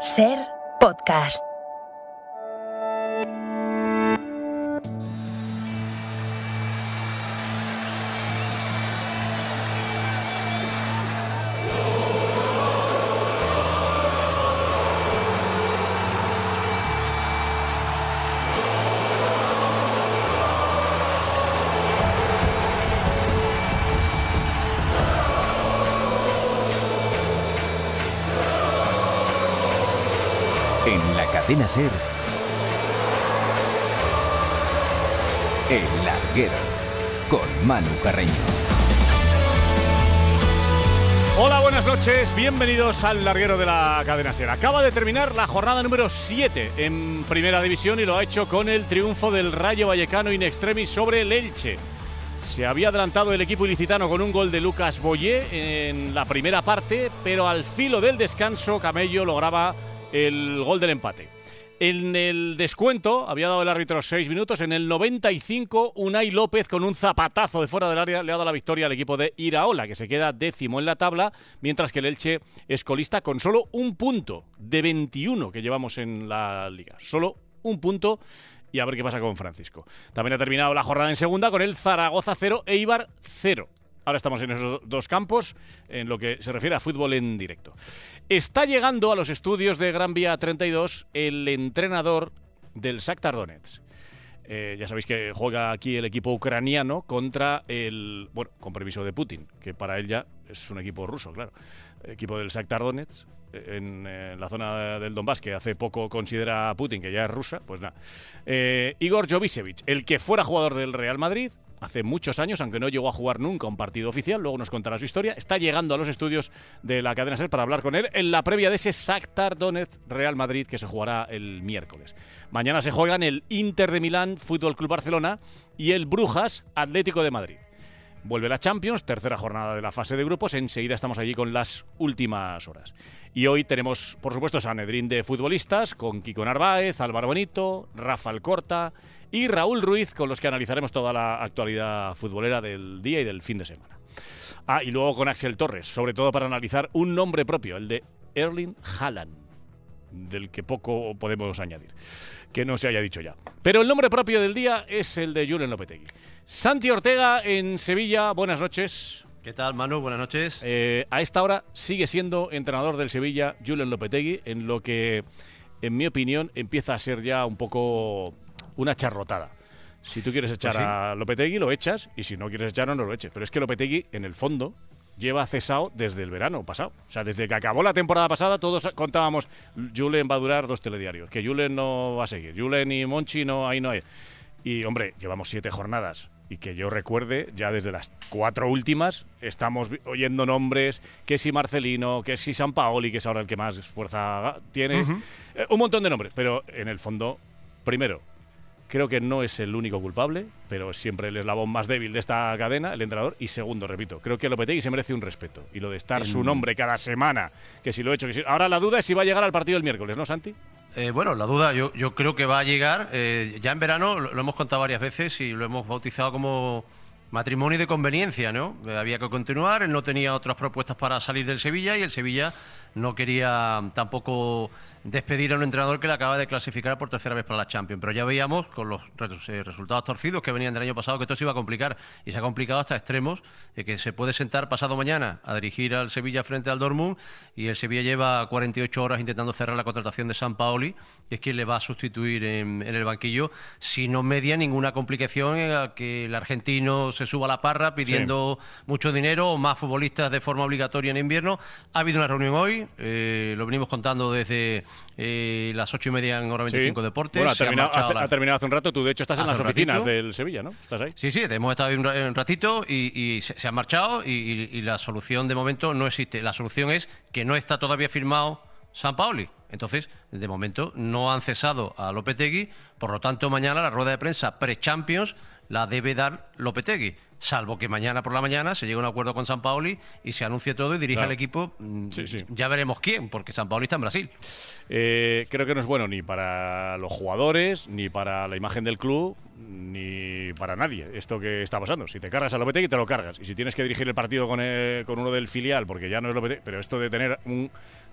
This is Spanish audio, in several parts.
Ser podcast. Cadena El Larguero, con Manu Carreño. Hola, buenas noches, bienvenidos al Larguero de la Cadena Ser. Acaba de terminar la jornada número 7 en Primera División y lo ha hecho con el triunfo del Rayo Vallecano in extremis sobre el Elche. Se había adelantado el equipo ilicitano con un gol de Lucas Boyé en la primera parte, pero al filo del descanso Camello lograba el gol del empate. En el descuento, había dado el árbitro seis minutos, en el 95 Unai López con un zapatazo de fuera del área le ha dado la victoria al equipo de Iraola, que se queda décimo en la tabla, mientras que el Elche es colista con solo un punto de 21 que llevamos en la liga. Solo un punto y a ver qué pasa con Francisco. También ha terminado la jornada en segunda con el Zaragoza 0, Eibar 0. Ahora estamos en esos dos campos, en lo que se refiere a fútbol en directo. Está llegando a los estudios de Gran Vía 32 el entrenador del Shakhtar Donetsk. Eh, ya sabéis que juega aquí el equipo ucraniano contra el, bueno, con permiso de Putin, que para él ya es un equipo ruso, claro. equipo del Shakhtar Donetsk, eh, en, eh, la zona del Donbass, que hace poco considera a Putin que ya es rusa, pues nada. Igor Jovisevich, el que fuera jugador del Real Madrid, hace muchos años, aunque no llegó a jugar nunca un partido oficial, luego nos contará su historia, está llegando a los estudios de la cadena SER para hablar con él en la previa de ese Shakhtar Donet Real Madrid que se jugará el miércoles. Mañana se juegan el Inter de Milán, Fútbol Club Barcelona y el Brujas Atlético de Madrid. Vuelve la Champions, tercera jornada de la fase de grupos. Enseguida estamos allí con las últimas horas. Y hoy tenemos, por supuesto, Sanedrín de futbolistas con Kiko Narváez, Álvaro Bonito, Rafael Corta, y Raúl Ruiz, con los que analizaremos toda la actualidad futbolera del día y del fin de semana. Ah, y luego con Axel Torres, sobre todo para analizar un nombre propio, el de Erling Haaland, del que poco podemos añadir, que no se haya dicho ya. Pero el nombre propio del día es el de Julen Lopetegui. Santi Ortega en Sevilla, buenas noches. ¿Qué tal, Manu? Buenas noches. Eh, a esta hora sigue siendo entrenador del Sevilla Julen Lopetegui, en lo que, en mi opinión, empieza a ser ya un poco una charrotada. Si tú quieres echar pues a Lopetegui, lo echas, y si no quieres echarlo, no lo eches. Pero es que Lopetegui, en el fondo, lleva cesado desde el verano pasado. O sea, desde que acabó la temporada pasada, todos contábamos, Julen va a durar dos telediarios, que Julen no va a seguir, Julen y Monchi no, ahí no hay. Y hombre, llevamos siete jornadas. Y que yo recuerde, ya desde las cuatro últimas, estamos oyendo nombres, que si Marcelino, que si San Paoli, que es ahora el que más fuerza tiene, eh, un montón de nombres. Pero en el fondo, primero, Creo que no es el único culpable, pero siempre el eslabón más débil de esta cadena, el entrenador. Y segundo, repito, creo que Lopetegui se merece un respeto. Y lo de estar su nombre cada semana, que si lo he hecho, que si... Ahora la duda es si va a llegar al partido el miércoles, ¿no, Santi? Eh, bueno, la duda yo, yo, creo que va a llegar. Eh, ya en verano lo, lo hemos contado varias veces y lo hemos bautizado como matrimonio de conveniencia, ¿no? Eh, había que continuar, él no tenía otras propuestas para salir del Sevilla y el Sevilla no quería tampoco despedir a un entrenador que le acaba de clasificar por tercera vez para la Champions. Pero ya veíamos con los eh, resultados torcidos que venían del año pasado que esto se iba a complicar y se ha complicado hasta extremos de que se puede sentar pasado mañana a dirigir al Sevilla frente al Dortmund y el Sevilla lleva 48 horas intentando cerrar la contratación de San Paoli, que es quien le va a sustituir en, el banquillo si no media ninguna complicación en la que el argentino se suba a la parra pidiendo mucho dinero o más futbolistas de forma obligatoria en invierno. Ha habido una reunión hoy, eh, lo venimos contando desde eh, las ocho y media en hora 25 Deportes. ha terminado, hace un rato. Tú, de hecho, estás en las oficinas del Sevilla, ¿no? ¿Estás ahí? Sí, sí, hemos estado ahí un, ratito y, se, han marchado y, y la solución de momento no existe. La solución es que no está todavía firmado San Paoli. Entonces, de momento no han cesado a Lopetegui, por lo tanto mañana la rueda de prensa pre-Champions la debe dar Lopetegui salvo que mañana por la mañana se llegue a un acuerdo con San Paoli y se anuncie todo y dirija el equipo, mm, ya veremos quién, porque San Paoli está en Brasil. Eh, creo que no es bueno ni para los jugadores, ni para la imagen del club, ni para nadie esto que está pasando. Si te cargas a y te lo cargas. Y si tienes que dirigir el partido con, eh, con uno del filial, porque ya no es Lopetegui, pero esto de tener un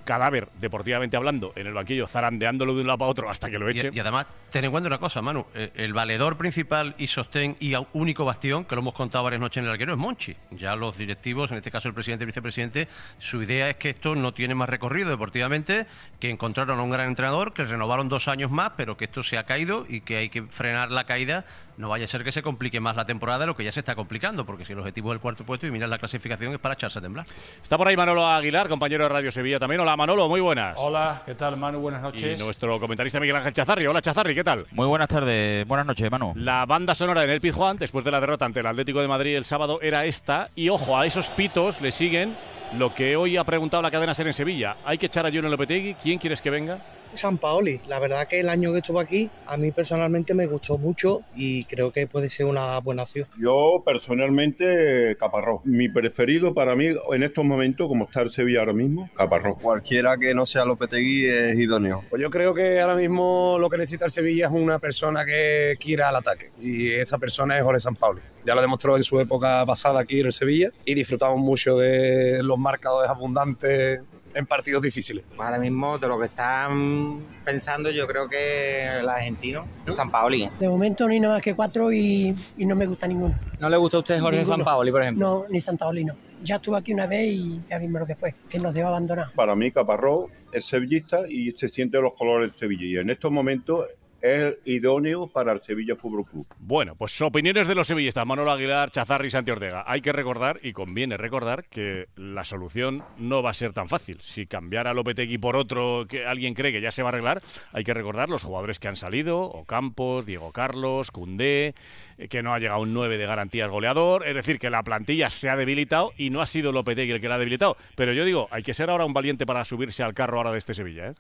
cadáver, deportivamente hablando, en el banquillo, zarandeándolo de un lado a otro hasta que lo eche. Y, además, ten en cuenta una cosa, Manu, eh, el valedor principal y sostén y único bastión, que lo hemos contado varias noches en el arquero, es Monchi. Ya los directivos, en este caso el presidente y vicepresidente, su idea es que esto no tiene más recorrido deportivamente que encontraron a un gran entrenador, que renovaron dos años más, pero que esto se ha caído y que hay que frenar la caída. No vaya a ser que se complique más la temporada de lo que ya se está complicando, porque si el objetivo es el cuarto puesto y mirar la clasificación es para echarse a temblar. Está por ahí Manolo Aguilar, compañero de Radio Sevilla también. Hola Manolo, muy buenas. Hola, ¿qué tal Manu? Buenas noches. Y nuestro comentarista Miguel Ángel Chazarri. Hola Chazarri, ¿qué tal? Muy buenas tardes, buenas noches Manu. La banda sonora en el Pizjuán, después de la derrota ante el Atlético de Madrid el sábado, era esta. Y ojo, a esos pitos le siguen lo que hoy ha preguntado la cadena Ser en Sevilla, ¿hay que echar a Junior Lopetegui? ¿Quién quieres que venga? San Paoli. La verdad que el año que estuvo aquí, a mí personalmente me gustó mucho y creo que puede ser una buena opción. Yo personalmente, Caparro. Mi preferido para mí en estos momentos, como está el Sevilla ahora mismo, Caparro. Cualquiera que no sea Lopetegui es idóneo. Pues yo creo que ahora mismo lo que necesita el Sevilla es una persona que quiera al ataque y esa persona es Jorge San Paoli. Ya lo demostró en su época pasada aquí en el Sevilla y disfrutamos mucho de los marcadores abundantes en partidos difíciles. Ahora mismo, de lo que están pensando, yo creo que el argentino, San Paoli. De momento, no hay nada más que cuatro y, y no me gusta ninguno. ¿No le gusta a usted Jorge San Paoli, por ejemplo? No, ni San Paoli Ya estuve aquí una vez y ya vimos lo que fue, que nos a abandonar. Para mí, Caparrós es sevillista y se siente los colores de ...y En estos momentos es idóneo para el Sevilla Fútbol Club. Bueno, pues opiniones de los sevillistas, Manolo Aguilar, Chazarri y Santi Ortega. Hay que recordar, y conviene recordar, que la solución no va a ser tan fácil. Si cambiar a Lopetegui por otro que alguien cree que ya se va a arreglar, hay que recordar los jugadores que han salido, Ocampos, Diego Carlos, Cundé, eh, que no ha llegado un 9 de garantías goleador. Es decir, que la plantilla se ha debilitado y no ha sido Lopetegui el que la ha debilitado. Pero yo digo, hay que ser ahora un valiente para subirse al carro ahora de este Sevilla, ¿eh?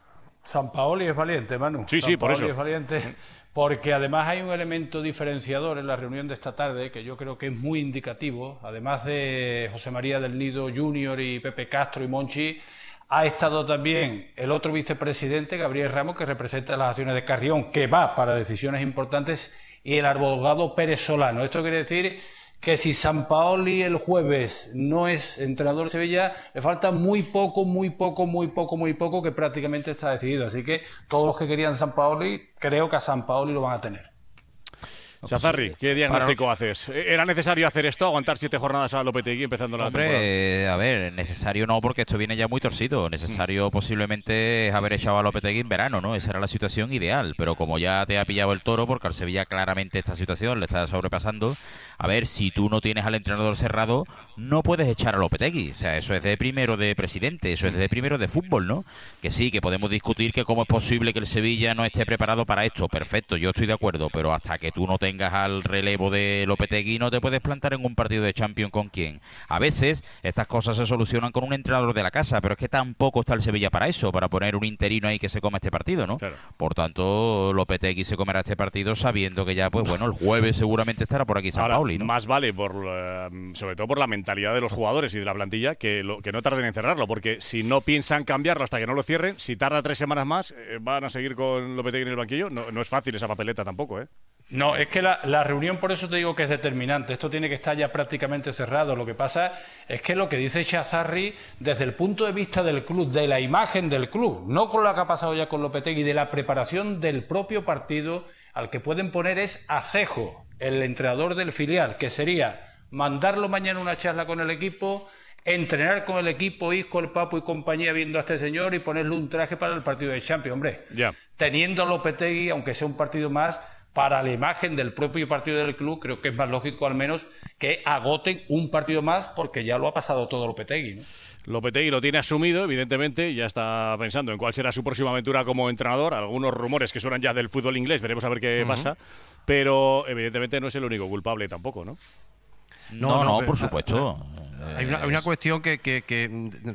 San Paoli es valiente, Manu. Sí, sí, por eso. es valiente porque además hay un elemento diferenciador en la reunión de esta tarde que yo creo que es muy indicativo. Además de José María del Nido Junior y Pepe Castro y Monchi, ha estado también el otro vicepresidente, Gabriel Ramos, que representa las acciones de Carrión, que va para decisiones importantes, y el abogado Pérez Solano. Esto quiere decir que si San Paoli el jueves no es entrenador de Sevilla, le falta muy poco, muy poco, muy poco, muy poco que prácticamente está decidido. Así que todos los que querían San Paoli, creo que a San Paoli lo van a tener. Sazarri, pues, eh, ¿qué diagnóstico haces? Eh, ¿Era necesario hacer esto, aguantar siete jornadas a Lopetegui empezando la temporada? a ver, necesario no, porque esto viene ya muy torcido. Necesario mm. posiblemente es haber echado a Lopetegui en verano, ¿no? Esa era la situación ideal, pero como ya te ha pillado el toro, porque al Sevilla claramente esta situación le está sobrepasando, a ver, si tú no tienes al entrenador cerrado, no puedes echar a Lopetegui. O sea, eso es de primero de presidente, eso es de primero de fútbol, ¿no? Que sí, que podemos discutir que cómo es posible que el Sevilla no esté preparado para esto. Perfecto, yo estoy de acuerdo, pero hasta que tú no tengas vengas al relevo de Lopetegui no te puedes plantar en un partido de Champions con quién. A veces estas cosas se solucionan con un entrenador de la casa, pero es que tampoco está el Sevilla para eso, para poner un interino ahí que se coma este partido, ¿no? Por tanto, Lopetegui se comerá este partido sabiendo que ya, pues bueno, el jueves seguramente estará por aquí San ¿no? Más vale, por, eh, sobre todo por la mentalidad de los jugadores y de la plantilla, que, lo, que no tarden en cerrarlo, porque si no piensan cambiarlo hasta que no lo cierren, si tarda tres semanas más, eh, van a seguir con Lopetegui en el banquillo. no es fácil esa papeleta tampoco, ¿eh? No, es que la, reunión, por eso te digo que es determinante. Esto tiene que estar ya prácticamente cerrado. Lo que pasa es que lo que dice Chazarri, desde el punto de vista del club, de la imagen del club, no con lo que ha pasado ya con Lopetegui, de la preparación del propio partido, al que pueden poner es acejo, el entrenador del filial, que sería mandarlo mañana una charla con el equipo, entrenar con el equipo, con el Papo y compañía viendo a este señor y ponerle un traje para el partido de Champions. Hombre, Ya. teniendo a Lopetegui, aunque sea un partido más para la imagen del propio partido del club, creo que es más lógico al menos que agoten un partido más porque ya lo ha pasado todo Lopetegui. Lopetegui lo tiene asumido, evidentemente, ya está pensando en cuál será su próxima aventura como entrenador. Algunos rumores que suenan ya del fútbol inglés, veremos a ver qué pasa, pero evidentemente no es el único culpable tampoco, ¿no? No, no, por supuesto. Eh, hay una, cuestión que,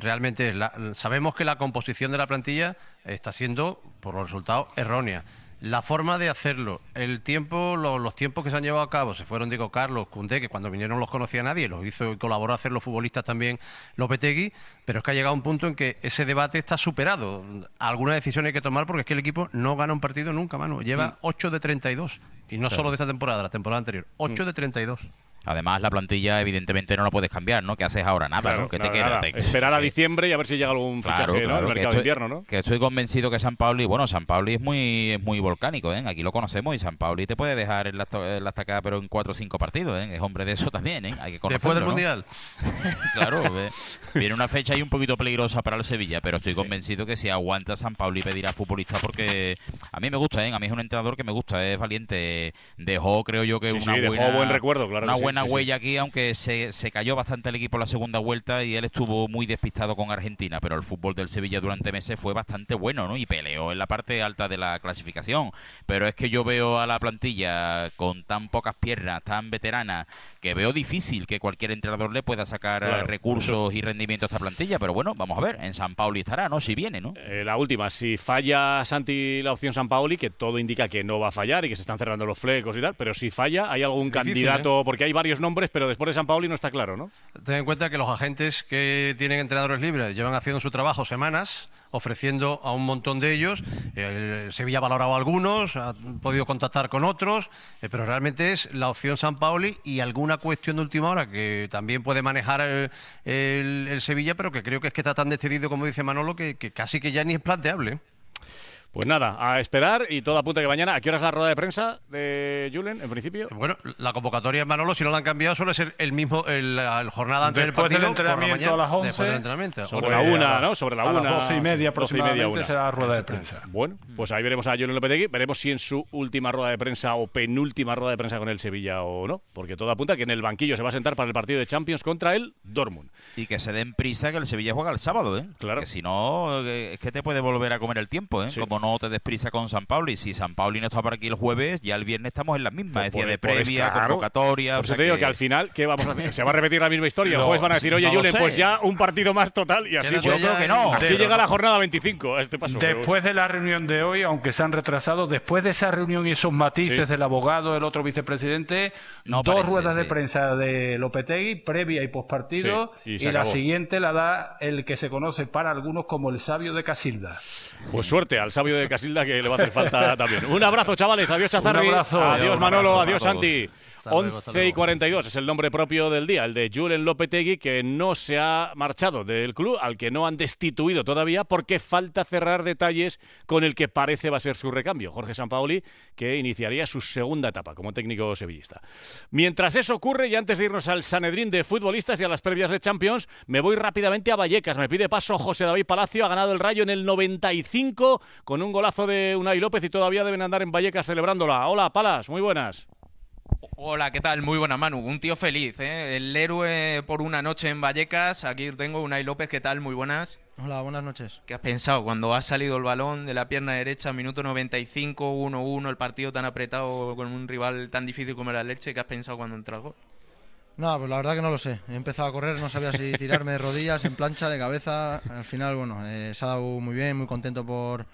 realmente sabemos que la composición de la plantilla está siendo, por los resultados, errónea. La forma de hacerlo, el tiempo, los tiempos que se han llevado a cabo, se fueron Diego Carlos, Cundé, que cuando vinieron los conocía nadie, los hizo y colaboró a hacer los futbolistas también los petegui pero es que ha llegado un punto en que ese debate está superado. Alguna decisión hay que tomar porque es que el equipo no gana un partido nunca, mano. Lleva 8 mm. de 32, y no solo de esta temporada, la temporada anterior, 8 mm. de 32. Además, la plantilla, evidentemente, no la puedes cambiar, ¿no? ¿Qué haces ahora? Nada, te Esperar a diciembre y a ver si llega algún fichaje, ¿no? El mercado de invierno, ¿no? Que estoy convencido que San Pauli, bueno, San Pauli es muy, muy volcánico, ¿eh? Aquí lo conocemos y San Pauli te puede dejar en la, estacada, pero en cuatro o cinco partidos, ¿eh? Es hombre de eso también, ¿eh? Hay que Después del Mundial. claro, ¿eh? viene una fecha ahí un poquito peligrosa para el Sevilla, pero estoy convencido que si aguanta San Pauli pedirá futbolista porque a mí me gusta, ¿eh? A mí es un entrenador que me gusta, es valiente. Dejó, creo yo, que un buen recuerdo, claro. Una buena buena huella aquí, aunque se, se, cayó bastante el equipo la segunda vuelta y él estuvo muy despistado con Argentina, pero el fútbol del Sevilla durante meses fue bastante bueno, ¿no? Y peleó en la parte alta de la clasificación. Pero es que yo veo a la plantilla con tan pocas piernas, tan veterana, que veo difícil que cualquier entrenador le pueda sacar recursos y rendimiento a esta plantilla. Pero bueno, vamos a ver, en San Pauli estará, ¿no? Si viene, ¿no? Eh, la última, si falla Santi la opción San Pauli, que todo indica que no va a fallar y que se están cerrando los flecos y tal, pero si falla, hay algún candidato, ¿eh? porque hay varios varios nombres, pero después de San Paoli no está claro, ¿no? Ten en cuenta que los agentes que tienen entrenadores libres llevan haciendo su trabajo semanas, ofreciendo a un montón de ellos. El Sevilla ha valorado a algunos, ha podido contactar con otros, eh, pero realmente es la opción San Paoli y alguna cuestión de última hora que también puede manejar el, Sevilla, pero que creo que es que está tan decidido, como dice Manolo, que casi que ya ni es planteable. Pues nada, a esperar y todo apunta que mañana. ¿A qué hora es la rueda de prensa de Julen, en principio? Bueno, la convocatoria Manolo, si no la han cambiado, suele ser el mismo, el, la jornada antes del partido. por a las 11, entrenamiento. Sobre la una, ¿no? Sobre la una. Las y media aproximadamente será la rueda de prensa. Bueno, pues ahí veremos a Julen Lopetegui. Veremos si en su última rueda de prensa o penúltima rueda de prensa con el Sevilla o no. Porque todo apunta que en el banquillo se va a sentar para el partido de Champions contra el Dortmund. Y que se den prisa que el Sevilla juega el sábado, ¿eh? Claro. Que si no, eh, es que te puede volver a comer el tiempo, ¿eh? no te desprisa con San Pablo. Y si San Pablo no está por aquí el jueves, ya el viernes estamos en la misma pues de previa, convocatoria. que... al final, ¿qué vamos a hacer? Se va a repetir la misma historia. Los jueves van a decir, oye, no pues ya un partido más total. Y así, yo creo que no. así llega la jornada 25. Este después de la reunión de hoy, aunque se han retrasado, después de esa reunión y esos matices del abogado, el otro vicepresidente, dos ruedas de prensa de Lopetegui, previa y postpartido, y, y la siguiente la da el que se conoce para algunos como el sabio de Casilda. Pues suerte al sabio de Casilda que le va a hacer falta también. Un abrazo, chavales. Adiós, Chazarri. Adiós, Manolo. Adiós, Santi. 11 y 42 es el nombre propio del día, el de Julen Lopetegui, que no se ha marchado del club, al que no han destituido todavía, porque falta cerrar detalles con el que parece va a ser su recambio, Jorge Sampaoli, que iniciaría su segunda etapa como técnico sevillista. Mientras eso ocurre, y antes de irnos al Sanedrín de futbolistas y a las previas de Champions, me voy rápidamente a Vallecas. Me pide paso José David Palacio, ha ganado el rayo en el 95 con un golazo de Unai López y todavía deben andar en Vallecas celebrándola. Hola, Palas, muy buenas. Hola, ¿qué tal? Muy buena Manu, un tío feliz, ¿eh? El héroe por una noche en Vallecas, aquí tengo Unai López, ¿qué tal? Muy buenas. Hola, buenas noches. ¿Qué has pensado cuando ha salido el balón de la pierna derecha, minuto 95, 1-1, el partido tan apretado con un rival tan difícil como era Leche? ¿Qué has pensado cuando entra el gol? No, pues la verdad que no lo sé. He empezado a correr, no sabía si tirarme de rodillas, en plancha, de cabeza. Al final, bueno, eh, se ha dado muy bien, muy contento por,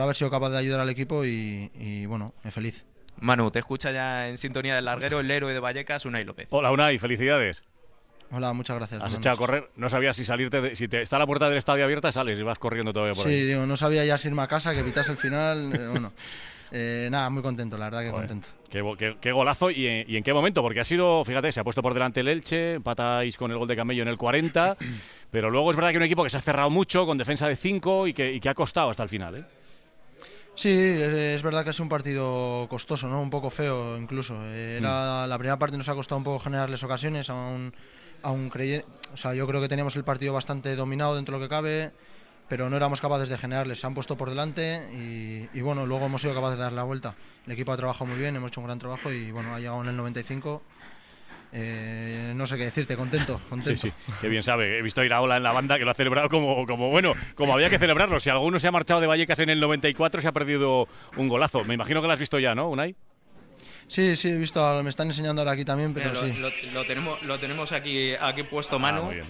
haber sido capaz de ayudar al equipo y, y bueno, es feliz. Manu, te escucha ya en sintonía del larguero el héroe de Vallecas, Unai López. Hola, Unai, felicidades. Hola, muchas gracias. Has echado a correr, no sabía si salirte, si te, está la puerta del estadio abierta, sales y vas corriendo todavía por ahí. Sí, digo, no sabía ya si irme a casa, que evitas el final, bueno. Eh, eh, nada, muy contento, la verdad que contento. Qué, golazo y, en qué momento, porque ha sido, fíjate, se ha puesto por delante el Elche, empatáis con el gol de Camello en el 40, pero luego es verdad que un equipo que se ha cerrado mucho, con defensa de 5 y que, y que ha costado hasta el final, ¿eh? Sí, es verdad que es un partido costoso, ¿no? Un poco feo incluso. Era, mm. La primera parte nos ha costado un poco generarles ocasiones, a un creyendo... O sea, yo creo que teníamos el partido bastante dominado dentro de lo que cabe, pero no éramos capaces de generarles. Se han puesto por delante y, y bueno, luego hemos sido capaces de dar la vuelta. El equipo ha trabajado muy bien, hemos hecho un gran trabajo y bueno, ha llegado en el 95 eh, no sé qué decirte, contento, contento. Sí, sí, qué bien sabe. He visto a ola en la banda que lo ha celebrado como, como, bueno, como había que celebrarlo. Si alguno se ha marchado de Vallecas en el 94, se ha perdido un golazo. Me imagino que lo has visto ya, ¿no, Unai? Sí, sí, he visto, me están enseñando ahora aquí también, pero lo, sí. Lo, tenemos, lo tenemos aquí, aquí puesto, mano. Ah,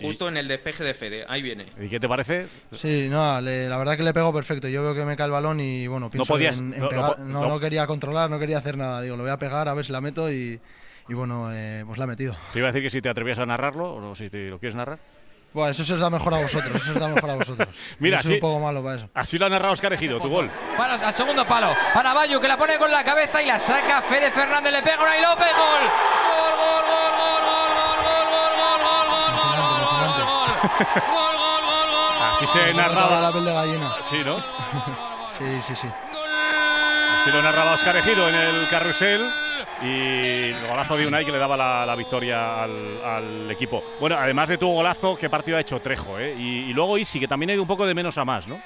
justo en el despeje de Fede, ahí viene. ¿Y qué te parece? Sí, no, la verdad que le pego perfecto. Yo veo que me cae el balón y bueno, pienso no podías, en, no, no, no, quería controlar, no quería hacer nada. Digo, lo voy a pegar, a ver si la meto y, y bueno, eh, pues la ha metido. Te iba a decir que si te atrevías a narrarlo o si te lo quieres narrar. Bueno, eso se os da mejor a vosotros, eso da vosotros. Mira, así, un poco malo para eso. Así lo ha narrado Oscar Ejido, tu gol. Para, al segundo palo, para Bayo que la pone con la cabeza y la saca Fede Fernández, le pega una y López, gol. Gol, gol, gol, gol, gol, gol, gol, gol, gol, gol, gol, gol, gol, gol, gol, gol, gol. Así se narraba la piel gallina. Sí, ¿no? sí, sí, sí. Así lo narraba Oscar Ejido en el carrusel y el golazo de Unai que le daba la, victoria al, equipo. Bueno, además de tu golazo, qué partido ha hecho Trejo, ¿eh? y, luego Isi, que también ha ido un poco de menos a más, ¿no?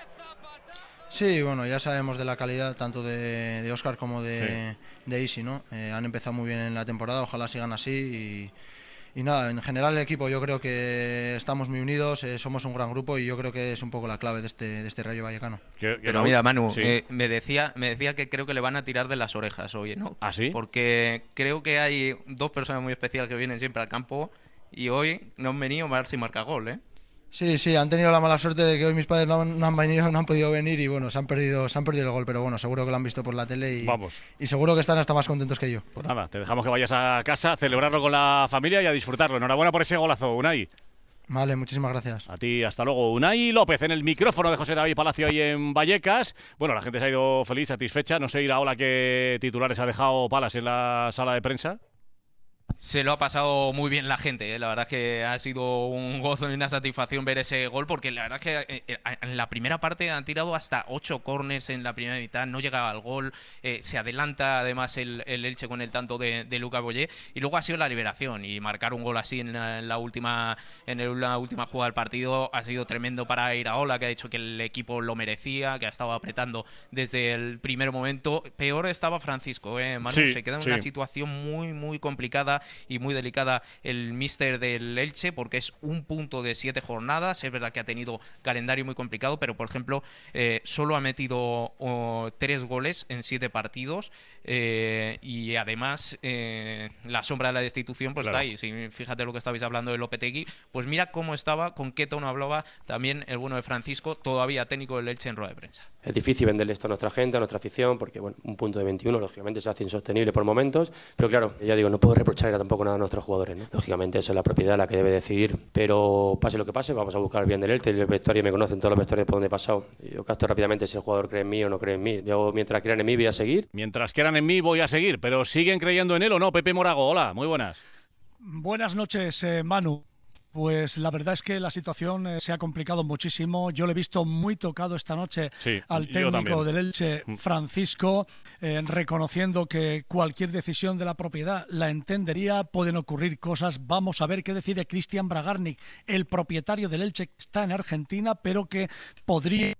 Sí, bueno, ya sabemos de la calidad tanto de, Oscar como de, Easy, Isi, ¿no? Eh, han empezado muy bien en la temporada, ojalá sigan así y y nada, en general el equipo yo creo que estamos muy unidos, eh, somos un gran grupo y yo creo que es un poco la clave de este, de este Rayo Vallecano. Pero mira, Manu, eh, me, decía, me decía que creo que le van a tirar de las orejas hoy, ¿no? ¿Ah, Porque creo que hay dos personas muy especiales que vienen siempre al campo y hoy no han venido si marca gol, ¿eh? Sí, sí, han tenido la mala suerte de que hoy mis padres no, han venido, no han podido venir y bueno, se han perdido, se han perdido el gol, pero bueno, seguro que lo han visto por la tele y, y seguro que están hasta más contentos que yo. Pues nada, te dejamos que vayas a casa, a celebrarlo con la familia y a disfrutarlo. Enhorabuena por ese golazo, Unai. Vale, muchísimas gracias. A ti, hasta luego. Unai López en el micrófono de José David Palacio ahí en Vallecas. Bueno, la gente se ha ido feliz, satisfecha. No sé ir a ola que titulares ha dejado Palas en la sala de prensa. Se lo ha pasado muy bien la gente, ¿eh? la verdad es que ha sido un gozo y una satisfacción ver ese gol, porque la verdad es que eh, en la primera parte han tirado hasta ocho corners en la primera mitad, no llegaba al gol, eh, se adelanta además el, Elche con el tanto de, de Luca Boyé, y luego ha sido la liberación, y marcar un gol así en la, última en la última jugada del partido ha sido tremendo para Iraola, que ha dicho que el equipo lo merecía, que ha estado apretando desde el primer momento. Peor estaba Francisco, se queda en una situación muy, muy complicada y muy delicada el míster del Elche, porque es un punto de siete jornadas. Es verdad que ha tenido calendario muy complicado, pero por ejemplo, eh, solo ha metido oh, tres goles en siete partidos eh, y además eh, la sombra de la destitución pues está ahí. Si, fíjate lo que estabais hablando de Lopetegui, pues mira cómo estaba, con qué tono hablaba también el bueno de Francisco, todavía técnico del Elche en rueda de prensa. Es difícil venderle esto a nuestra gente, a nuestra afición, porque bueno, un punto de 21 lógicamente se hace insostenible por momentos, pero claro, ya digo, no puedo reprochar tampoco nada a nuestros jugadores. Lógicamente, eso es la propiedad la que debe decidir, pero pase lo que pase, vamos a buscar el bien del Elche. El vestuario me conocen todos los vestuarios por donde he pasado. Yo gasto rápidamente si el jugador cree en mí o no cree en mí. Yo, mientras crean en mí, voy a seguir. Mientras crean en mí, voy a seguir, pero ¿siguen creyendo en él o no? Pepe Morago, hola, muy buenas. Buenas noches, eh, Manu. Pues la verdad es que la situación eh, se ha complicado muchísimo. Yo le he visto muy tocado esta noche al técnico del Elche, mm. Francisco, eh, reconociendo que cualquier decisión de la propiedad la entendería, pueden ocurrir cosas. Vamos a ver qué decide Cristian Bragarnik, el propietario del Elche, que está en Argentina, pero que podría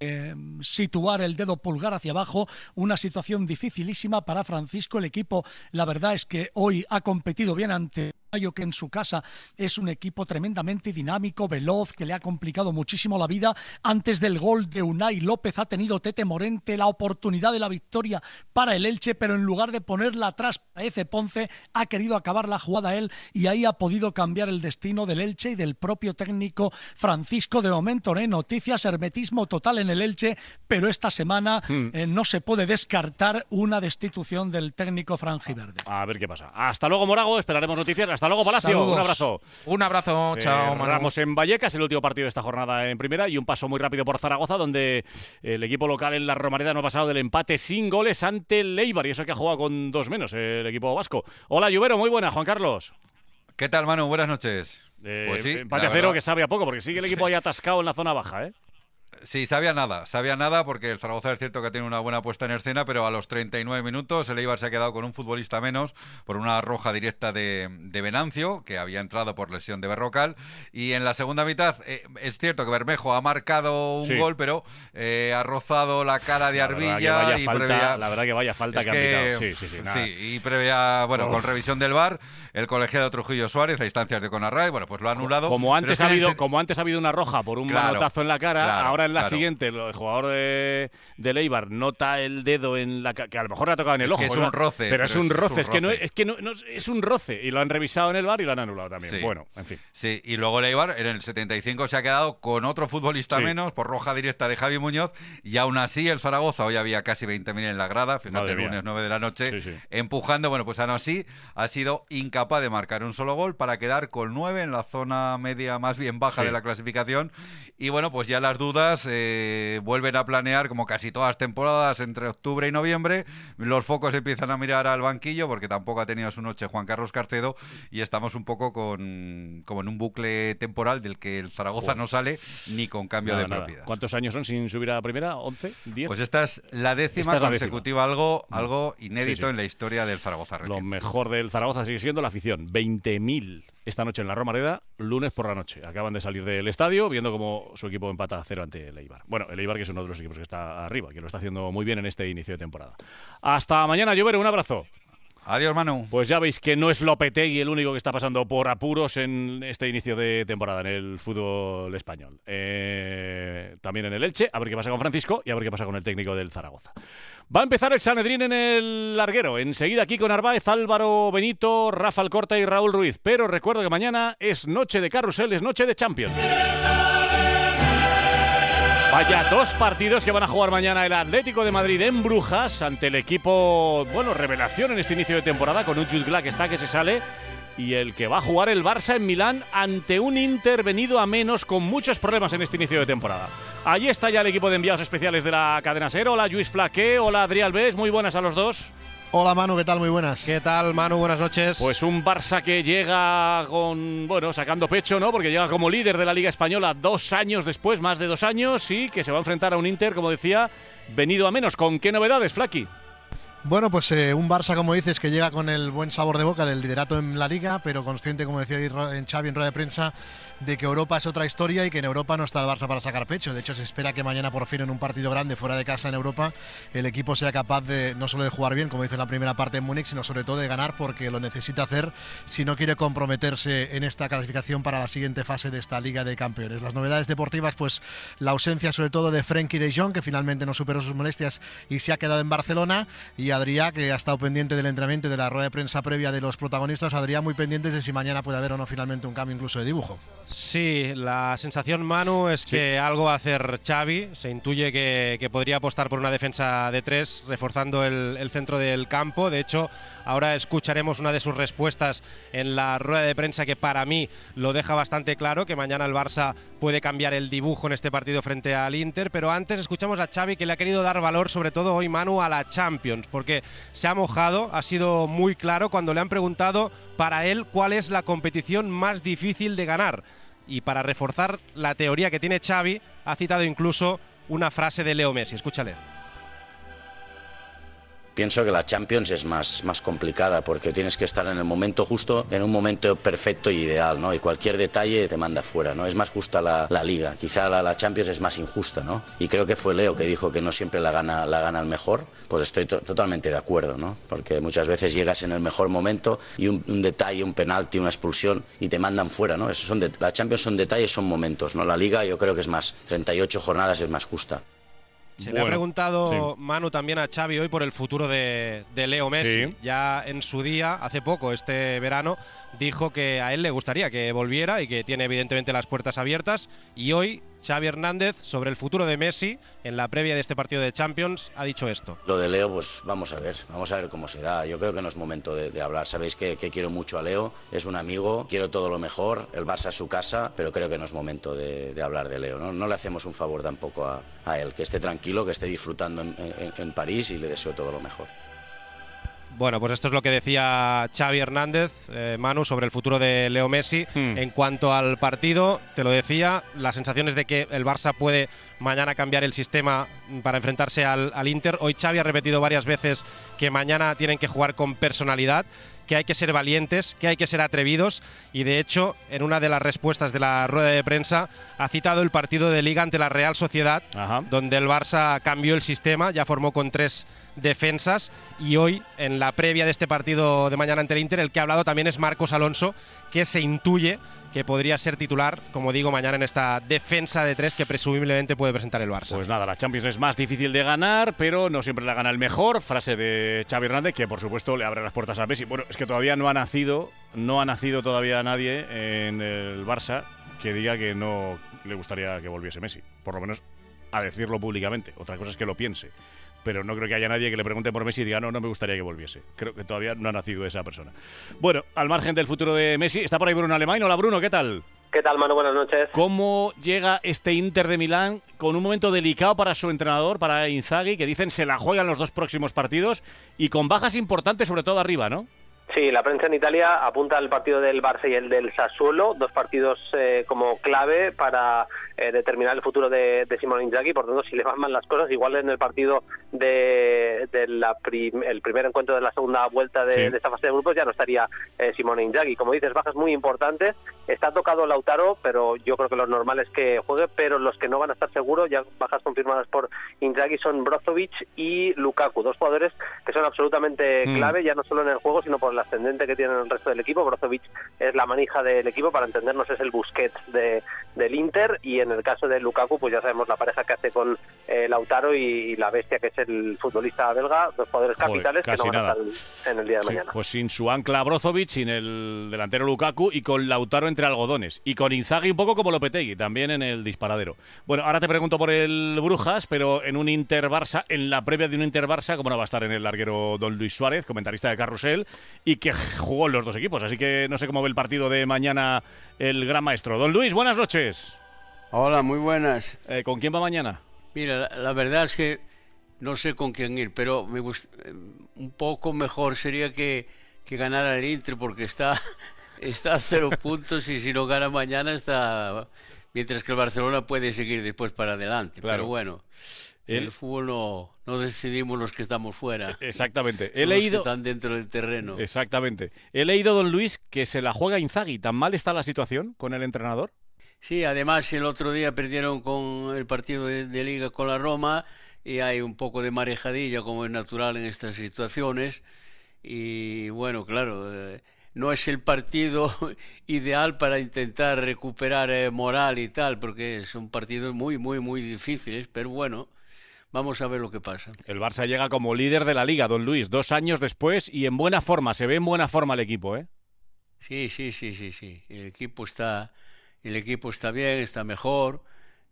eh, situar el dedo pulgar hacia abajo, una situación dificilísima para Francisco. El equipo, la verdad es que hoy ha competido bien ante que en su casa es un equipo tremendamente dinámico, veloz, que le ha complicado muchísimo la vida. Antes del gol de Unai López ha tenido Tete Morente la oportunidad de la victoria para el Elche, pero en lugar de ponerla atrás para Eze Ponce, ha querido acabar la jugada él y ahí ha podido cambiar el destino del Elche y del propio técnico Francisco de momento. ¿eh? Noticias, hermetismo total en el Elche, pero esta semana hmm. eh, no se puede descartar una destitución del técnico Verde. A ver qué pasa. Hasta luego, Morago. Esperaremos noticias. Hasta hasta luego, Palacio. Un abrazo. Un abrazo. Eh, chao, Manu. Ramos en Vallecas, el último partido de esta jornada en primera y un paso muy rápido por Zaragoza, donde el equipo local en la Romareda no ha pasado del empate sin goles ante Leibar. y eso que ha jugado con dos menos el equipo vasco. Hola, Lluvero. Muy buena, Juan Carlos. ¿Qué tal, Manu? Buenas noches. Eh, pues empate cero que sabe a poco, porque sigue el equipo ahí atascado en la zona baja, ¿eh? Sí, sabía nada, sabía nada porque el Zaragoza es cierto que tiene una buena puesta en escena, pero a los 39 minutos el Eibar se ha quedado con un futbolista menos por una roja directa de, Venancio, que había entrado por lesión de Berrocal. Y en la segunda mitad, eh, es cierto que Bermejo ha marcado un gol, pero eh, ha rozado la cara de Arbilla. y previa, la verdad que vaya falta que, Sí, sí, sí, y previa, bueno, con revisión del VAR, el colegiado Trujillo Suárez a instancias de Conarray, bueno, pues lo ha anulado. Como antes, ha habido, como antes ha habido una roja por un en la cara, ahora en la siguiente. El jugador de, de Leibar nota el dedo en la que a lo mejor le ha tocado en el es ojo. Es un roce. Pero, es, un roce. Es, que No, es, que, no, es un roce. Y lo han revisado en el bar y lo han anulado también. Bueno, en fin. Sí, y luego Leibar en el 75 se ha quedado con otro futbolista menos por roja directa de Javi Muñoz. Y aún así, el Zaragoza, hoy había casi 20.000 en la grada, final del lunes 9 de la noche, empujando. Bueno, pues aún así ha sido incapaz de marcar un solo gol para quedar con 9 en la zona media más bien baja de la clasificación. Y bueno, pues ya las dudas eh, vuelven a planear, como casi todas las temporadas, entre octubre y noviembre. Los focos empiezan a mirar al banquillo porque tampoco ha tenido su noche Juan Carlos Carcedo y estamos un poco con, como en un bucle temporal del que el Zaragoza no sale ni con cambio de propiedad. ¿Cuántos años son sin subir a la primera? ¿11? ¿10? Pues esta es la décima consecutiva, algo, mm. algo inédito en la historia del Zaragoza. Lo mejor del Zaragoza sigue siendo la afición, 20.000 esta noche en la Romareda, lunes por la noche. Acaban de salir del estadio viendo cómo su equipo empata a cero ante el Eibar. Bueno, el Eibar que es uno de los equipos que está arriba, que lo está haciendo muy bien en este inicio de temporada. Hasta mañana, Llover, un abrazo. Adiós, Manu. Pues ya veis que no es Lopetegui el único que está pasando por apuros en este inicio de temporada en el fútbol español. Eh, también en el Elche, a ver qué pasa con Francisco y a ver qué pasa con el técnico del Zaragoza. Va a empezar el Sanedrín en el larguero. Enseguida aquí con Arváez, Álvaro Benito, Rafael Corta y Raúl Ruiz. Pero recuerdo que mañana es noche de carrusel, es noche de Champions ya dos partidos que van a jugar mañana el Atlético de Madrid en Brujas ante el equipo, bueno, revelación en este inicio de temporada con un Jude que está que se sale y el que va a jugar el Barça en Milán ante un intervenido a menos con muchos problemas en este inicio de temporada. Allí está ya el equipo de enviados especiales de la cadena Ser. Hola Luis Flaque, hola Adrián Alves, muy buenas a los dos. Hola Manu, ¿qué tal? Muy buenas. ¿Qué tal Manu? Buenas noches. Pues un Barça que llega con, bueno, sacando pecho, ¿no? Porque llega como líder de la Liga Española dos años después, más de dos años, y que se va a enfrentar a un Inter, como decía, venido a menos. ¿Con qué novedades, Flaky? Bueno, pues eh, un Barça, como dices, que llega con el buen sabor de boca del liderato en la liga, pero consciente, como decía ahí en Xavi en rueda de prensa, de que Europa es otra historia y que en Europa no está el Barça para sacar pecho. De hecho, se espera que mañana por fin en un partido grande fuera de casa en Europa el equipo sea capaz de no solo de jugar bien, como dice en la primera parte en Múnich, sino sobre todo de ganar porque lo necesita hacer si no quiere comprometerse en esta clasificación para la siguiente fase de esta Liga de Campeones. Las novedades deportivas, pues la ausencia sobre todo de Frenkie de Jong, que finalmente no superó sus molestias y se ha quedado en Barcelona, y Adrià, que ha estado pendiente del entrenamiento de la rueda de prensa previa de los protagonistas. Adrià, muy pendiente de si mañana puede haber o no finalmente un cambio incluso de dibujo. Sí, la sensación, Manu, es que algo va a hacer Xavi. Se intuye que, podría apostar por una defensa de tres, reforzando el, centro del campo. De hecho, Ahora escucharemos una de sus respuestas en la rueda de prensa que para mí lo deja bastante claro, que mañana el Barça puede cambiar el dibujo en este partido frente al Inter. Pero antes escuchamos a Xavi que le ha querido dar valor, sobre todo hoy Manu, a la Champions, porque se ha mojado, ha sido muy claro cuando le han preguntado para él cuál es la competición más difícil de ganar. Y para reforzar la teoría que tiene Xavi, ha citado incluso una frase de Leo Messi. Escúchale pienso que la Champions es más, más complicada porque tienes que estar en el momento justo, en un momento perfecto y ideal, ¿no? Y cualquier detalle te manda fuera, ¿no? Es más justa la, la liga, quizá la, Champions es más injusta, ¿no? Y creo que fue Leo que dijo que no siempre la gana, la gana el mejor, pues estoy totalmente de acuerdo, ¿no? Porque muchas veces llegas en el mejor momento y un, detalle, un penalti, una expulsión y te mandan fuera, ¿no? Eso son de la Champions son detalles, son momentos, ¿no? La liga yo creo que es más, 38 jornadas es más justa. Se le ha preguntado Manu también a Xavi hoy por el futuro de, Leo Messi. Ya en su día, hace poco, este verano, dijo que a él le gustaría que volviera y que tiene evidentemente las puertas abiertas. Y hoy Xavi Hernández sobre el futuro de Messi en la previa de este partido de Champions ha dicho esto. Lo de Leo, pues vamos a ver, vamos a ver cómo se da. Yo creo que no es momento de, hablar. Sabéis que, quiero mucho a Leo, es un amigo, quiero todo lo mejor, el Barça es su casa, pero creo que no es momento de, hablar de Leo. ¿no? le hacemos un favor tampoco a, él, que esté tranquilo, que esté disfrutando en París y le deseo todo lo mejor. Bueno, pues esto es lo que decía Xavi Hernández, eh, Manu, sobre el futuro de Leo Messi. Hmm. En cuanto al partido, te lo decía, las sensaciones de que el Barça puede mañana cambiar el sistema para enfrentarse al, Inter. Hoy Xavi ha repetido varias veces que mañana tienen que jugar con personalidad que hay que ser valientes, que hay que ser atrevidos y de hecho en una de las respuestas de la rueda de prensa ha citado el partido de liga ante la Real Sociedad, donde el Barça cambió el sistema, ya formó con tres defensas. Y hoy, en la previa de este partido de mañana ante el Inter, el que ha hablado también es Marcos Alonso, que se intuye que podría ser titular, como digo, mañana en esta defensa de tres que presumiblemente puede presentar el Barça. Pues nada, la Champions es más difícil de ganar, pero no siempre la gana el mejor. Frase de Xavi Hernández, que por supuesto le abre las puertas a Messi. Bueno, es que todavía no ha nacido, no ha nacido todavía nadie en el Barça que diga que no le gustaría que volviese Messi. Por lo menos a decirlo públicamente. Otra cosa es que lo piense pero no creo que haya nadie que le pregunte por Messi y diga, no, no me gustaría que volviese. Creo que todavía no ha nacido esa persona. Bueno, al margen del futuro de Messi, está por ahí Bruno Alemán. Hola Bruno, ¿qué tal? ¿Qué tal, mano Buenas noches. ¿Cómo llega este Inter de Milán con un momento delicado para su entrenador, para Inzaghi, que dicen se la juegan los dos próximos partidos y con bajas importantes, sobre todo arriba, ¿no? Sí, la prensa en Italia apunta al partido del Barça y el del Sassuolo, dos partidos eh, como clave para eh, determinar el futuro de, de Simón Inzaghi. Por tanto, si le van mal las cosas, igual en el partido de, la el primer encuentro de la segunda vuelta de, esta fase de grupos ya no estaría Simone eh, Simón Inzaghi. Como dices, bajas muy importantes. Está tocado Lautaro, pero yo creo que lo normal es que juegue, pero los que no van a estar seguros, ya bajas confirmadas por Inzaghi, son Brozovic y Lukaku, dos jugadores que son absolutamente mm. clave, ya no solo en el juego, sino por el ascendente que tienen el resto del equipo. Brozovic es la manija del equipo, para entendernos es el Busquets del Inter, y en el caso de Lukaku, pues ya sabemos la pareja que hace con eh, Lautaro y la bestia que es el futbolista belga, dos poderes capitales que no van a estar en el día de mañana. Pues sin su ancla Brozovic, sin el delantero Lukaku y con Lautaro entre algodones. Y con Inzaghi un poco como Lopetegui, también en el disparadero. Bueno, ahora te pregunto por el Brujas, pero en un inter en la previa de un Inter-Barça, como no va a estar en el larguero Don Luis Suárez, comentarista de Carrusel, y que jugó en los dos equipos. Así que no sé cómo ve el partido de mañana el gran maestro. Don Luis, buenas noches. Hola, muy buenas. Eh, ¿Con quién va mañana? Mira, la, verdad es que no sé con quién ir, pero me eh, un poco mejor sería que, que ganara el Inter porque está, está a cero puntos y si no gana mañana está... Mientras que el Barcelona puede seguir después para adelante. Pero bueno, el, fútbol no, no, decidimos los que estamos fuera. E-, exactamente. He leído... están dentro del terreno. Exactamente. He leído, don Luis, que se la juega Inzagui. ¿Tan mal está la situación con el entrenador? Sí, además el otro día perdieron con el partido de, liga con la Roma y hay un poco de marejadilla como es natural en estas situaciones y bueno, claro, eh, no es el partido ideal para intentar recuperar eh, moral y tal, porque son partidos muy, muy, muy difíciles, pero bueno. Vamos a ver lo que pasa. El Barça llega como líder de la liga, don Luis, dos años después y en buena forma, se ve en buena forma el equipo, ¿eh? Sí, sí, sí, sí, sí. El equipo está, el equipo está bien, está mejor,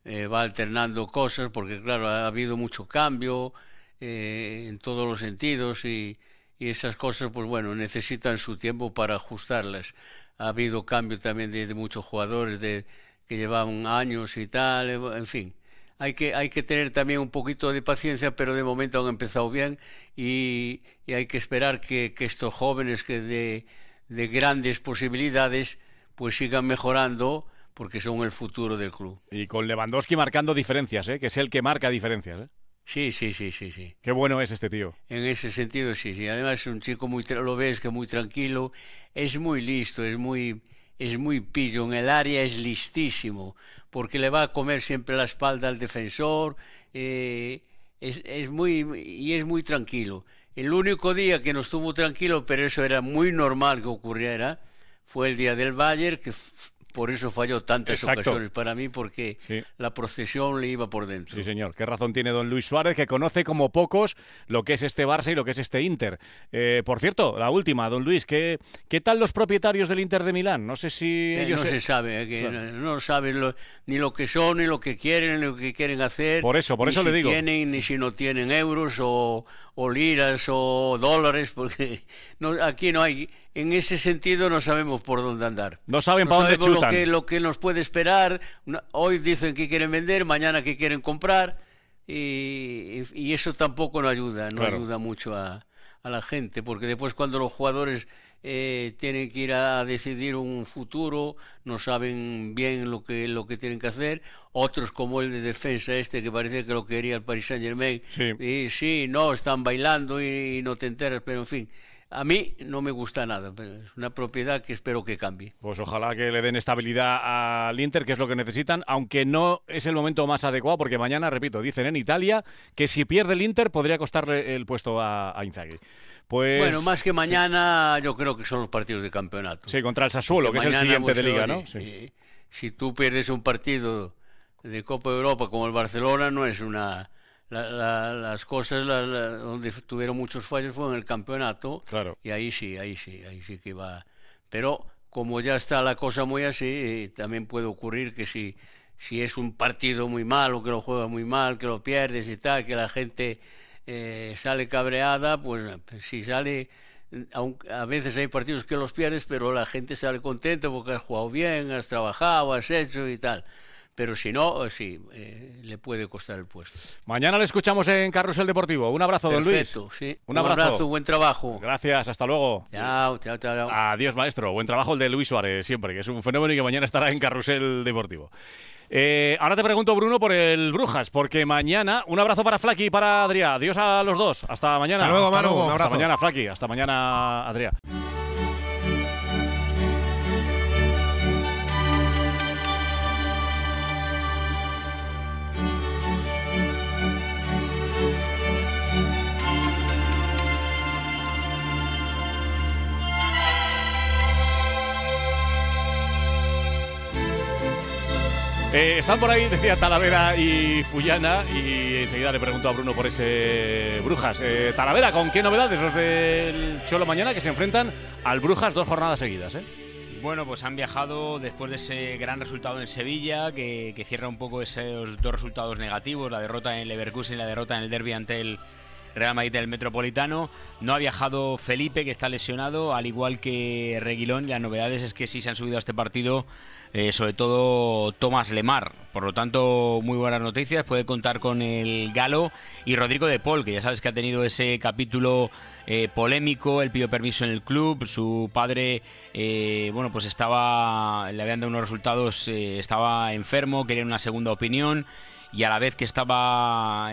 eh, va alternando cosas, porque claro, ha habido mucho cambio eh, en todos los sentidos y, y, esas cosas, pues bueno, necesitan su tiempo para ajustarlas. Ha habido cambio también de, muchos jugadores de, que llevaban años y tal, eh, en fin. Hay que, hay que tener también un poquito de paciencia, pero de momento han empezado bien y, hay que esperar que, estos jóvenes que de, de grandes posibilidades pues sigan mejorando porque son el futuro del club. Y con Lewandowski marcando diferencias, ¿eh? que es el que marca diferencias. ¿eh? Sí, sí, sí, sí, sí. Qué bueno es este tío. En ese sentido, sí, sí. Además es un chico muy, lo ves que muy tranquilo, es muy listo, es muy, es muy pillo. En el área es listísimo, porque le va a comer siempre la espalda al defensor. Eh, es, muy y es muy tranquilo. El único día que no estuvo tranquilo, pero eso era muy normal que ocurriera, fue el día del Bayern, que por eso falló tantas ocasiones para mí, porque la procesión le iba por dentro. Sí, señor. Qué razón tiene don Luis Suárez, que conoce como pocos lo que es este Barça y lo que es este Inter. Eh, por cierto, la última, don Luis, ¿qué, ¿qué tal los propietarios del Inter de Milán? No sé si... Eh, ellos no se, saben sabe, eh, que no, saben ni lo que son, ni lo que quieren, ni lo que quieren hacer. Por eso, por eso le digo. Tienen, ni si no tienen euros o, o liras o dólares, porque no, aquí no hay en ese sentido no sabemos por dónde andar. No saben para dónde chutan. Lo que, lo que nos puede esperar. Hoy dicen que quieren vender, mañana que quieren comprar. Y, eso tampoco no ayuda, no ayuda mucho a, la gente, porque después cuando los jugadores eh, tienen que ir a decidir un futuro, no saben bien lo que, lo que tienen que hacer. Otros como el de defensa este que parece que lo quería el Paris Saint Germain, sí. y sí, no, están bailando y no te enteras, pero en fin, a mí no me gusta nada, pero es una propiedad que espero que cambie. Pues ojalá que le den estabilidad al Inter, que es lo que necesitan, aunque no es el momento más adecuado, porque mañana, repito, dicen en Italia que si pierde el Inter podría costarle el puesto a, Inzaghi. Pues... Bueno, más que mañana, yo creo que son los partidos de campeonato. Sí, contra el Sassuolo, que es el siguiente de liga, ¿no? Sí. Eh, si tú pierdes un partido de Copa de Europa como el Barcelona, no es una las cosas donde tuvieron muchos fallos fue en el campeonato. Y ahí sí, ahí sí, ahí sí que va. Pero como ya está la cosa muy así, eh, también puede ocurrir que si, si es un partido muy malo, que lo juegas muy mal, que lo pierdes y tal, que la gente eh, sale cabreada, pues, pues si sale a veces hay partidos que los pierdes, pero la gente sale contenta porque has jugado bien, has trabajado, has hecho y tal pero si no, eh, sí, eh, le puede costar el puesto. Mañana le escuchamos en Carrusel Deportivo. Un abrazo, don Luis. Sí. Un, abrazo. Un buen trabajo. Gracias, hasta luego. Chao, chao, chao. Adiós, maestro. Buen trabajo el de Luis Suárez, siempre, que es un fenómeno y que mañana estará en Carrusel Deportivo. Eh, ahora te pregunto, Bruno, por el Brujas, porque mañana, un abrazo para Flaky y para Adrián. Adiós a los dos. Hasta mañana. Hasta luego, mañana, Flaky. Hasta mañana, Adrián. Eh, están por ahí, decía Talavera y Fullana, y enseguida le pregunto a Bruno por ese Brujas. Eh, Talavera, ¿con qué novedades los del Cholo mañana que se enfrentan al Brujas dos jornadas seguidas? ¿eh? Bueno, pues han viajado después de ese gran resultado en Sevilla, que, cierra un poco esos dos resultados negativos, la derrota en Leverkusen y la derrota en el derby ante el Real Madrid del Metropolitano. No ha viajado Felipe, que está lesionado, al igual que Reguilón. Las novedades es que sí se han subido a este partido eh, sobre todo Tomás Lemar. Por lo tanto, muy buenas noticias. Puede contar con el Galo y Rodrigo de Paul, que ya sabes que ha tenido ese capítulo eh, polémico. Él pidió permiso en el club. Su padre, eh, bueno, pues estaba, le habían dado unos resultados, estaba enfermo, quería una segunda opinión y a la vez que estaba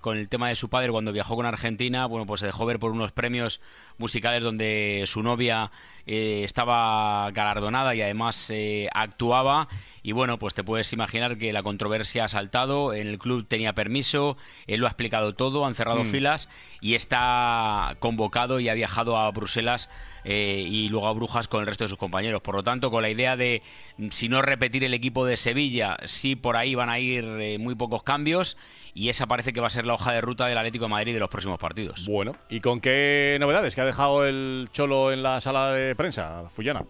con el tema de su padre cuando viajó con Argentina, bueno, pues se dejó ver por unos premios musicales donde su novia eh, estaba galardonada y además eh, actuaba y bueno, pues te puedes imaginar que la controversia ha saltado, el club tenía permiso, él lo ha explicado todo, han cerrado mm. filas y está convocado y ha viajado a Bruselas eh, y luego a Brujas con el resto de sus compañeros. Por lo tanto, con la idea de, si no repetir el equipo de Sevilla, sí por ahí van a ir eh, muy pocos cambios y esa parece que va a ser la hoja de ruta del Atlético de Madrid de los próximos partidos. Bueno, ¿y con qué novedades que ha dejado el Cholo en la sala de prensa, Fullana?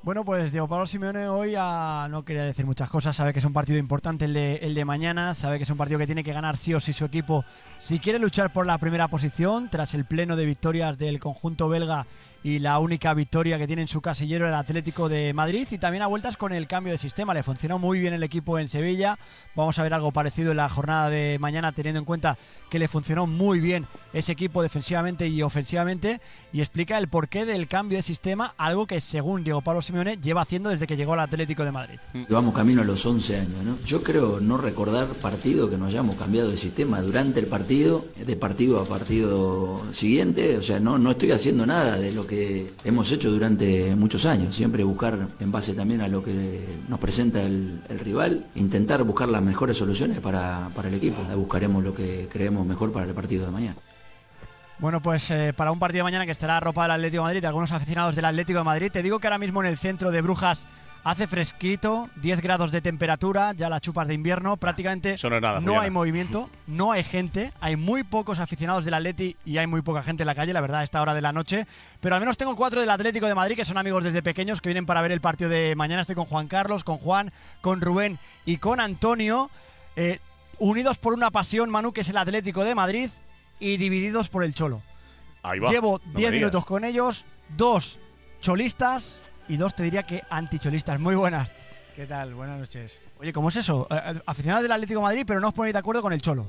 Bueno, pues Diego Pablo Simeone hoy ah, no quería decir muchas cosas, sabe que es un partido importante el de, el de mañana, sabe que es un partido que tiene que ganar sí o sí su equipo si quiere luchar por la primera posición tras el pleno de victorias del conjunto belga y la única victoria que tiene en su casillero el Atlético de Madrid y también a vueltas con el cambio de sistema. Le funcionó muy bien el equipo en Sevilla. Vamos a ver algo parecido en la jornada de mañana teniendo en cuenta que le funcionó muy bien ese equipo defensivamente y ofensivamente y explica el porqué del cambio de sistema, algo que según Diego Pablo Simeone lleva haciendo desde que llegó al Atlético de Madrid. Llevamos camino a los 11 años, Yo creo no recordar partido que nos hayamos cambiado de sistema durante el partido, de partido a partido siguiente, o sea, no, no estoy haciendo nada de lo que hemos hecho durante muchos años, siempre buscar en base también a lo que nos presenta el, rival, intentar buscar las mejores soluciones para, para el equipo. buscaremos lo que creemos mejor para el partido de mañana. Bueno, pues eh, para un partido de mañana que estará ropa del Atlético de Madrid, algunos aficionados del Atlético de Madrid, te digo que ahora mismo en el centro de Brujas Hace fresquito, 10 grados de temperatura, ya las chupas de invierno, prácticamente no, hay movimiento, no hay gente, hay muy pocos aficionados del Atleti y hay muy poca gente en la calle, la verdad, a esta hora de la noche. Pero al menos tengo cuatro del Atlético de Madrid que son amigos desde pequeños que vienen para ver el partido de mañana. Estoy con Juan Carlos, con Juan, con Rubén y con Antonio, eh, unidos por una pasión, Manu, que es el Atlético de Madrid y divididos por el Cholo. Llevo 10 minutos con ellos, dos cholistas y dos, te diría que anticholistas. Muy buenas. ¿Qué tal? Buenas noches. Oye, ¿cómo es eso? Eh, eh, aficionados del Atlético Madrid, pero no os ponéis de acuerdo con el Cholo.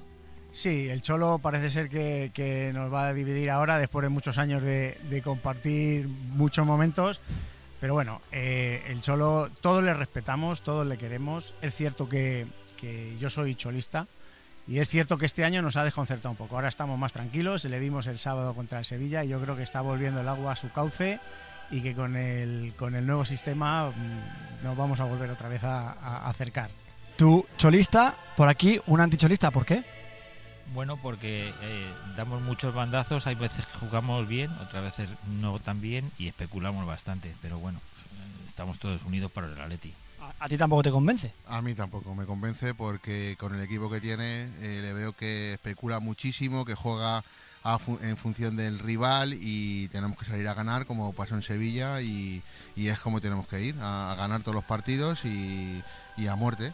Sí, el Cholo parece ser que, nos va a dividir ahora después de muchos años de, compartir muchos momentos. Pero bueno, eh, el Cholo, todos le respetamos, todos le queremos. Es cierto que, que yo soy cholista, y es cierto que este año nos ha desconcertado un poco. Ahora estamos más tranquilos, le dimos el sábado contra el Sevilla y yo creo que está volviendo el agua a su cauce y que con el, con el nuevo sistema mm, nos vamos a volver otra vez a, acercar. Tú, cholista, por aquí, un anticholista, ¿por qué? Bueno, porque eh, damos muchos bandazos, hay veces que jugamos bien, otras veces no tan bien y especulamos bastante, pero bueno, estamos todos unidos para el Atleti. ¿A, ti tampoco te convence? A mí tampoco me convence porque con el equipo que tiene eh, le veo que especula muchísimo, que juega en función del rival y tenemos que salir a ganar como pasó en Sevilla y, es como tenemos que ir, a, ganar todos los partidos y, a muerte.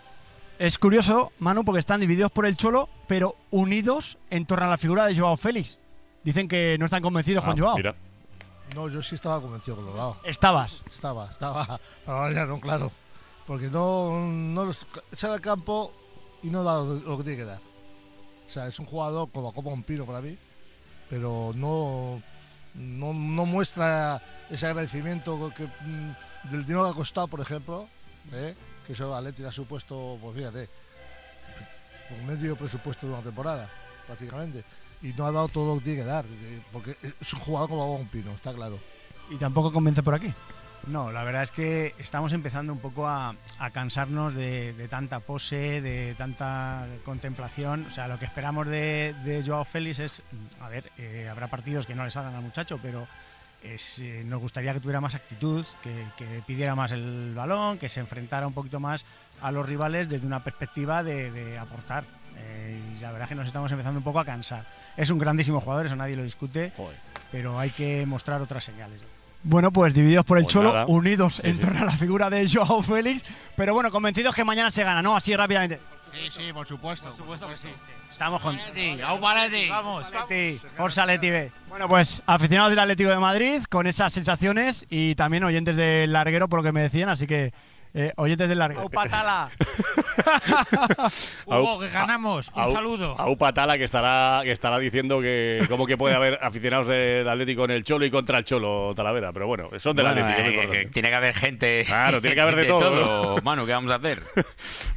Es curioso, Manu, porque están divididos por el Cholo, pero unidos en torno a la figura de Joao Félix. Dicen que no están convencidos con ah, Joao. Mira. No, yo sí estaba convencido con Joao. Estabas. Estaba, estaba. Pero ya no, claro. Porque no, no sale al campo y no da lo, que tiene que dar. O sea, es un jugador como, como un pino para mí pero no, no, muestra ese agradecimiento que, mm, del dinero que ha costado, por ejemplo, ¿eh? que eso a Leti ha supuesto, pues fíjate, por medio presupuesto de una temporada, prácticamente. Y no ha dado todo lo que tiene que dar, porque es un jugador como un pino, está claro. ¿Y tampoco convence por aquí? No, la verdad es que estamos empezando un poco a, cansarnos de, tanta pose, de tanta contemplación. O sea, lo que esperamos de, Joao Félix es, a ver, eh, habrá partidos que no le salgan al muchacho, pero eh, eh, nos gustaría que tuviera más actitud, que, pidiera más el balón, que se enfrentara un poquito más a los rivales desde una perspectiva de, aportar. y la verdad es que nos estamos empezando un poco a cansar. Es un grandísimo jugador, eso nadie lo discute, pero hay que mostrar otras señales. Bueno, pues divididos por el pues Cholo, unidos en torno a la figura de Joao Félix, pero bueno, convencidos que mañana se gana, ¿no? Así rápidamente. Sí, sí, por supuesto. Por supuesto que sí. Estamos juntos. ¡Vamos! Forza Bueno, pues aficionados del Atlético de Madrid, con esas sensaciones y también oyentes del larguero, por lo que me decían, así que eh, el de larga. ¡Aupatala! Hugo, que ganamos. Un saludo. Aupatala, que estará, que estará diciendo que como que puede haber aficionados del Atlético en el Cholo y contra el Cholo Talavera. Pero bueno, son del Atlético. Eh, tiene que haber gente. Claro, tiene que haber de, todo. ¿qué vamos a hacer?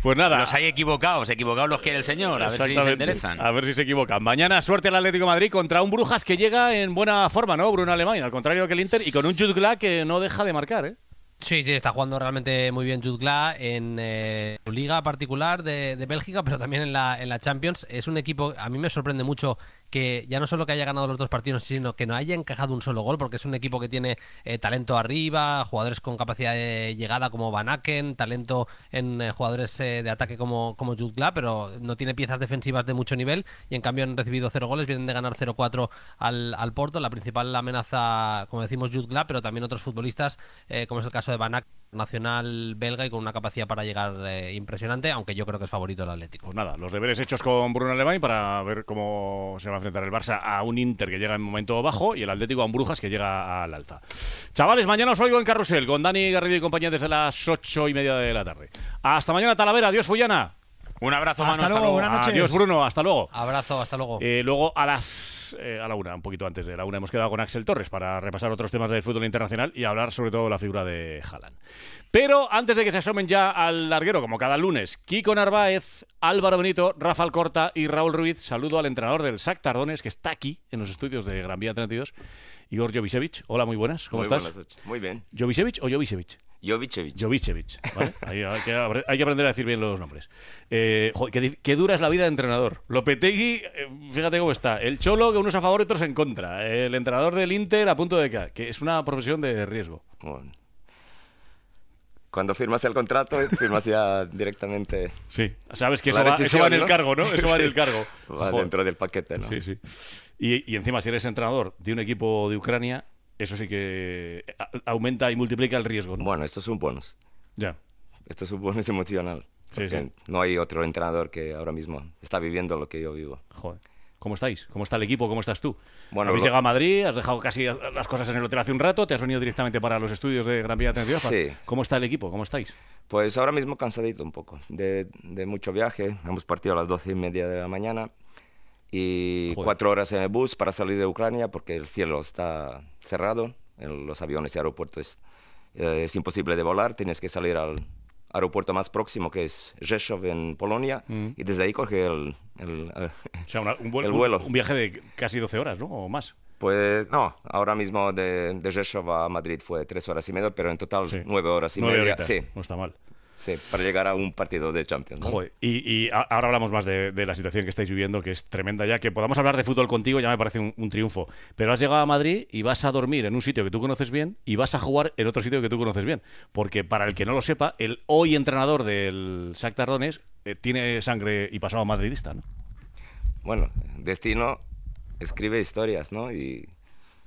Pues nada. Los hay equivocados. Equivocados los quiere el señor. A ver si se enderezan. A ver si se equivocan. Mañana suerte el Atlético Madrid contra un Brujas que llega en buena forma, ¿no? Bruno Alemán, al contrario que el Inter, y con un Jude que no deja de marcar, ¿eh? Sí, sí, está jugando realmente muy bien Jude en eh, su liga particular de, Bélgica, pero también en la, en la Champions. Es un equipo, a mí me sorprende mucho que ya no solo que haya ganado los dos partidos, sino que no haya encajado un solo gol, porque es un equipo que tiene eh, talento arriba, jugadores con capacidad de llegada como Van Aken, talento en eh, jugadores de ataque como, como pero no tiene piezas defensivas de mucho nivel y en cambio han recibido cero goles, vienen de ganar 0-4 al, al, Porto, la principal amenaza, como decimos, Jude pero también otros futbolistas, como es el caso de Banac nacional belga y con una capacidad para llegar eh, impresionante, aunque yo creo que es favorito el Atlético. Pues nada, los deberes hechos con Bruno Alemán para ver cómo se va a enfrentar el Barça a un Inter que llega en momento bajo y el Atlético a un Brujas que llega al alza. Chavales, mañana os oigo en Carrusel con Dani Garrido y compañía desde las ocho y media de la tarde. Hasta mañana, Talavera. Adiós, Fullana. Un abrazo, Hasta luego, Adiós, Bruno. Hasta luego. Abrazo, hasta luego. Eh, luego a las eh, a la una, un poquito antes de la una, hemos quedado con Axel Torres para repasar otros temas del fútbol internacional y hablar sobre todo de la figura de Haaland. Pero antes de que se asomen ya al larguero, como cada lunes, Kiko Narváez, Álvaro Benito, Rafael Corta y Raúl Ruiz, saludo al entrenador del SAC Tardones, que está aquí en los estudios de Gran Vía 32 Igor Jovisevich. Hola, muy buenas. ¿Cómo estás? muy bien. ¿Jovicevich o Jovisevich? Jovicevich. Jovicevich, ¿vale? hay, que, aprender a decir bien los nombres. Eh, dura es la vida de entrenador. Lopetegui, eh, fíjate cómo está. El Cholo, que unos a favor y otros en contra. El entrenador del Inter a punto de caer. Que es una profesión de riesgo cuando firmas el contrato, firmas ya directamente. Sí, sabes que eso, va, en el cargo, ¿no? Eso va en el cargo. Va dentro del paquete, ¿no? Sí, sí. Y, encima, si eres entrenador de un equipo de Ucrania, eso sí que eh, aumenta y multiplica el riesgo, ¿no? Bueno, esto es un bonus. Ya. Esto es un bonus emocional. Sí, sí. No hay otro entrenador que ahora mismo está viviendo lo que yo vivo. Joder. ¿Cómo estáis? ¿Cómo está el equipo? ¿Cómo estás tú? Bueno, Habéis llegado a Madrid, has dejado casi las cosas en el hotel hace un rato, te has venido directamente para los estudios de Gran Vía Atención. Sí. ¿Cómo está el equipo? ¿Cómo estáis? Pues ahora mismo cansadito un poco de, mucho viaje. Hemos partido a las doce y media de la mañana y cuatro horas en el bus para salir de Ucrania porque el cielo está cerrado, en los aviones y aeropuertos eh, es imposible de volar, tienes que salir al, aeropuerto más próximo, que es Rzeszów en Polonia, mm. y desde ahí cogí el, el, eh, sea, un vuelo, un viaje de casi 12 horas, ¿no? O más. Pues no, ahora mismo de, de a Madrid fue 3 horas y media, pero en total 9 horas y medio. media. no está mal. Sí, para llegar a un partido de Champions. y, ahora hablamos más de, la situación que estáis viviendo, que es tremenda ya. Que podamos hablar de fútbol contigo ya me parece un, triunfo. Pero has llegado a Madrid y vas a dormir en un sitio que tú conoces bien y vas a jugar en otro sitio que tú conoces bien. Porque para el que no lo sepa, el hoy entrenador del SAC Tardones eh, tiene sangre y pasado madridista, ¿no? Bueno, destino escribe historias, ¿no? Y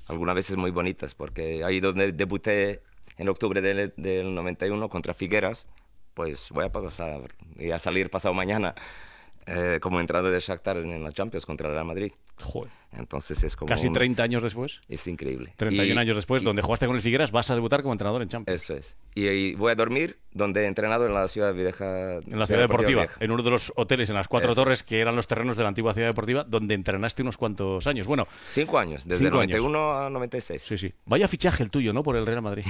algunas veces muy bonitas, porque ahí donde debuté en octubre del, del 91 contra Figueras, pues voy a pasar y a salir pasado mañana eh, como entrado de Shakhtar en la Champions contra el Real Madrid. Joder. Entonces Casi 30 años después. Es increíble. 31 años después, donde jugaste con el Figueras, vas a debutar como entrenador en Champions. Eso es. Y, voy a dormir donde he entrenado en la ciudad vieja. En la ciudad, deportiva, en uno de los hoteles en las Cuatro Torres, que eran los terrenos de la antigua ciudad deportiva, donde entrenaste unos cuantos años. Bueno. Cinco años, desde 91 a 96. Sí, sí. Vaya fichaje el tuyo, ¿no? Por el Real Madrid.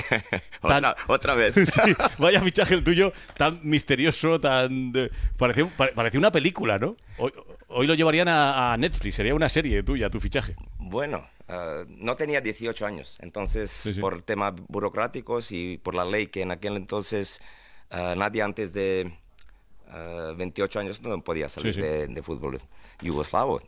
otra, vez. vaya fichaje el tuyo, tan misterioso, tan. Parecía, una película, ¿no? hoy lo llevarían a, Netflix, sería una serie tuya, tu fichaje. Bueno, eh, no tenía 18 años, entonces por temas burocráticos y por la ley que en aquel entonces eh, nadie antes de 28 eh, años no podía salir de, fútbol yugoslavo.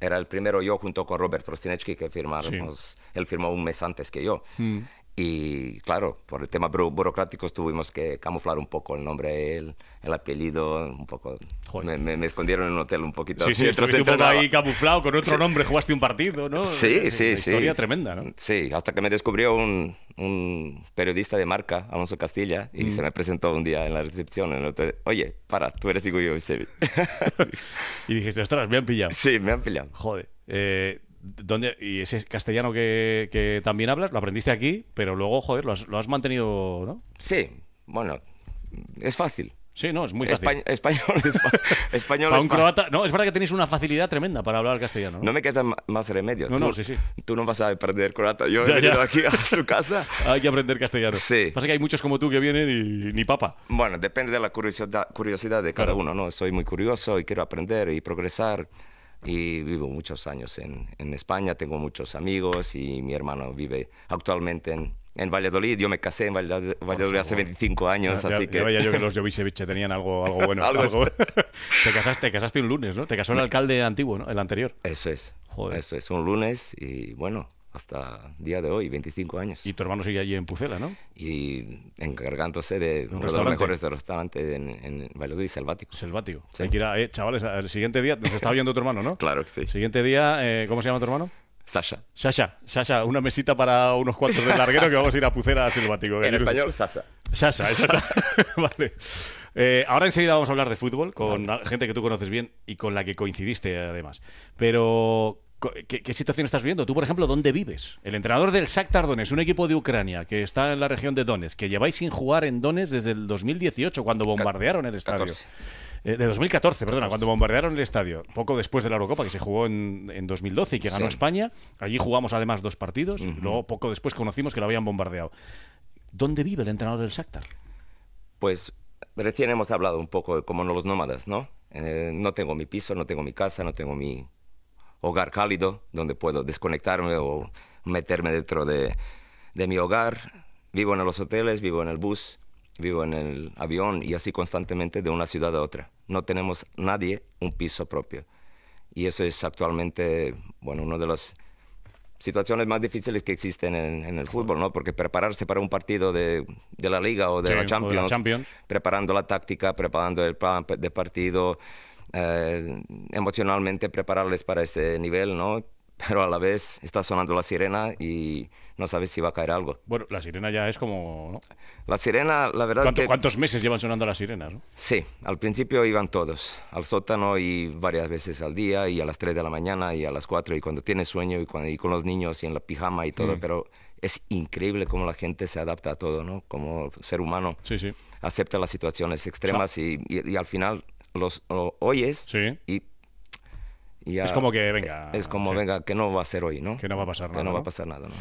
Era el primero yo junto con Robert Prostinecki que firmamos, él firmó un mes antes que yo. Mm. Y claro, por el tema burocrático tuvimos que camuflar un poco el nombre, el, el apellido, un poco. Me, escondieron en un hotel un poquito. Sí, sí, estuviste un poco ahí camuflado con otro nombre, jugaste un partido, ¿no? Sí, sí, Una sí. Historia tremenda, ¿no? Sí, hasta que me descubrió un, periodista de marca, Alonso Castilla, y mm. se me presentó un día en la recepción. En el hotel. Oye, para, tú eres Igor y dijiste, ostras, me han pillado. Sí, me han pillado. Joder. Eh, ¿Y ese castellano que, también hablas, lo aprendiste aquí, pero luego, joder, lo has, mantenido, ¿no? Sí, bueno, es fácil. Sí, no, es muy fácil. español, español. un croata, no, es verdad que tenéis una facilidad tremenda para hablar castellano. No, me queda más remedio. No, no, sí, sí. Tú no vas a aprender croata. Yo he venido aquí a su casa. hay que aprender castellano. Sí. Pasa que hay muchos como tú que vienen y ni papa. Bueno, depende de la curiosidad, de cada uno, ¿no? Soy muy curioso y quiero aprender y progresar y vivo muchos años en, España, tengo muchos amigos y mi hermano vive actualmente en, en Valladolid. Yo me casé en Valladolid, hace 25 años, así que... Ya yo que los Jovisevich tenían algo, bueno. te, casaste, te casaste un lunes, ¿no? Te casó el alcalde antiguo, ¿no? El anterior. Eso es. Eso es, un lunes y bueno, hasta día de hoy, 25 años. Y tu hermano sigue allí en Pucela, ¿no? Y encargándose de ¿Un uno de los mejores restaurantes en, en Valladolid, Selvático. Selvático. Eh, chavales, el siguiente día, nos está viendo tu hermano, ¿no? Claro que sí. Siguiente día, eh, ¿cómo se llama tu hermano? Sasha. Sasha, Sasha, una mesita para unos cuantos de larguero que vamos a ir a Pucela Selvático. En español, Sasha. Sasha, exacto. vale. Eh, ahora enseguida vamos a hablar de fútbol con gente que tú conoces bien y con la que coincidiste además. Pero ¿Qué, situación estás viviendo? Tú, por ejemplo, ¿dónde vives? El entrenador del Shakhtar Donetsk, un equipo de Ucrania que está en la región de Donetsk, que lleváis sin jugar en Donetsk desde el 2018, cuando bombardearon el estadio. Eh, de 2014, perdona, cuando bombardearon el estadio, poco después de la Eurocopa, que se jugó en, 2012 y que ganó España. Allí jugamos además dos partidos, luego poco después conocimos que lo habían bombardeado. ¿Dónde vive el entrenador del Shakhtar? Pues recién hemos hablado un poco de no los nómadas, ¿no? Eh, no tengo mi piso, no tengo mi casa, no tengo mi hogar cálido, donde puedo desconectarme o meterme dentro de, de mi hogar. Vivo en los hoteles, vivo en el bus, vivo en el avión y así constantemente de una ciudad a otra. No tenemos nadie un piso propio. Y eso es actualmente, bueno, una de las situaciones más difíciles que existen en, el fútbol, ¿no? Porque prepararse para un partido de, de la Liga o de, o de la Champions, preparando la táctica, preparando el plan de partido, eh, emocionalmente prepararles para este nivel, ¿no? Pero a la vez está sonando la sirena y no sabes si va a caer algo. Bueno, la sirena ya es como... La sirena, la verdad... que... ¿Cuántos meses llevan sonando las sirenas? ¿no? Sí, al principio iban todos, al sótano y varias veces al día y a las 3 de la mañana y a las 4 y cuando tienes sueño y, con los niños y en la pijama y todo, mm. pero es increíble cómo la gente se adapta a todo, ¿no? Como ser humano. Acepta las situaciones extremas y, al final los lo oyes y, y es como que venga. Es como venga, que no va a ser hoy, ¿no? Que no va a pasar nada. Que no, va a pasar nada, ¿no?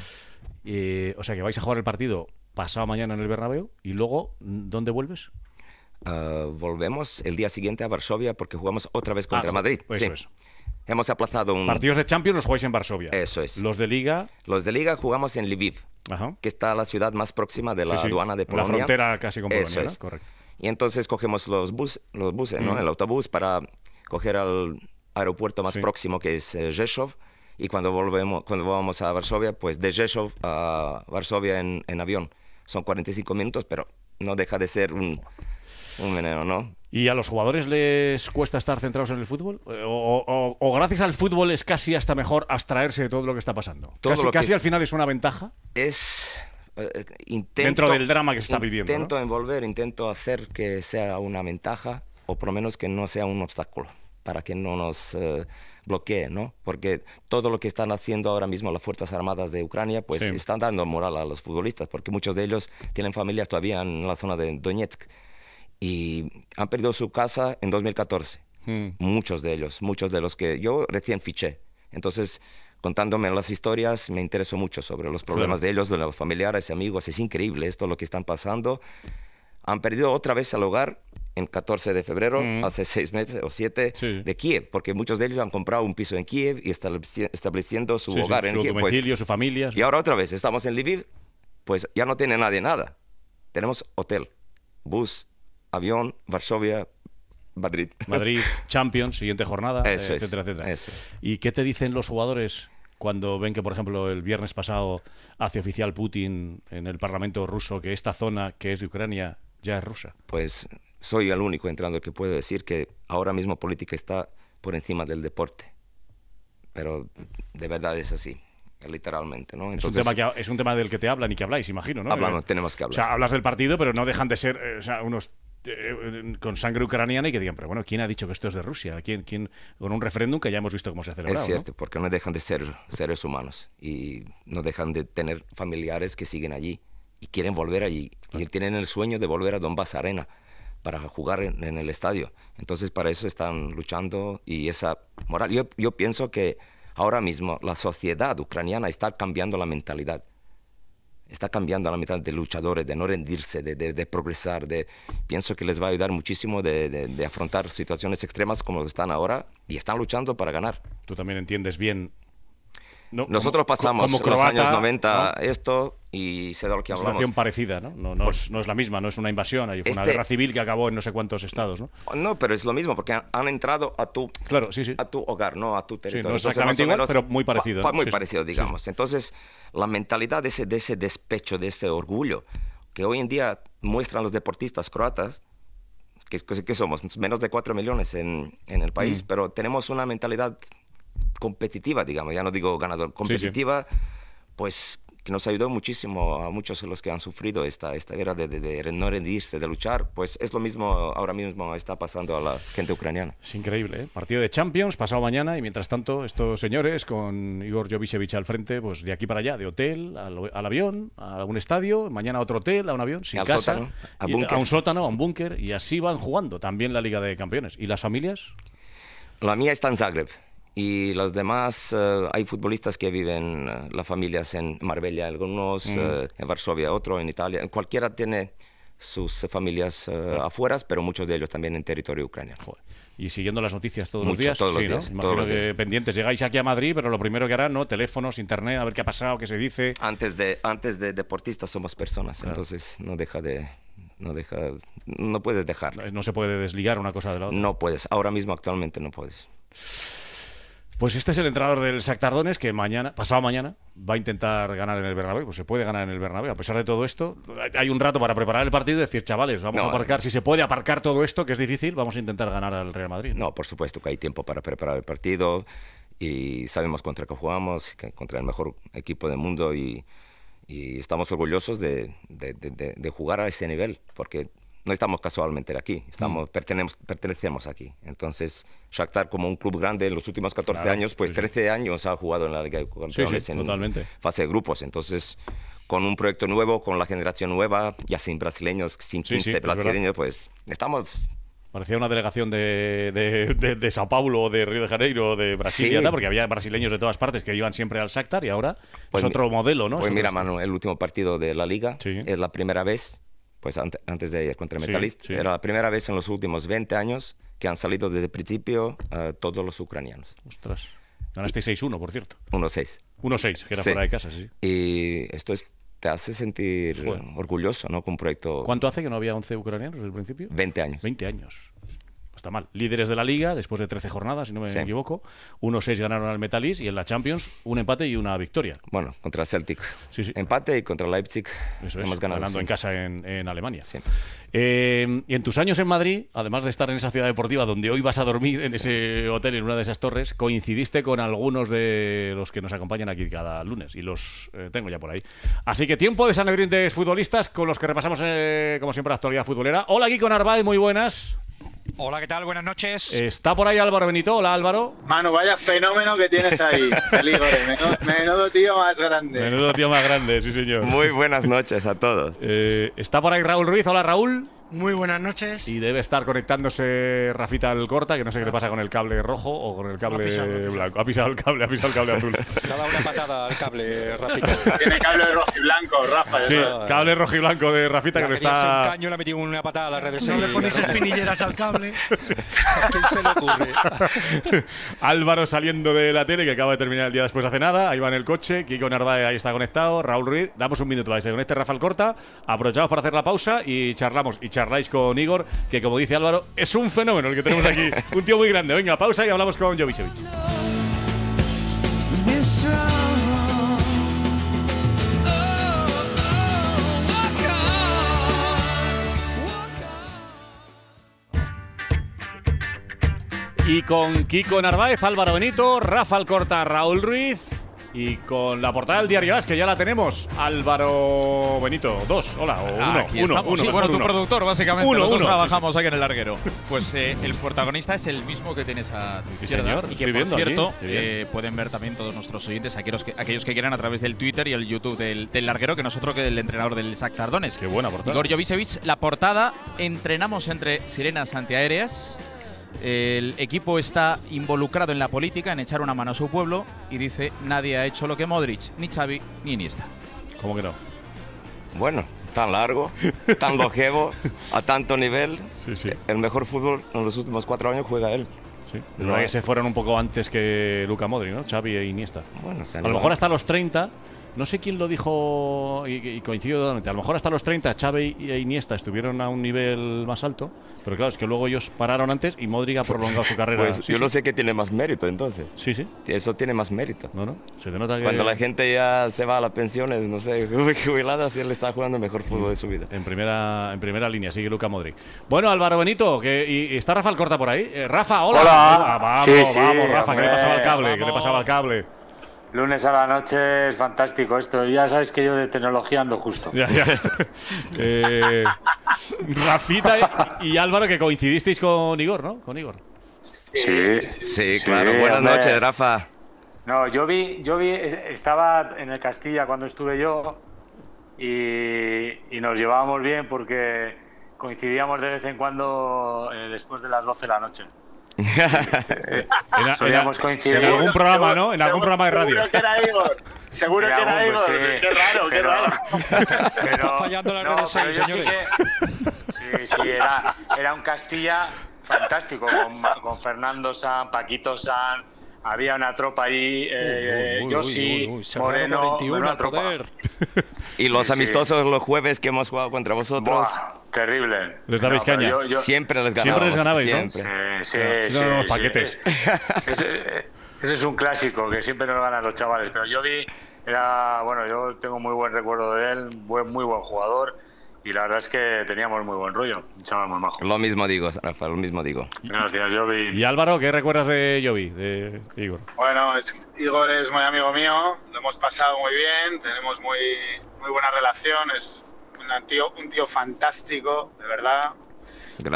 o sea que vais a jugar el partido pasado mañana en el Bernabéu y luego ¿dónde vuelves? Ah, volvemos el día siguiente a Varsovia porque jugamos otra vez contra ah, Madrid. Eso es. Hemos aplazado un... Partidos de Champions los jugáis en Varsovia. Eso es. Los de Liga... Los de Liga jugamos en Lviv, que está la ciudad más próxima de la aduana de Polonia. La frontera casi con Polonia, Eso Correcto. Y entonces cogemos los, bus, los buses, ¿no? El autobús para coger al aeropuerto más próximo que es eh, Y cuando volvemos, cuando vamos a Varsovia, pues de Rzeszów a Varsovia en, en avión. Son 45 minutos, pero no deja de ser un, un veneno, ¿no? ¿Y a los jugadores les cuesta estar centrados en el fútbol? Eh, o, o, gracias al fútbol es casi hasta mejor abstraerse de todo lo que está pasando? casi, casi al final es una ventaja. Es eh, eh, intento, Dentro del drama que se está viviendo. Intento envolver, intento hacer que sea una ventaja o por lo menos que no sea un obstáculo para que no nos eh, bloquee, ¿no? Porque todo lo que están haciendo ahora mismo las Fuerzas Armadas de Ucrania, pues están dando moral a los futbolistas, porque muchos de ellos tienen familias todavía en la zona de Donetsk y han perdido su casa en 2014. Mm. Muchos de ellos, muchos de los que yo recién fiché. Entonces, contándome las historias, me interesó mucho sobre los problemas de ellos, de los familiares, y amigos. Es increíble esto lo que están pasando. Han perdido otra vez al hogar en 14 de febrero, mm. hace seis meses o siete, de Kiev, porque muchos de ellos han comprado un piso en Kiev y están estableciendo su hogar en su pues Domicilio, su familia. Y ahora otra vez, estamos en Lviv, pues ya no tiene nadie nada. Tenemos hotel, bus, avión, Varsovia, Madrid. Madrid, Champions, siguiente jornada, etcétera, etcétera. ¿Y qué te dicen los jugadores cuando ven que, por ejemplo, el viernes pasado hace oficial Putin en el Parlamento ruso que esta zona que es de Ucrania ya es rusa? Pues soy el único entrenador que puedo decir que ahora mismo política está por encima del deporte. Pero de verdad es así literalmente. ¿no? es, un tema del que te hablan y que habláis, imagino, ¿no? Hablamos, eh, tenemos que hablar. O sea, hablas del partido, pero no dejan de ser eh, unos eh, con sangre ucraniana y que digan, pero bueno, ¿quién ha dicho que esto es de Rusia? ¿Quién, quién, con un referéndum que ya hemos visto cómo se ha celebrado. Es cierto, porque no dejan de ser seres humanos y no dejan de tener familiares que siguen allí y quieren volver allí y tienen el sueño de volver a Donbass Arena para jugar en, el estadio. Entonces para eso están luchando y esa moral. Yo, yo pienso que ahora mismo la sociedad ucraniana está cambiando la mentalidad está cambiando a la mitad de luchadores, de no rendirse, de, progresar. De, pienso que les va a ayudar muchísimo de, de, afrontar situaciones extremas como están ahora y están luchando para ganar. Tú también entiendes bien nosotros pasamos en los años 90 esto y se da lo que hablamos. Una situación parecida, ¿no? Pues no, es, la misma, no es una invasión, hay una este guerra civil que acabó en no sé cuántos estados, ¿no? No, pero es lo mismo, porque han, entrado a tu, claro, sí, a tu hogar, no a tu territorio. Sí, no exactamente igual, pero muy parecido. muy parecido, digamos. Entonces, la mentalidad de ese, de ese despecho, de ese orgullo que hoy en día muestran los deportistas croatas, que, que somos menos de 4 millones en, el país, mm. pero tenemos una mentalidad competitiva, digamos, ya no digo ganador, competitiva, pues que nos ayudó muchísimo a muchos de los que han sufrido esta, esta guerra de, no rendirse, de luchar, pues es lo mismo ahora mismo está pasando a la gente ucraniana. Es increíble, ¿eh? Partido de Champions pasado mañana y mientras tanto estos señores con Igor Jovisevich al frente, pues de aquí para allá, de hotel al, avión, a un estadio, mañana otro hotel, a un avión, sin casa, a un sótano, a un búnker y así van jugando también la Liga de Campeones. ¿Y las familias? La mía está en Zagreb. Y los demás, eh, hay futbolistas que viven eh, las familias en Marbella, algunos, mm. eh, en Varsovia, otro, en Italia. Cualquiera tiene sus familias afuera, pero muchos de ellos también en territorio ucraniano. Y siguiendo las noticias todos los días. Todos los días, Imagino que pendientes. Llegáis aquí a Madrid, pero lo primero que harán, ¿no? Teléfonos, internet, a ver qué ha pasado, qué se dice. Antes de, antes de deportistas somos personas, entonces no deja de, no deja, no puedes dejar. No se puede desligar una cosa de la otra. No puedes. Ahora mismo, actualmente, no puedes. Pues este es el entrenador del Sactardones que mañana, pasado mañana, va a intentar ganar en el Bernabéu. Pues se puede ganar en el Bernabéu. A pesar de todo esto, hay un rato para preparar el partido y decir, chavales, vamos a aparcar. Si se puede aparcar todo esto, que es difícil, vamos a intentar ganar al Real Madrid. No, por supuesto que hay tiempo para preparar el partido y sabemos contra qué jugamos, contra el mejor equipo del mundo y, estamos orgullosos de, jugar a este nivel porque no estamos casualmente aquí, estamos, mm. pertenecemos, aquí. Entonces, Shakhtar como un club grande en los últimos 14 años, pues 13 años ha jugado en la Liga de en fase de grupos. Entonces, con un proyecto nuevo, con la generación nueva, ya sin brasileños, sin 15 brasileños, pues estamos Parecía una delegación de, de, Sao Paulo, de Río de Janeiro, de Brasil, porque había brasileños de todas partes que iban siempre al Shakhtar y ahora pues es otro modelo, ¿no? Pues mira, Manu, el último partido de la Liga es la primera vez pues antes de ir contra Metalist. Era la primera vez en los últimos 20 años que han salido desde el principio eh, todos los ucranianos. Ostras. Ganaste 6-1, por cierto. 1-6. 1-6, que era fuera de casa, sí. Y esto te hace sentir orgulloso, ¿no? Con un proyecto... ¿Cuánto hace que no había 11 ucranianos desde el principio? 20 años. 20 años está mal. Líderes de la liga, después de 13 jornadas, si no me equivoco. 1-6 ganaron al Metalis y en la Champions un empate y una victoria. Bueno, contra el Celtic. Empate y contra Leipzig. Eso hemos ganado, ganando en casa en, Alemania. Eh, y en tus años en Madrid, además de estar en esa ciudad deportiva donde hoy vas a dormir en ese hotel, en una de esas torres, coincidiste con algunos de los que nos acompañan aquí cada lunes y los eh, tengo ya por ahí. Así que tiempo de Sanedrín de futbolistas con los que repasamos, eh, como siempre, la actualidad futbolera. Hola, Kiko Narváez, muy buenas. Hola, ¿qué tal? Buenas noches. Está por ahí Álvaro Benito. Hola, Álvaro. Mano, vaya fenómeno que tienes ahí. menudo, tío más grande. Menudo tío más grande, sí, señor. Muy buenas noches a todos. Eh, está por ahí Raúl Ruiz. Hola, Raúl. Muy buenas noches. Y debe estar conectándose Rafita Alcorta, que no sé qué le pasa con el cable rojo o con el cable blanco. Ha pisado el cable, ha pisado el cable azul. Le ha dado una patada al cable, Rafita. Tiene cable rojo y blanco, Rafa. Sí, cable rojo y blanco de Rafita que no está. Un le ha metido una patada a la red No le pones espinilleras al cable. ¿A se le ocurre? Álvaro saliendo de la tele, que acaba de terminar el día después hace nada. Ahí va en el coche. Kiko Narváez ahí está conectado. Raúl Ruiz. Damos un minuto a ese. se este Rafa Alcorta. Aprovechamos para hacer la pausa Y charlamos charláis con Igor, que como dice Álvaro, es un fenómeno el que tenemos aquí. un tío muy grande. Venga, pausa y hablamos con Jovicevic. Y con Kiko Narváez, Álvaro Benito, Rafael Corta Raúl Ruiz, y con la portada del diario AS, que ya la tenemos. Álvaro Benito, dos, hola, o uno, uno, bueno, tu productor, básicamente. Uno, Nosotros trabajamos aquí en el larguero. Pues eh, el protagonista es el mismo que tienes a tu izquierda. Señor, y que, por cierto, eh, pueden ver también todos nuestros oyentes, aquellos que, aquellos que quieran, a través del Twitter y el YouTube del, del larguero, que nosotros que el entrenador del SAC Tardones. Qué buena portada. Igor la portada, entrenamos entre sirenas antiaéreas. El equipo está involucrado en la política, en echar una mano a su pueblo y dice nadie ha hecho lo que Modric, ni Xavi, ni Iniesta. ¿Cómo que no? Bueno, tan largo, tan longevo, a tanto nivel. El mejor fútbol en los últimos cuatro años juega él. Sí. No, que se fueron un poco antes que Luca Modric, ¿no? Xavi e Iniesta. Bueno, a lo mejor hasta los 30 no sé quién lo dijo y, coincido totalmente. A lo mejor hasta los 30 Chávez e Iniesta estuvieron a un nivel más alto, pero claro, es que luego ellos pararon antes y Modric ha prolongado su carrera. Pues yo no lo sé que tiene más mérito entonces. Sí, sí. Eso tiene más mérito. No, no. Se nota que... Cuando la gente ya se va a las pensiones, no sé, jubilada, si él está jugando el mejor fútbol de su vida. En primera, en primera línea, sigue Luca Modric. Bueno, Álvaro Benito, que, y, está Rafa Corta por ahí. Eh, Rafa, hola. hola. Ah, vamos, sí, vamos, Rafa, que le pasaba el cable, que le pasaba el cable. Lunes a la noche es fantástico esto. Ya sabes que yo de tecnología ando justo. Eh, Rafita y Álvaro, que coincidisteis con Igor, ¿no? Con Igor. Sí, sí, claro. Buenas noches, Rafa. No, yo vi, yo vi, eh, estaba en el Castilla cuando estuve yo y, nos llevábamos bien porque coincidíamos de vez en cuando eh, después de las 12 de la noche. Eh, en, algún programa, ¿no? En algún programa de radio. Seguro que era Igor. que Qué raro, qué raro. Pero, fallando la no, Sí, sí, era, era un Castilla fantástico con, Fernando San, Paquito San, había una tropa ahí, eh, eh sí, Moreno, una tropa. Y los amistosos los jueves que hemos jugado contra vosotros. Terrible. Les Siempre les ganabais. Siempre Sí, sí, los paquetes. Ese, es un clásico que siempre nos ganan los chavales. Pero yo era, bueno, yo tengo muy buen recuerdo de él, buen, muy buen jugador. Y la verdad es que teníamos muy buen rollo, un chaval majo. Lo mismo digo, Rafael lo mismo digo. Gracias, Jovi. ¿Y Álvaro, qué recuerdas de Jovi, de Igor? Bueno, Igor es muy amigo mío, lo hemos pasado muy bien, tenemos muy, muy buena relación, es un tío, un tío fantástico, de verdad.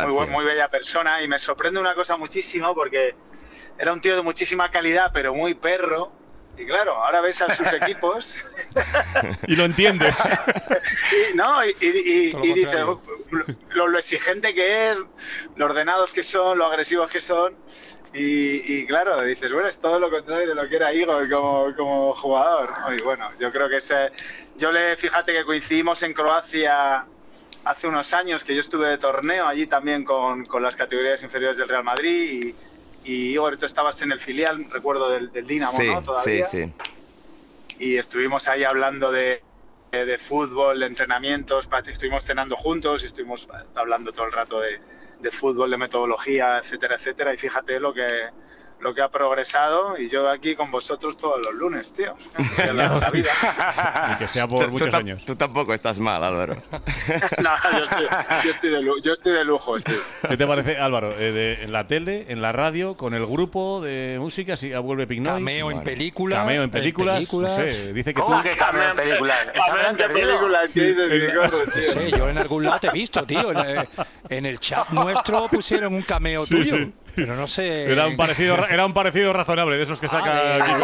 Muy, muy bella persona. Y me sorprende una cosa muchísimo porque era un tío de muchísima calidad, pero muy perro. Y claro, ahora ves a sus equipos. y lo entiendes. y, no, y, y, dices lo, exigente que es, lo ordenados que son, lo agresivos que son. Y, claro, dices, bueno, es todo lo contrario de lo que era Igor como, como jugador. Y bueno, yo creo que ese, yo le, fíjate que coincidimos en Croacia hace unos años que yo estuve de torneo allí también con, las categorías inferiores del Real Madrid y, y Igor, tú estabas en el filial, recuerdo, del, del Dinamo, Todavía. Sí, sí. Y estuvimos ahí hablando de, fútbol, de entrenamientos, estuvimos cenando juntos y estuvimos hablando todo el rato de fútbol, de metodología, etcétera, etcétera. Y fíjate lo que, lo que ha progresado y yo aquí con vosotros todos los lunes, tío. la, vida. Y que sea por muchos años. Tú tampoco estás mal, Álvaro. no, yo estoy, de, lujo, Tío. ¿Qué te parece, Álvaro? Eh, en la tele, en la radio, con el grupo de música, si vuelve Pink Cameo en película. Oh, cameo en películas. No sé, dice que ¿Cómo tú... que cameo en películas? Sí. yo en algún lado te he visto, tío. En, el chat nuestro pusieron un cameo tuyo sé. Era un parecido, era un parecido razonable de esos que saca ah,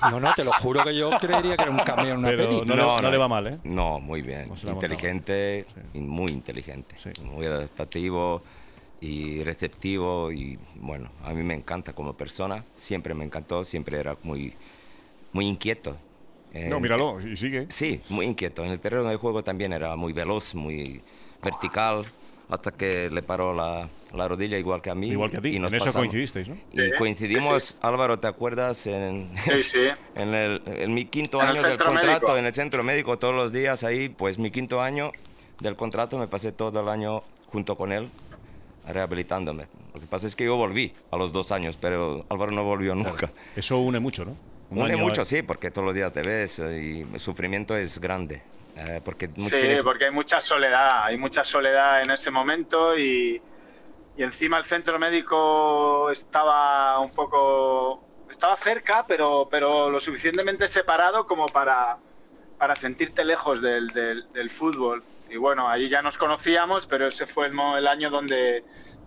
No, no, te lo juro que yo creería que era un camión No, le va mal, ¿eh? No, muy bien. Inteligente, y muy inteligente, muy adaptativo y receptivo y bueno, a mí me encanta como persona, siempre me encantó, siempre era muy, muy inquieto. no, míralo, y sigue. Sí, muy inquieto. En el terreno de juego también era muy veloz, muy vertical, hasta que le paró la, la rodilla igual que a mí. Igual que a ti, y en eso coincidisteis, ¿no? Y coincidimos, Álvaro, ¿te acuerdas? En, sí, en, mi quinto año del contrato, en el centro médico, todos los días ahí, pues mi quinto año del contrato me pasé todo el año junto con él rehabilitándome. Lo que pasa es que yo volví a los dos años, pero Álvaro no volvió nunca. Eso une mucho, ¿no? une mucho, sí, porque todos los días te ves eh, y el sufrimiento es grande. Eh, porque sí, porque hay mucha soledad, hay mucha soledad en ese momento y, y encima el centro médico estaba un poco estaba cerca pero pero lo suficientemente separado como para para sentirte lejos del, del, fútbol y bueno ahí ya nos conocíamos pero ese fue el, año donde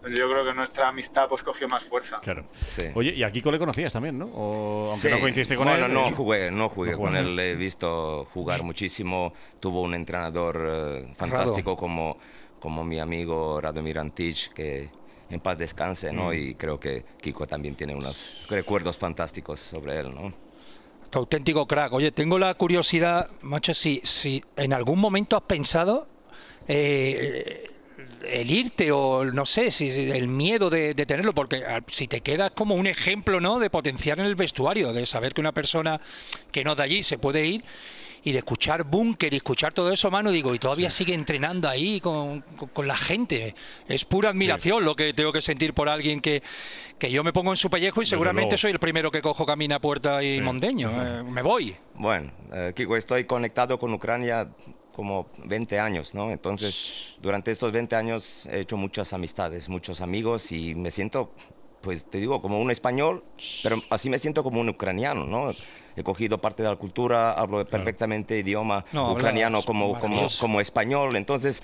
yo creo que nuestra amistad pues cogió más fuerza. Claro. Sí. Oye, y a Kiko le conocías también, ¿no? aunque no coincidiste con él. ¿eh? No, jugué, no jugué con él. Le he visto jugar muchísimo. Tuvo un entrenador eh, fantástico como, como mi amigo Radomir Antic, que en paz descanse, ¿no? Mm. Y creo que Kiko también tiene unos recuerdos fantásticos sobre él, ¿no? Auténtico crack. Oye, tengo la curiosidad, macho, si, si en algún momento has pensado eh, el irte o no sé, si, el miedo de, de, tenerlo, porque ah, si te quedas como un ejemplo, ¿no? De potenciar en el vestuario, de saber que una persona que no de allí se puede ir y de escuchar búnker y escuchar todo eso, mano digo, y todavía sigue entrenando ahí con, con, la gente. Es pura admiración lo que tengo que sentir por alguien que, que yo me pongo en su pellejo y seguramente soy el primero que cojo camina puerta y mondeño. Eh, me voy. Bueno, eh, Kiko, estoy conectado con Ucrania como 20 años, ¿no? Entonces, durante estos 20 años he hecho muchas amistades, muchos amigos y me siento pues te digo, como un español, pero así me siento como un ucraniano, ¿no? He cogido parte de la cultura, hablo perfectamente idioma ucraniano como, como, como, español, entonces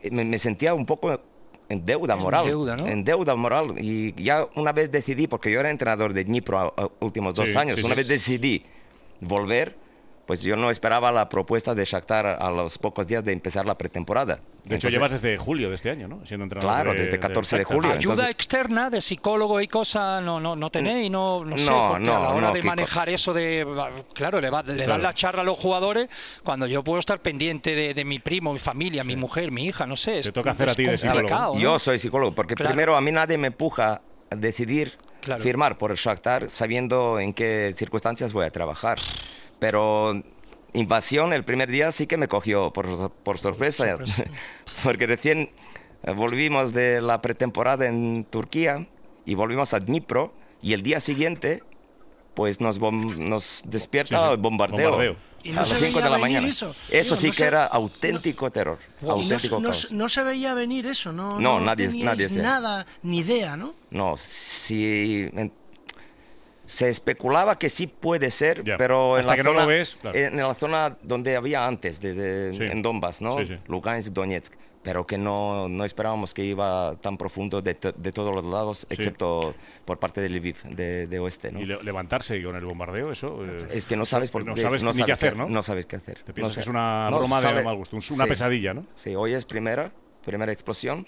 eh, me, sentía un poco en deuda moral. En deuda, ¿no? En deuda moral. Y ya una vez decidí, porque yo era entrenador de Dnipro últimos dos años, una vez decidí volver, pues yo no esperaba la propuesta de Shakhtar a los pocos días de empezar la pretemporada. De hecho, llevas desde julio de este año, ¿no? Siendo claro, desde 14 de, julio. Ayuda externa de psicólogo y cosa no, no, no tenéis, no, no, sé, porque a la hora de manejar eso de... Claro, le, va, dan la charla a los jugadores cuando yo puedo estar pendiente de, mi primo, mi familia, mi mujer, mi hija, no sé. Te toca hacer a ti de psicólogo. Yo soy psicólogo, porque primero a mí nadie me empuja a decidir firmar por el Shakhtar sabiendo en qué circunstancias voy a trabajar. Pero invasión el primer día sí que me cogió por, por sorpresa, porque recién eh, volvimos de la pretemporada en Turquía y volvimos a Dnipro y el día siguiente pues nos, nos despierta el bombardeo. a las 5 de la mañana. Eso, sí que era auténtico terror. Auténtico no, no, se veía venir eso, ¿no? No, nadie, nadie nada, ni idea, ¿no? No, si se especulaba que sí puede ser, pero en la, zona, no en la zona donde había antes, de, en Donbass, ¿no? Lugansk, Donetsk, pero que no, no esperábamos que iba tan profundo de, todos los lados, excepto por parte de Lviv, de, oeste. ¿no? ¿Y levantarse con el bombardeo, eso? Eh, es que no sabes, por, no sabes no sabes qué hacer, ¿no? No sabes qué hacer. Te es una broma de mal gusto, una pesadilla, ¿no? Sí, hoy es primera, primera explosión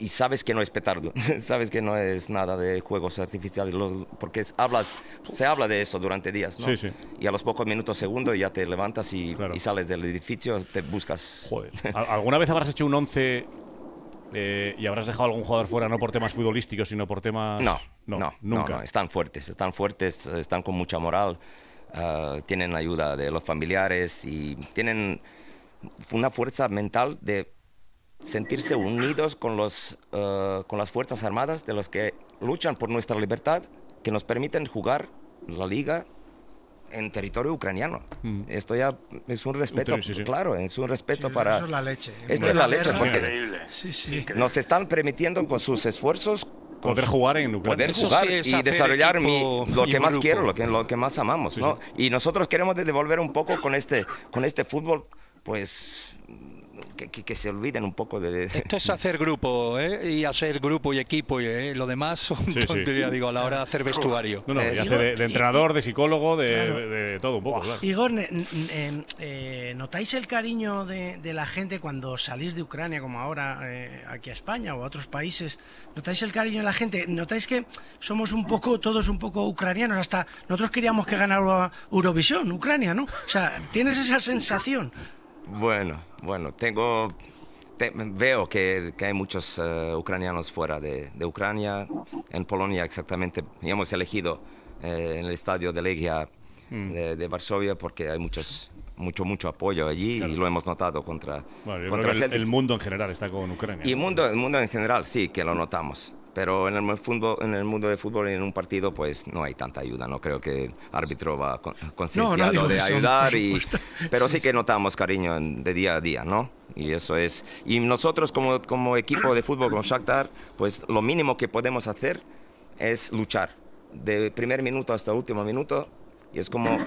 y sabes que no es petardo, sabes que no es nada de juegos artificiales, porque hablas, se habla de eso durante días, ¿no? Sí, sí. Y a los pocos minutos, segundos, ya te levantas y, sales del edificio, te buscas. Joder. ¿Alguna vez habrás hecho un 11 eh, y habrás dejado a algún jugador fuera, no por temas futbolísticos, sino por temas. No, no, no nunca. Están fuertes, están fuertes, están con mucha moral, ah, tienen ayuda de los familiares y tienen una fuerza mental de sentirse unidos con, los, eh, con las Fuerzas Armadas de los que luchan por nuestra libertad, que nos permiten jugar la liga en territorio ucraniano. Mm. Esto ya es un respeto, claro, es un respeto para... esto es la leche. Esto es la leche, porque nos están permitiendo con sus esfuerzos... poder jugar en Ucrania. Poder jugar y desarrollar lo que más quiero, lo que, lo que más amamos. ¿no? Y nosotros queremos devolver un poco con este, con este fútbol, pues que, se olviden un poco de... Esto es hacer grupo, ¿eh? Y hacer grupo y equipo, y ¿eh? lo demás son digo, a la hora de hacer vestuario. No, no, eh, de, entrenador, de psicólogo, de, todo un poco, claro. Igor, eh, ¿notáis el cariño de, la gente cuando salís de Ucrania, como ahora aquí a España o a otros países? ¿Notáis el cariño de la gente? ¿Notáis que somos un poco, todos un poco ucranianos? Hasta nosotros queríamos que ganara Eurovisión, Ucrania, ¿no? O sea, ¿tienes esa sensación? Bueno, bueno, tengo, veo que, hay muchos eh, ucranianos fuera de, Ucrania. En Polonia exactamente, y hemos elegido eh, en el estadio de Legia mm. de, Varsovia porque hay muchos mucho mucho apoyo allí y lo hemos notado contra, contra el, mundo en general está con Ucrania y mundo el mundo en general sí que lo notamos pero en el, en el mundo de fútbol, en un partido, pues no hay tanta ayuda. No creo que el árbitro va concienciado de ayudar. Y, pero sí, que notamos cariño de día a día, ¿no? Y eso es. Y nosotros, como, como equipo de fútbol con Shakhtar, pues lo mínimo que podemos hacer es luchar. De primer minuto hasta último minuto. Y es como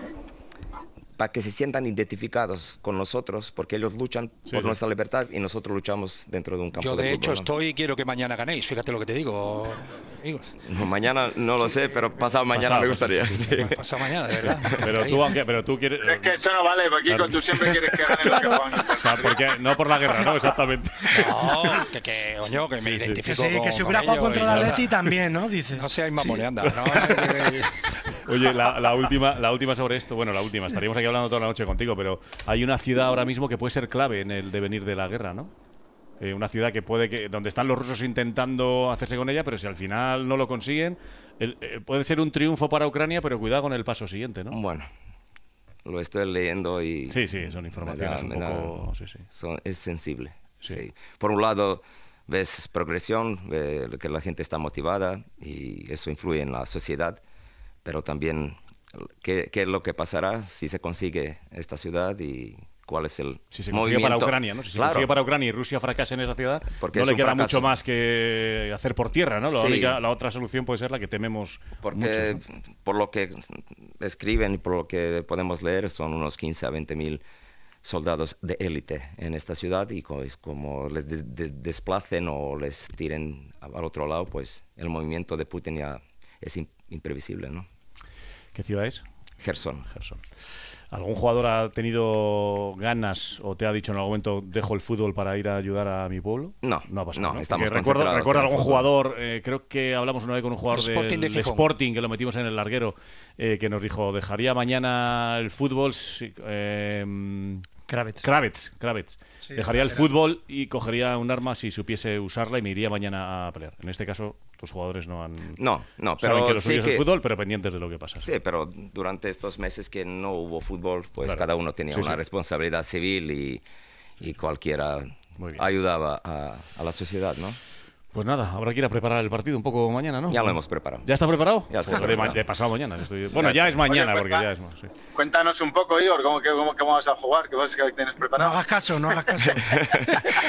para que se sientan identificados con nosotros, porque ellos luchan por nuestra libertad y nosotros luchamos dentro de un campo. Yo de, hecho estoy y quiero que mañana ganéis, fíjate lo que te digo. No, mañana no lo sé, pero pasado mañana me gustaría. Sí. Pasado mañana, de verdad. Pero tú, aunque, pero tú quieres... Es que eso no vale, porque tú siempre quieres que gane claro. O sea, porque, no por la guerra, ¿no? Exactamente. No, que, que oño, que me identifico con, que si hubiera jugado contra el Atleti también, ¿no? Dices. No seáis más ¿no? Oye, la, última, la última sobre esto. Bueno, la última. Estaríamos aquí hablando toda la noche contigo, pero hay una ciudad ahora mismo que puede ser clave en el devenir de la guerra, ¿no? Eh, una ciudad que puede donde están los rusos intentando hacerse con ella, pero si al final no lo consiguen, eh, puede ser un triunfo para Ucrania, pero cuidado con el paso siguiente, ¿no? Bueno, lo estoy leyendo y sí, sí, son informaciones un poco, sí, sí. es sensible. Sí. Por un lado ves progresión, que la gente está motivada y eso influye en la sociedad pero también qué, es lo que pasará si se consigue esta ciudad y cuál es el si para Ucrania, ¿no? Si se para Ucrania y Rusia fracasa en esa ciudad, no le queda mucho más que hacer por tierra, ¿no? La, otra solución puede ser la que tememos Porque por lo que escriben y por lo que podemos leer son unos 15 a 20 mil soldados de élite en esta ciudad y como, les desplacen o les tiren al otro lado, pues el movimiento de Putin ya es imprevisible, ¿no? ¿Qué ciudad es? Gerson. Gerson. ¿Algún jugador ha tenido ganas o te ha dicho en algún momento dejo el fútbol para ir a ayudar a mi pueblo? No, no ha pasado. No, Estamos recuerdo, recuerdo algún jugador, eh, creo que hablamos una vez con un jugador de Sporting que lo metimos en el larguero, eh, que nos dijo dejaría mañana el fútbol. Eh, Kravitz. Kravitz, Dejaría el fútbol y cogería un arma si supiese usarla y me iría mañana a pelear. En este caso, los jugadores no han. No, no, pero. que fútbol, pero pendientes de lo que pasa. Sí, pero durante estos meses que no hubo fútbol, pues cada uno tenía una responsabilidad civil y, cualquiera ayudaba a la sociedad, ¿no? Pues nada, habrá que ir a preparar el partido un poco mañana, ¿no? Ya lo hemos preparado. ¿Ya está preparado? Ya está De, pasado mañana. Bueno, ya, es mañana, porque ya es Cuéntanos un poco, Igor, ¿cómo, vas a jugar? ¿Qué vas a tener preparado? No hagas caso, no hagas caso.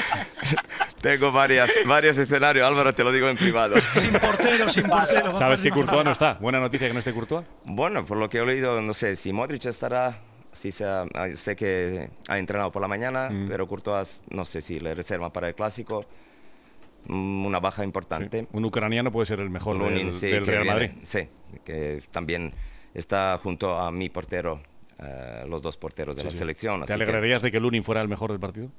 Tengo varias, varios escenarios, Álvaro, te lo digo en privado. sin portero, sin portero. ¿Sabes que Courtois no está? ¿Buena noticia que no esté Courtois? Bueno, por lo que he leído, no sé, si Modric estará si sé que ha entrenado por la mañana, mm. pero Courtois no sé si le reserva para el clásico. Mm, una baja importante. Un ucraniano puede ser el mejor del, Real Madrid. sí, que también está junto a mi portero, eh, los dos porteros de la selección. ¿Te alegrarías de que Lunin fuera el mejor del partido?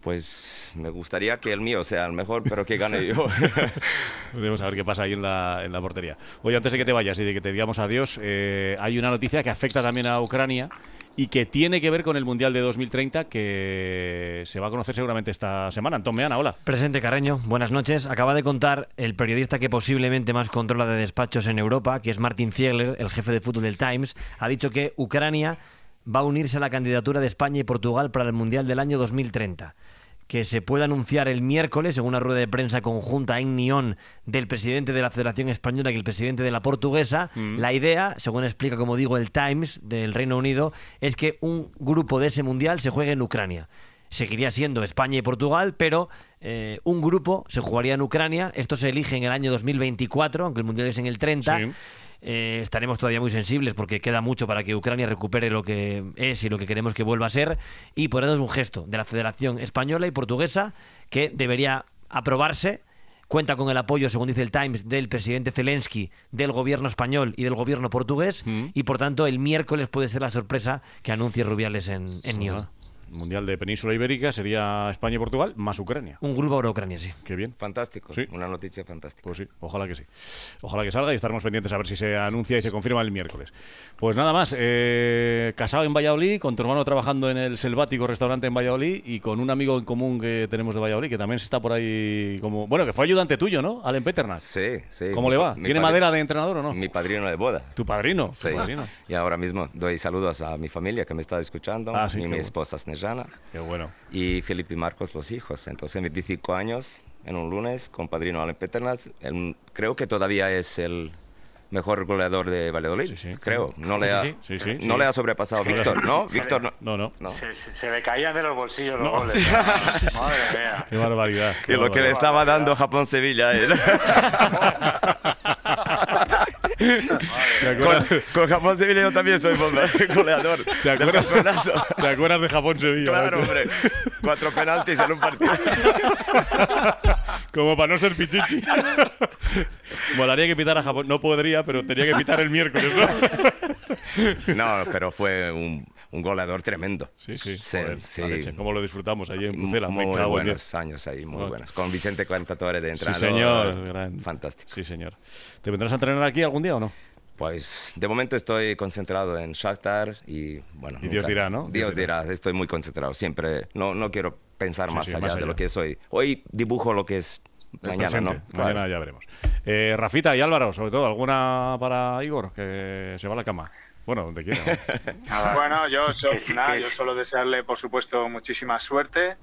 Pues me gustaría que el mío sea el mejor, pero que gane yo. Vamos a ver qué pasa ahí en la, portería. Oye, antes de que te vayas y de que te digamos adiós, eh, hay una noticia que afecta también a Ucrania y que tiene que ver con el Mundial de 2030 que se va a conocer seguramente esta semana. Antón Meana, hola. Presente Carreño, buenas noches. Acaba de contar el periodista que posiblemente más controla de despachos en Europa, que es Martin Ziegler, el jefe de fútbol del Times, ha dicho que Ucrania va a unirse a la candidatura de España y Portugal para el Mundial del año 2030 que se pueda anunciar el miércoles en una rueda de prensa conjunta en Nión del presidente de la Federación Española y el presidente de la Portuguesa. Mm. La idea, según explica, como digo, el Times del Reino Unido, es que un grupo de ese mundial se juegue en Ucrania. Seguiría siendo España y Portugal, pero eh, un grupo se jugaría en Ucrania. Esto se elige en el año 2024, aunque el mundial es en el 30. Eh, estaremos todavía muy sensibles porque queda mucho para que Ucrania recupere lo que es y lo que queremos que vuelva a ser. Y por eso es un gesto de la Federación Española y Portuguesa que debería aprobarse. Cuenta con el apoyo, según dice el Times, del presidente Zelensky, del gobierno español y del gobierno portugués. Mm. Y por tanto, el miércoles puede ser la sorpresa que anuncie Rubiales en, en New York. Mundial de Península Ibérica sería España y Portugal más Ucrania. Un grupo ahora Ucrania, sí. Qué bien. Fantástico. Sí. Una noticia fantástica. Pues sí, ojalá que sí. Ojalá que salga y estaremos pendientes a ver si se anuncia y se confirma el miércoles. Pues nada más, eh, casado en Valladolid, con tu hermano trabajando en el selvático restaurante en Valladolid y con un amigo en común que tenemos de Valladolid que también está por ahí como... Bueno, que fue ayudante tuyo, ¿no? Allen Peternas. Sí, sí. ¿Cómo le va? ¿Tiene madera de entrenador o no? Mi padrino de boda. ¿Tu padrino? Sí. Y ahora mismo doy saludos a mi familia que me está escuchando ah, y mi esposa Qué bueno. Y Felipe y Marcos, los hijos. Entonces, 25 años, en un lunes, con Padrino Alan Peternas creo que todavía es el mejor goleador de Valladolid, creo. No le ha, no le ha sobrepasado Víctor, ¿no? Se Víctor, no. no. Se, le caían de los bolsillos los goles. ¿eh? Madre mía. Qué barbaridad. y lo que le estaba dando Japón-Sevilla. ¿eh? Con, Japón Sevilla yo también soy goleador. ¿Te acuerdas, de Japón Sevilla? Claro, hombre. Cuatro penaltis en un partido. Como para no ser pichichi. Molaría que pitar a Japón. No podría, pero tenía que pitar el miércoles, No, pero fue un un goleador tremendo. Sí, sí. sí, ¿Cómo lo disfrutamos allí en Pucela? Muy buenos años ahí, muy buenos. Con Vicente Cantatore de entrada. Sí, señor. Fantástico. Sí, señor. ¿Te vendrás a entrenar aquí algún día o no? Pues de momento estoy concentrado en Shakhtar y bueno. Y Dios dirá, ¿no? Dios, dirá. estoy muy concentrado siempre. No, no quiero pensar más, allá de lo que soy. Hoy dibujo lo que es mañana, ¿no? Mañana ya veremos. Eh, Rafita y Álvaro, sobre todo, ¿alguna para Igor que se va a la cama? Bueno, bueno, yo, solo desearle, por supuesto, muchísima suerte.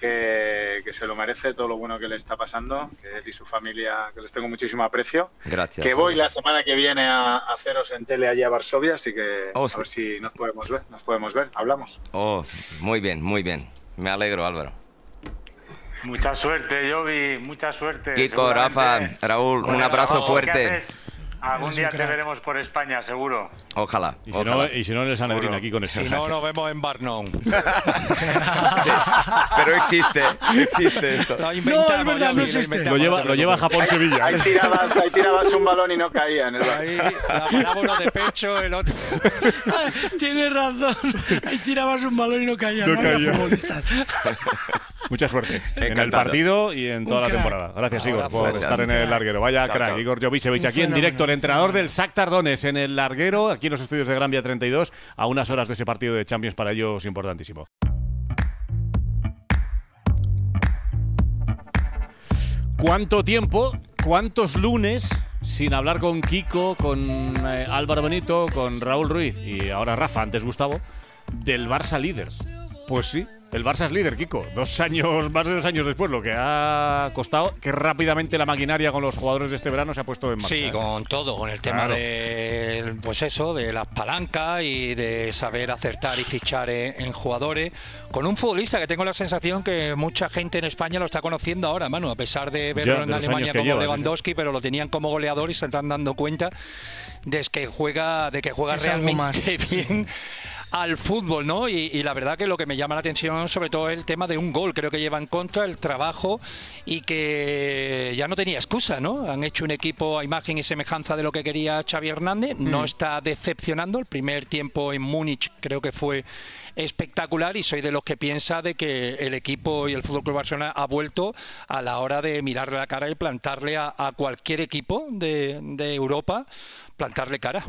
Que, se lo merece todo lo bueno que le está pasando, que él y su familia, que les tengo muchísimo aprecio. Gracias. Que voy la semana que viene a, haceros en tele allí a Varsovia, así que a oh, ver si nos podemos ver, nos podemos ver, hablamos. Oh, muy bien, muy bien. Me alegro, Álvaro. Mucha suerte, Jovi, mucha suerte. Kiko, Rafa, Raúl, un abrazo fuerte. Algún día te veremos por España, seguro. Ojalá. Y si, No, y no, en aquí con el Si no, nos vemos en Barnum. pero existe, existe esto. No, no es no existe. Lo lleva, lo lleva Japón-Sevilla. Ahí, tirabas, tirabas un balón y no caían. Ahí la parábola de pecho, el otro. Tienes razón. Ahí tirabas un balón y no caían. No, no caían. Mucha suerte en el partido y en toda la temporada. Gracias, Igor, por estar en el larguero. Vaya crack, Igor Jovicevic, aquí en directo, el entrenador del SAC Tardones en el larguero, aquí en los estudios de Gran Vía 32, a unas horas de ese partido de Champions para ellos importantísimo. ¿Cuánto tiempo? ¿Cuántos lunes sin hablar con Kiko, con eh, Álvaro Benito, con Raúl Ruiz y ahora Rafa, antes Gustavo, del Barça líder? Pues sí, el Barça es líder, Kiko. Dos años, más de dos años después, lo que ha costado, que rápidamente la maquinaria con los jugadores de este verano se ha puesto en marcha. Sí, ¿eh? con todo, con el tema de, pues eso, de las palancas y de saber acertar y fichar eh, en, jugadores. Con un futbolista que tengo la sensación que mucha gente en España lo está conociendo ahora, mano, a pesar de verlo en Alemania como Lewandowski, pero lo tenían como goleador y se están dando cuenta de que juega, de que juega realmente bien al fútbol, ¿no? Y, la verdad que lo que me llama la atención sobre todo es el tema de un gol, creo que lleva en contra el trabajo y que ya no tenía excusa, ¿no? Han hecho un equipo a imagen y semejanza de lo que quería Xavi Hernández, no mm. está decepcionando, el primer tiempo en Múnich creo que fue espectacular y soy de los que piensa de que el equipo y el Fútbol Club Barcelona ha vuelto a la hora de mirarle la cara y plantarle a, cualquier equipo de, Europa, plantarle cara.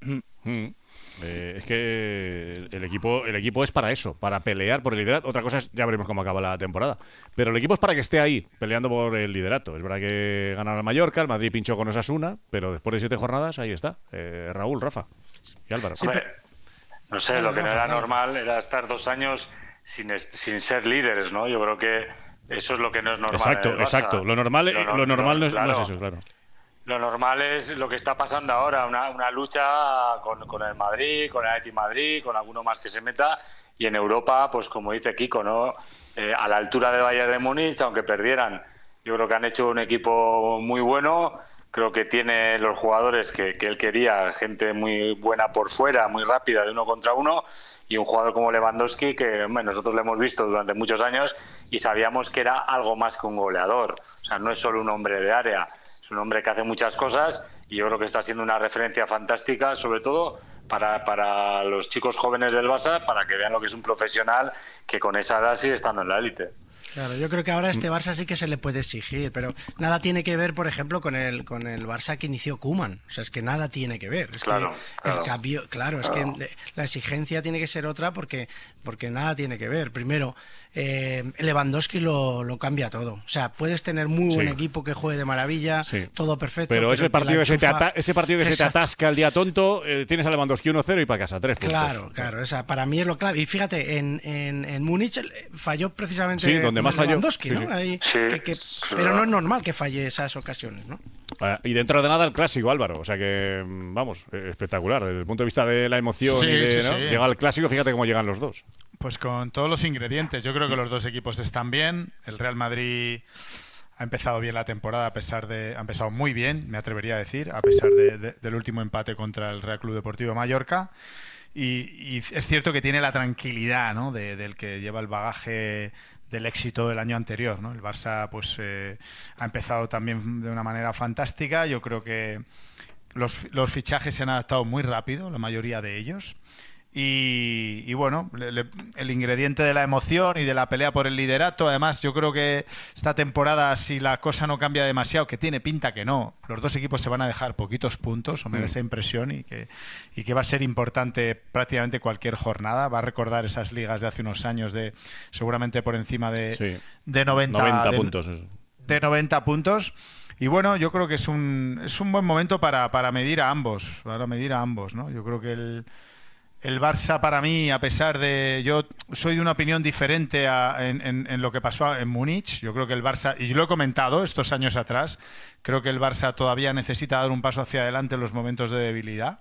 Mm. Mm. Eh, es que el equipo, el equipo es para eso, para pelear por el liderato. Otra cosa es, ya veremos cómo acaba la temporada. Pero el equipo es para que esté ahí, peleando por el liderato. Es verdad que ganaron al Mallorca, el Madrid pinchó con Osasuna, pero después de siete jornadas, ahí está. Eh, Raúl, Rafa y Álvaro. No sé, lo que no era normal era estar dos años sin, sin ser líderes, ¿no? Yo creo que eso es lo que no es normal. Exacto, exacto. Lo normal, lo, normal no es eso, claro lo normal es lo que está pasando ahora, una, lucha con, el Madrid, con el Atleti Madrid, con alguno más que se meta. Y en Europa, pues como dice Kiko, ¿no? Eh, a la altura de Bayern de Múnich, aunque perdieran, yo creo que han hecho un equipo muy bueno. Creo que tiene los jugadores que, él quería, gente muy buena por fuera, muy rápida, de uno contra uno, y un jugador como Lewandowski, que nosotros le hemos visto durante muchos años y sabíamos que era algo más que un goleador. O sea, no es solo un hombre de área un hombre que hace muchas cosas y yo creo que está siendo una referencia fantástica, sobre todo para, los chicos jóvenes del Barça, para que vean lo que es un profesional que con esa edad sigue estando en la élite. Claro, yo creo que ahora este Barça sí que se le puede exigir, pero nada tiene que ver, por ejemplo, con el con el Barça que inició Kuman. O sea, es que nada tiene que ver. Es claro, el cambio, claro, es que la exigencia tiene que ser otra porque porque nada tiene que ver. Primero, eh, Lewandowski lo, cambia todo. O sea, puedes tener muy buen equipo que juegue de maravilla, todo perfecto. Pero, ese, partido ese, partido que se te atasca el día tonto, eh, tienes a Lewandowski 1-0 y para casa 3 puntos. Claro, claro. sea, para mí es lo clave. Y fíjate, en, en, Múnich eh, falló precisamente sí, donde más Lewandowski, falló. ¿no? Ahí, pero no es normal que falle esas ocasiones, ¿no? Ah, y dentro de nada el clásico, Álvaro. O sea que, mm, vamos, eh, espectacular. Desde el punto de vista de la emoción y de, llega el clásico, fíjate cómo llegan los dos. Pues con todos los ingredientes. Yo creo que los dos equipos están bien. El Real Madrid ha empezado bien la temporada, a pesar de, ha empezado muy bien, me atrevería a decir, a pesar del último empate contra el Real Club Deportivo Mallorca. Y, es cierto que tiene la tranquilidad ¿no? del que lleva el bagaje del éxito del año anterior. ¿no? El Barça pues, eh, ha empezado también de una manera fantástica. Yo creo que los, fichajes se han adaptado muy rápido, la mayoría de ellos. Y, bueno, el ingrediente de la emoción y de la pelea por el liderato. Además, yo creo que esta temporada, si la cosa no cambia demasiado, que tiene pinta que no, los dos equipos se van a dejar poquitos puntos, o me da mm. esa impresión, y que, que va a ser importante prácticamente cualquier jornada. Va a recordar esas ligas de hace unos años, de seguramente por encima de, de 90, puntos. De 90 puntos. Y bueno, yo creo que es un, es un buen momento para, para medir a ambos, para medir a ambos, ¿no? Yo creo que el el Barça para mí, a pesar de. Yo soy de una opinión diferente en, lo que pasó en Múnich. Yo creo que el Barça, y lo he comentado estos años atrás, creo que el Barça todavía necesita dar un paso hacia adelante en los momentos de debilidad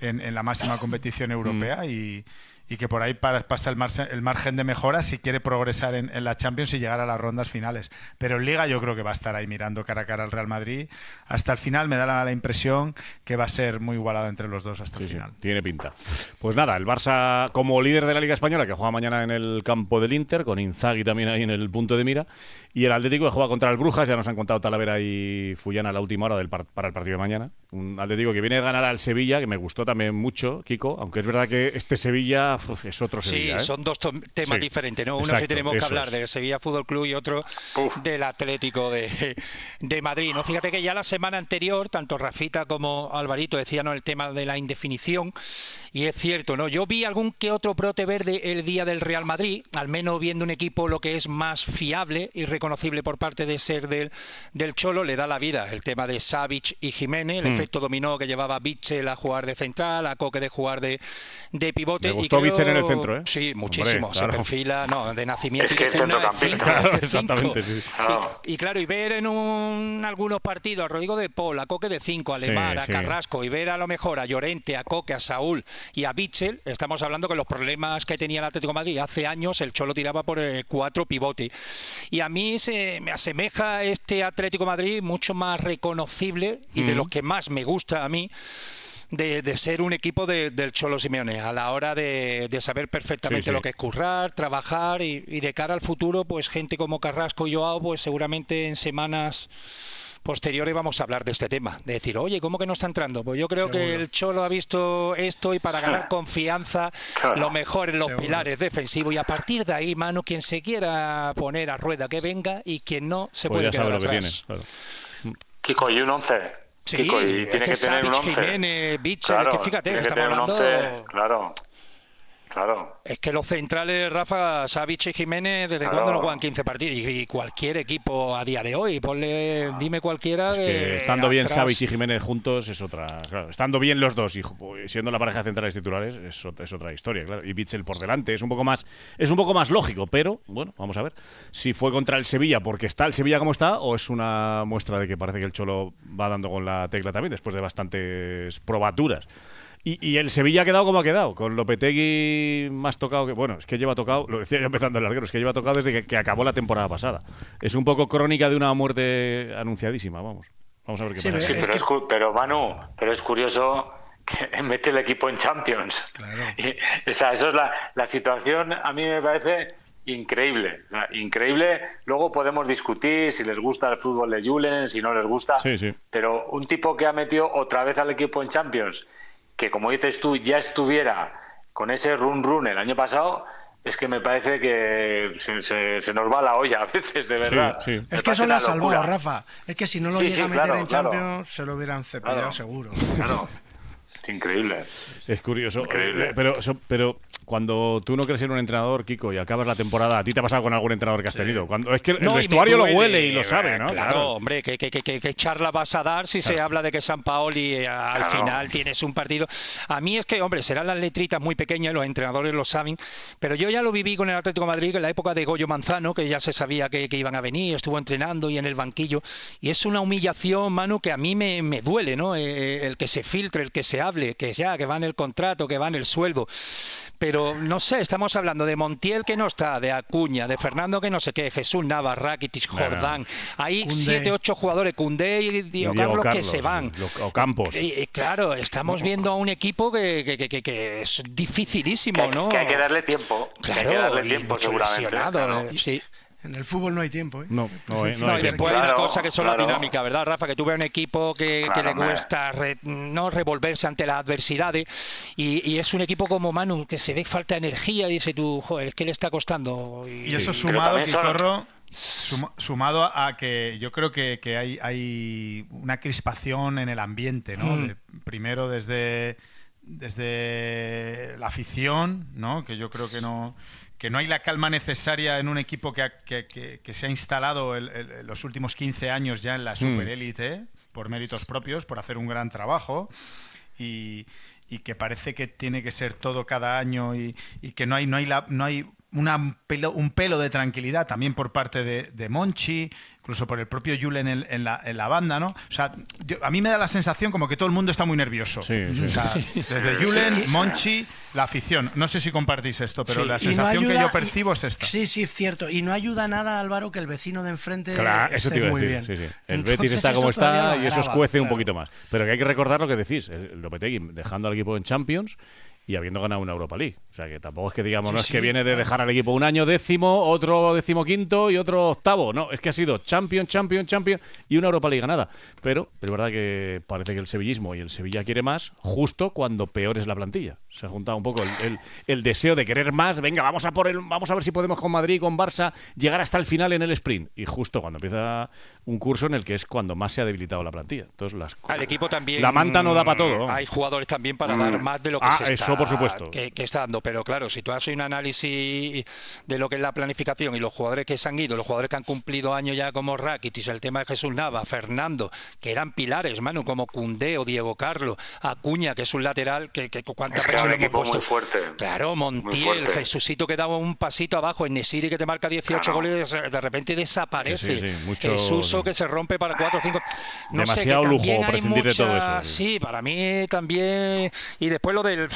en, la máxima competición europea mm. y y que por ahí pasa el margen, de mejora si quiere progresar en, la Champions y llegar a las rondas finales. Pero en Liga yo creo que va a estar ahí mirando cara a cara al Real Madrid. Hasta el final me da la, impresión que va a ser muy igualado entre los dos hasta el final. tiene pinta. Pues nada, el Barça como líder de la Liga Española, que juega mañana en el campo del Inter, con Inzaghi también ahí en el punto de mira, y el Atlético que juega contra el Brujas, ya nos han contado Talavera y Fullana a la última hora del para el partido de mañana. Un Atlético que viene a ganar al Sevilla, que me gustó también mucho, Kiko, aunque es verdad que este Sevilla es otro Sevilla. Sí, ¿eh? son dos temas diferentes, ¿no? Uno que tenemos que hablar de del Sevilla Fútbol Club y otro del Atlético de, de, Madrid, ¿no? Fíjate que ya la semana anterior, tanto Rafita como Alvarito decían el tema de la indefinición, y es cierto, ¿no? Yo vi algún que otro brote verde el día del Real Madrid, al menos viendo un equipo lo que es más fiable y Conocible por parte de ser del, del Cholo, le da la vida. El tema de Savic y Jiménez, el mm. efecto dominó que llevaba a Bichel a jugar de central, a Coque de jugar de, pivote. gustó Bichel en el centro, ¿eh? Sí, muchísimo. no, de nacimiento. y Claro, Y, claro, y ver en algunos partidos a Rodrigo de Pol, a Coque de 5, a a Carrasco, y ver a lo mejor a Llorente, a Coque, a Saúl y a Bichel, estamos hablando que los problemas que tenía el Atlético de Madrid hace años, el Cholo tiraba por eh, cuatro pivote. Y a mí se me asemeja este Atlético Madrid mucho más reconocible y de los que más me gusta a mí. De, ser un equipo del Cholo Simeone a la hora de, saber perfectamente lo que es currar, trabajar y, de cara al futuro, pues gente como Carrasco y Joao, pues seguramente en semanas posteriores vamos a hablar de este tema, de decir, oye, ¿cómo que no está entrando? Pues yo creo que el Cholo ha visto esto y para ganar confianza lo mejor en los pilares defensivos y a partir de ahí, mano, quien se quiera poner a rueda que venga y quien no se pues puede quedar atrás. Lo que tiene, Kiko, y un 11. Sí, Kiko, y tiene que, este tener un 11. Jiménez, que fíjate, tiene que tener un 11, claro, Claro. Es que los centrales, Rafa, Savic y Jiménez, ¿desde cuándo no juegan 15 partidos? Y, cualquier equipo a día de hoy, ponle, dime cualquiera. que estando bien Savic y Jiménez juntos es otra. estando bien los dos y pues, siendo la pareja de centrales titulares es, otra historia, claro. Y Bitzel por delante es un poco más es un poco más lógico, pero bueno, vamos a ver si fue contra el Sevilla porque está el Sevilla como está o es una muestra de que parece que el Cholo va dando con la tecla también después de bastantes probaturas. Y, el Sevilla ha quedado como ha quedado, con Lopetegui más tocado que. Bueno, es que lleva tocado, lo decía yo empezando el larguero, es que lleva tocado desde que, acabó la temporada pasada. Es un poco crónica de una muerte anunciadísima, vamos. Vamos a ver qué pasa. pero, pero Manu, pero es curioso que mete el equipo en Champions. o sea, eso es la, situación, a mí me parece increíble, increíble. Luego podemos discutir si les gusta el fútbol de Julen, si no les gusta, sí, sí. pero un tipo que ha metido otra vez al equipo en Champions que como dices tú, ya estuviera con ese run run el año pasado, es que me parece que se, se, nos va la olla a veces, de verdad. Es que eso la salvó, Rafa. Es que si no lo sí, llega en Champions, se lo hubieran cepillado seguro. Claro increíble. Es curioso. Eh, pero, pero cuando tú no crees en un entrenador, Kiko, y acabas la temporada, a ti te ha pasado con algún entrenador que has tenido. Cuando, es que el, vestuario lo huele y lo eh, sabe, ¿no? Claro, hombre, ¿qué, qué, qué, charla vas a dar si se habla de que San Paoli eh, al final tienes un partido? A mí es que, hombre, serán las letritas muy pequeñas, los entrenadores lo saben, pero yo ya lo viví con el Atlético de Madrid en la época de Goyo Manzano, que ya se sabía que, iban a venir, estuvo entrenando y en el banquillo. Y es una humillación, mano que a mí me, me duele, ¿no? El que se filtre, el que se hable que ya, que va en el contrato, que va en el sueldo. Pero no sé, estamos hablando de Montiel que no está, de Acuña, de Fernando que no sé qué, Jesús Navarra Jordán. Hay siete, ocho jugadores, Cundé y Diego, Carlos, que se van. O Campos. Y, claro, estamos viendo a un equipo que, es dificilísimo, ¿no? Que hay que darle tiempo. que hay que darle tiempo, seguramente. En el fútbol no hay tiempo, ¿eh? No, no, no, hay, no hay tiempo. Hay una cosa que son la dinámica, ¿verdad, Rafa? Que tú ves un equipo que, le cuesta no revolverse ante las adversidades y, es un equipo como Manu, que se ve falta de energía y dice tú, joder, ¿qué le está costando? Y, eso sumado, sumado a que yo creo que, hay, una crispación en el ambiente, ¿no? Mm. primero desde, desde la afición, ¿no? Que yo creo que no que no hay la calma necesaria en un equipo que, se ha instalado los últimos 15 años ya en la mm. superélite, por méritos propios, por hacer un gran trabajo, y, que parece que tiene que ser todo cada año y, que no hay, no hay, no hay una, un pelo de tranquilidad también por parte de, de Monchi, incluso por el propio Julen en, la, banda, ¿no? O sea, a mí me da la sensación como que todo el mundo está muy nervioso. Sí, O desde Julen, Monchi, la afición. No sé si compartís esto, pero la sensación que yo percibo es esta. Sí, sí, cierto. Y no ayuda nada, Álvaro, que el vecino de enfrente claro, eso esté muy bien. El Betis está como está y eso escuece un poquito más. Pero que hay que recordar lo que decís. Lopetegui dejando al equipo en Champions y habiendo ganado una Europa League. O sea que tampoco es que digamos, no es que viene de dejar al equipo un año décimo, otro décimo quinto y otro octavo. No, es que ha sido champion, champion, champion y una Europa League ganada. Pero es verdad que parece que el sevillismo y el Sevilla quiere más justo cuando peor es la plantilla. Se ha juntado un poco el, deseo de querer más. Venga, vamos a por vamos a ver si podemos con Madrid, con Barça, llegar hasta el final en el sprint. Y justo cuando empieza un curso en el que es cuando más se ha debilitado la plantilla. Entonces, las equipo también. La manta no da para todo. Hay jugadores también para mm. dar más de lo que ah, se está, eso por supuesto. Que, está dando. Pero claro, si tú haces un análisis de lo que es la planificación y los jugadores que se han ido, los jugadores que han cumplido años ya como Rakitic, el tema de Jesús Nava, Fernando, que eran pilares, mano, como Cunde o Diego Carlos, Acuña, que es un lateral que, cuántas es que fuerte. Claro, Montiel, Jesucito que daba un pasito abajo, en Nesiri que te marca 18 goles de repente desaparece. Sí, que se rompe para 4 o 5. Demasiado lujo prescindir de todo eso. Sí. para mí también. Y después lo del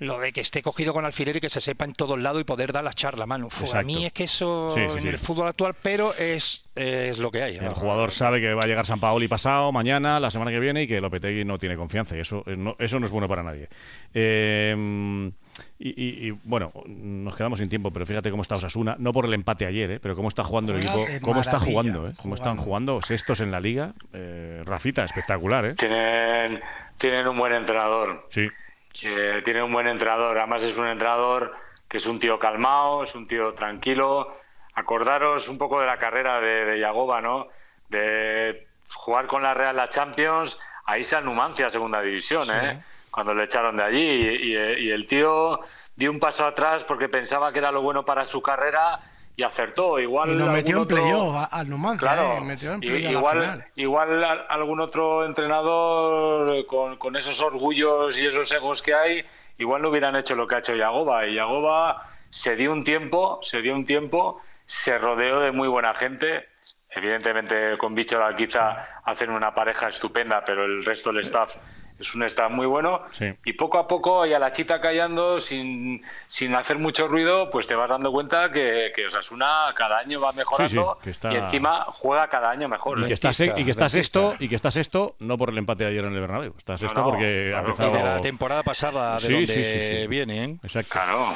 lo de que esté cogido con alfiler y que se sepa en todos lados y poder dar la charla, mano. a mí es que eso en el fútbol actual, pero es, es lo que hay. El jugador sabe que va a llegar San Paoli pasado, mañana, la semana que viene y que Lopetegui no tiene confianza y eso eh, eso no es bueno para nadie. Eh, y, bueno, nos quedamos sin tiempo, pero fíjate cómo está Osasuna, no por el empate ayer, ¿eh? pero cómo está jugando el equipo, cómo está jugando, ¿eh? cómo están jugando sextos en la liga. Eh, Rafita, espectacular. ¿eh? Tienen, tienen un buen entrenador. Sí. tiene tienen un buen entrenador. Además, es un entrenador que es un tío calmado, es un tío tranquilo. Acordaros un poco de la carrera de, Yagoba, ¿no? De jugar con la Real la Champions, ahí se Numancia, segunda división, ¿eh? cuando le echaron de allí. Y, el tío dio un paso atrás porque pensaba que era lo bueno para su carrera y acertó. Igual y metió en playo al Numancia. ¿eh? Claro, igual, igual algún otro entrenador con, con, esos orgullos y esos egos que hay, igual no hubieran hecho lo que ha hecho Yagoba. Y Yagoba se dio un tiempo, se dio un tiempo, se rodeó de muy buena gente. Evidentemente con Bichola quizá hacen una pareja estupenda, pero el resto del staff es un está muy bueno y poco a poco y a la chita callando sin, sin hacer mucho ruido pues te vas dando cuenta que, que Osasuna cada año va mejorando y encima juega cada año mejor y ¿eh? que estás y que estás esto y que estás esto no por el empate de ayer en el Bernabéu estás esto porque ha empezado... la temporada pasada de donde viene ¿eh? claro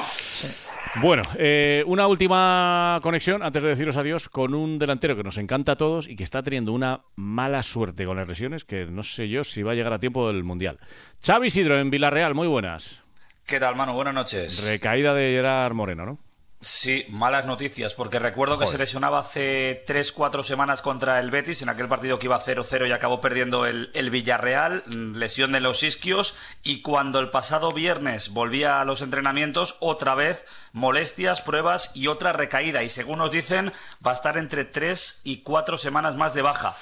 bueno, eh, una última conexión antes de deciros adiós con un delantero que nos encanta a todos y que está teniendo una mala suerte con las lesiones que no sé yo si va a llegar a tiempo del Mundial. Xavi Sidro, en Villarreal, muy buenas. ¿Qué tal, mano? Buenas noches. Recaída de Gerard Moreno, ¿no? Sí, malas noticias, porque recuerdo que se lesionaba hace 3-4 semanas contra el Betis, en aquel partido que iba 0-0 y acabó perdiendo el, Villarreal, mm, lesión de los isquios, y cuando el pasado viernes volvía a los entrenamientos, otra vez molestias, pruebas y otra recaída, y según nos dicen, va a estar entre 3 y 4 semanas más de baja.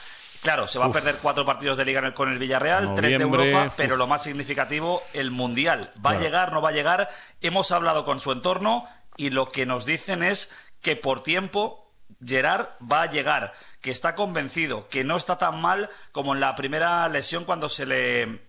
Claro, se va a perder cuatro partidos de liga con el Villarreal, tres de Europa, pero lo más significativo, el Mundial. ¿Va a llegar, no va a llegar? Hemos hablado con su entorno, y lo que nos dicen es que por tiempo Gerard va a llegar, que está convencido, que no está tan mal como en la primera lesión cuando se le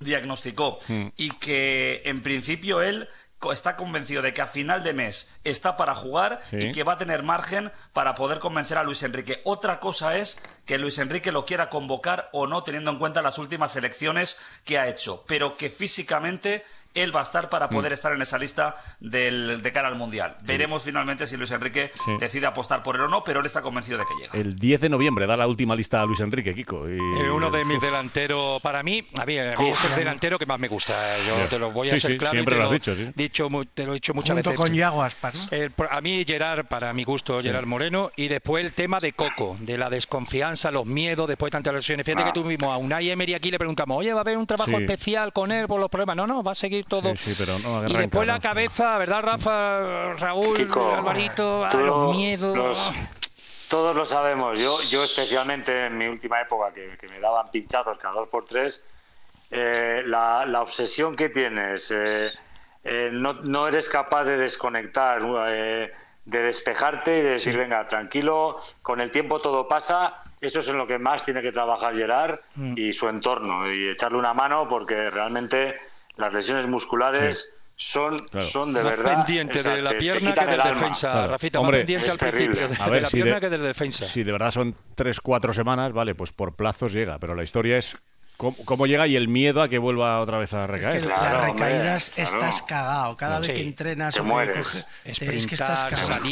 diagnosticó y que en principio él está convencido de que a final de mes está para jugar y que va a tener margen para poder convencer a Luis Enrique. Otra cosa es que Luis Enrique lo quiera convocar o no, teniendo en cuenta las últimas elecciones que ha hecho, pero que físicamente él va a estar para mm. poder estar en esa lista de cara al Mundial. Veremos finalmente si Luis Enrique decide apostar por él o no, pero él está convencido de que llega. El 10 de noviembre da la última lista a Luis Enrique, Kiko. Eh, uno de mis delanteros, para mí, a es el delantero que más me gusta. Eh, yo te lo voy a hacer claro. Siempre lo, has dicho, dicho, Te lo he dicho muchas veces. con Yago eh, a mí Gerard, para mi gusto, Gerard Moreno. Y después el tema de Coco, de la desconfianza, los miedos después de tantas lesiones. Fíjate ah. que tuvimos a Unai Emery aquí le preguntamos, oye, ¿va a haber un trabajo especial con él por los problemas? No, no, va a seguir todo. y después la cabeza, ¿verdad, Rafa, Raúl, Alvarito, los miedos? todos lo sabemos. Yo, yo especialmente en mi última época, que, me daban pinchazos cada dos por tres, eh, la, obsesión que tienes, eh, eh, no, eres capaz de desconectar, de despejarte y de decir, venga, tranquilo, con el tiempo todo pasa. Eso es en lo que más tiene que trabajar Gerard mm. y su entorno y echarle una mano porque realmente las lesiones musculares. son, son de más verdad. pendiente de la pierna que del defensa, Rafita. más pendiente al principio de, la pierna de, que defensa. Si de verdad son 3-4 semanas, vale, pues por plazos llega. Pero la historia es cómo, llega y el miedo a que vuelva otra vez a recaer. Es que claro, las recaídas estás cagado. Cada vez que entrenas, te mueres. Te, es que estás cagado.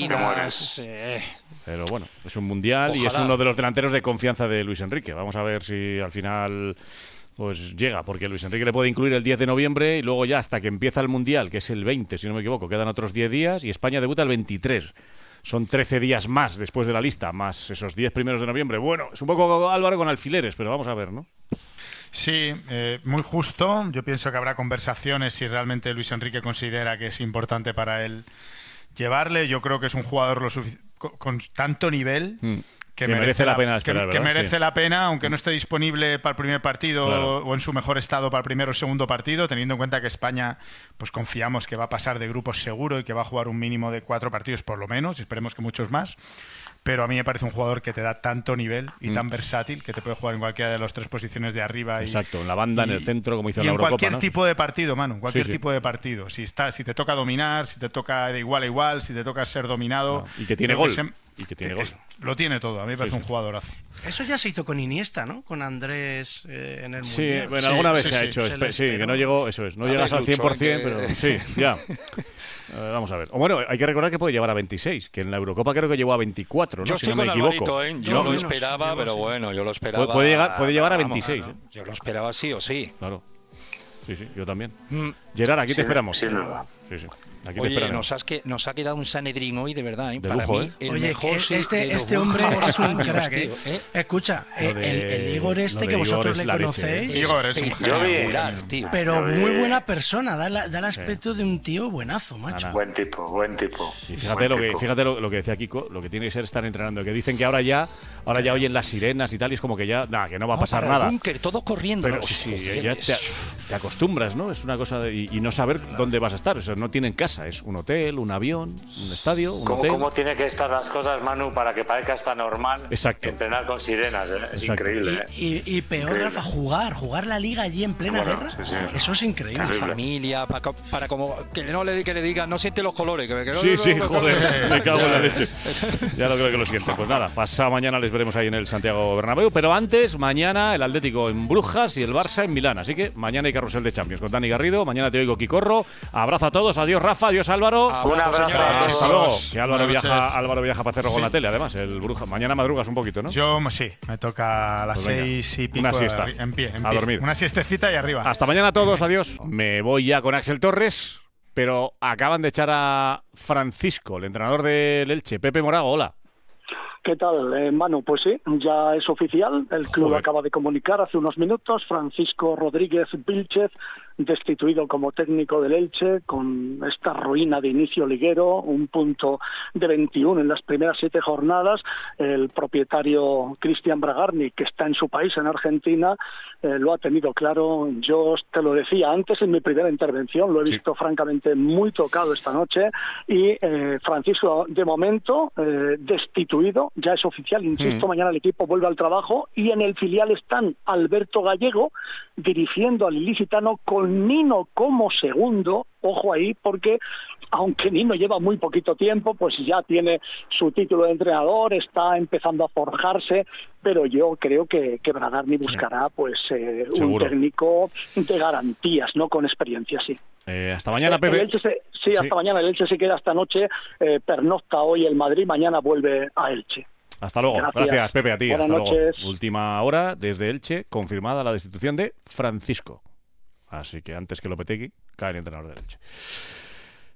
Pero bueno, es un mundial y es uno de los delanteros de confianza de Luis Enrique. Vamos a ver si al final pues llega, porque Luis Enrique le puede incluir el 10 de noviembre y luego ya hasta que empieza el Mundial, que es el 20, si no me equivoco, quedan otros 10 días y España debuta el 23. Son 13 días más después de la lista, más esos 10 primeros de noviembre. Bueno, es un poco Álvaro con alfileres, pero vamos a ver, ¿no? Sí, eh, muy justo. Yo pienso que habrá conversaciones si realmente Luis Enrique considera que es importante para él llevarle. Yo creo que es un jugador con tanto nivel mm que, merece, la, pena que, merece la pena, aunque no esté disponible para el primer partido o en su mejor estado para el primer o segundo partido, teniendo en cuenta que España, pues confiamos que va a pasar de grupos seguro y que va a jugar un mínimo de cuatro partidos por lo menos, y esperemos que muchos más. Pero a mí me parece un jugador que te da tanto nivel y mm. tan versátil que te puede jugar en cualquiera de las tres posiciones de arriba. Y, Exacto, en la banda, en el centro, como hizo y en cualquier tipo de partido, Manu, cualquier tipo de partido. Si, está, si te toca dominar, si te toca de igual a igual, si te toca ser dominado. Y que tiene gol y que tiene Lo tiene todo, a mí me parece un jugadorazo. Eso ya se hizo con Iniesta, ¿no? Con Andrés eh, en el Sí, bueno, alguna vez se ha hecho, sí, que no llegó, eso es, no llegas al 100%, pero sí, ya. vamos a ver. O bueno, hay que recordar que puede llevar a 26, que en la Eurocopa creo que llegó a 24, ¿no? si no me equivoco. ¿eh? Yo no, lo esperaba, pero bueno, yo lo esperaba. Puede, llevar a 26. ¿eh? Yo lo esperaba sí o sí. Claro. Sí, sí, yo también. Mm. Gerard, aquí te esperamos. Sí, sí. Oye, ¿eh? nos, que, nos ha quedado un Sanedrín hoy, de verdad. ¿eh? Para mí, ¿eh? Oye, eh, este, este hombre es un crack. ¿eh? Escucha, el, Igor este que vosotros le conocéis. Igor es un genial, tío. Pero muy buena persona, da, el aspecto de un tío buenazo, macho. Buen tipo, buen tipo. Y fíjate, lo, que, fíjate lo, que decía Kiko, lo que tiene que ser estar entrenando. Que dicen que ahora ya ahora ya oyen las sirenas y tal, y es como que ya, nada, que no va a ah, pasar nada. Búnker, todo corriendo. Pero sí, sí, ya te, acostumbras, ¿no? Es una cosa y, no saber dónde vas a estar. O no tienen casa, es un hotel, un avión, un estadio, un hotel. ¿Cómo tiene que estar las cosas, Manu, para que parezca hasta normal entrenar con sirenas? ¿eh? Es increíble. Y, ¿eh? peor, Rafa, jugar, jugar la liga allí en plena guerra. Eso es increíble. familia, para, como que no le, que le digan, no siente los colores. Que, sí, sí, joder, me cago en la leche. Ya no creo que lo siente. Pues nada, pasa mañana les veremos ahí en el Santiago Bernabéu. Pero antes, mañana el Atlético en Brujas y el Barça en Milán. Así que mañana hay carrusel de Champions con Dani Garrido. Mañana te oigo Quicorro. Abrazo a todos. Adiós Rafa, adiós Álvaro. Un abrazo. Álvaro viaja, para hacerlo con la tele, además. El Mañana madrugas un poquito, ¿no? Yo sí, me toca a las pues seis y pico. Una siesta. En pie, A dormir. Una siestecita y arriba. Hasta mañana a todos. Adiós. Me voy ya con Axel Torres pero acaban de echar a Francisco, el entrenador del Elche, Pepe Morago, hola. ¿Qué tal, eh, Manu? Pues sí, ya es oficial. El club acaba de comunicar hace unos minutos. Francisco Rodríguez Vilchez, destituido como técnico del Elche, con esta ruina de inicio liguero, un punto de 21 en las primeras siete jornadas. El propietario Cristian Bragarni, que está en su país, en Argentina, eh, lo ha tenido claro. Yo te lo decía antes en mi primera intervención, lo he visto francamente muy tocado esta noche y eh, Francisco, de momento, eh, destituido, ya es oficial, insisto, mañana el equipo vuelve al trabajo y en el filial están Alberto Gallego dirigiendo al ilicitano con Nino como segundo ojo ahí porque aunque Nino lleva muy poquito tiempo, pues ya tiene su título de entrenador, está empezando a forjarse, pero yo creo que, que Bragarni buscará pues eh, un técnico de garantías, no con experiencia, sí. Eh, hasta mañana, eh, Pepe. sí, hasta mañana. El Elche se queda esta noche, Pernozca pernocta hoy el Madrid, mañana vuelve a Elche. Hasta luego. Gracias, Pepe, a ti. Buenas noches. luego. Última hora desde Elche, confirmada la destitución de Francisco. Así que antes que lo Lopetegui, cae el entrenador de leche.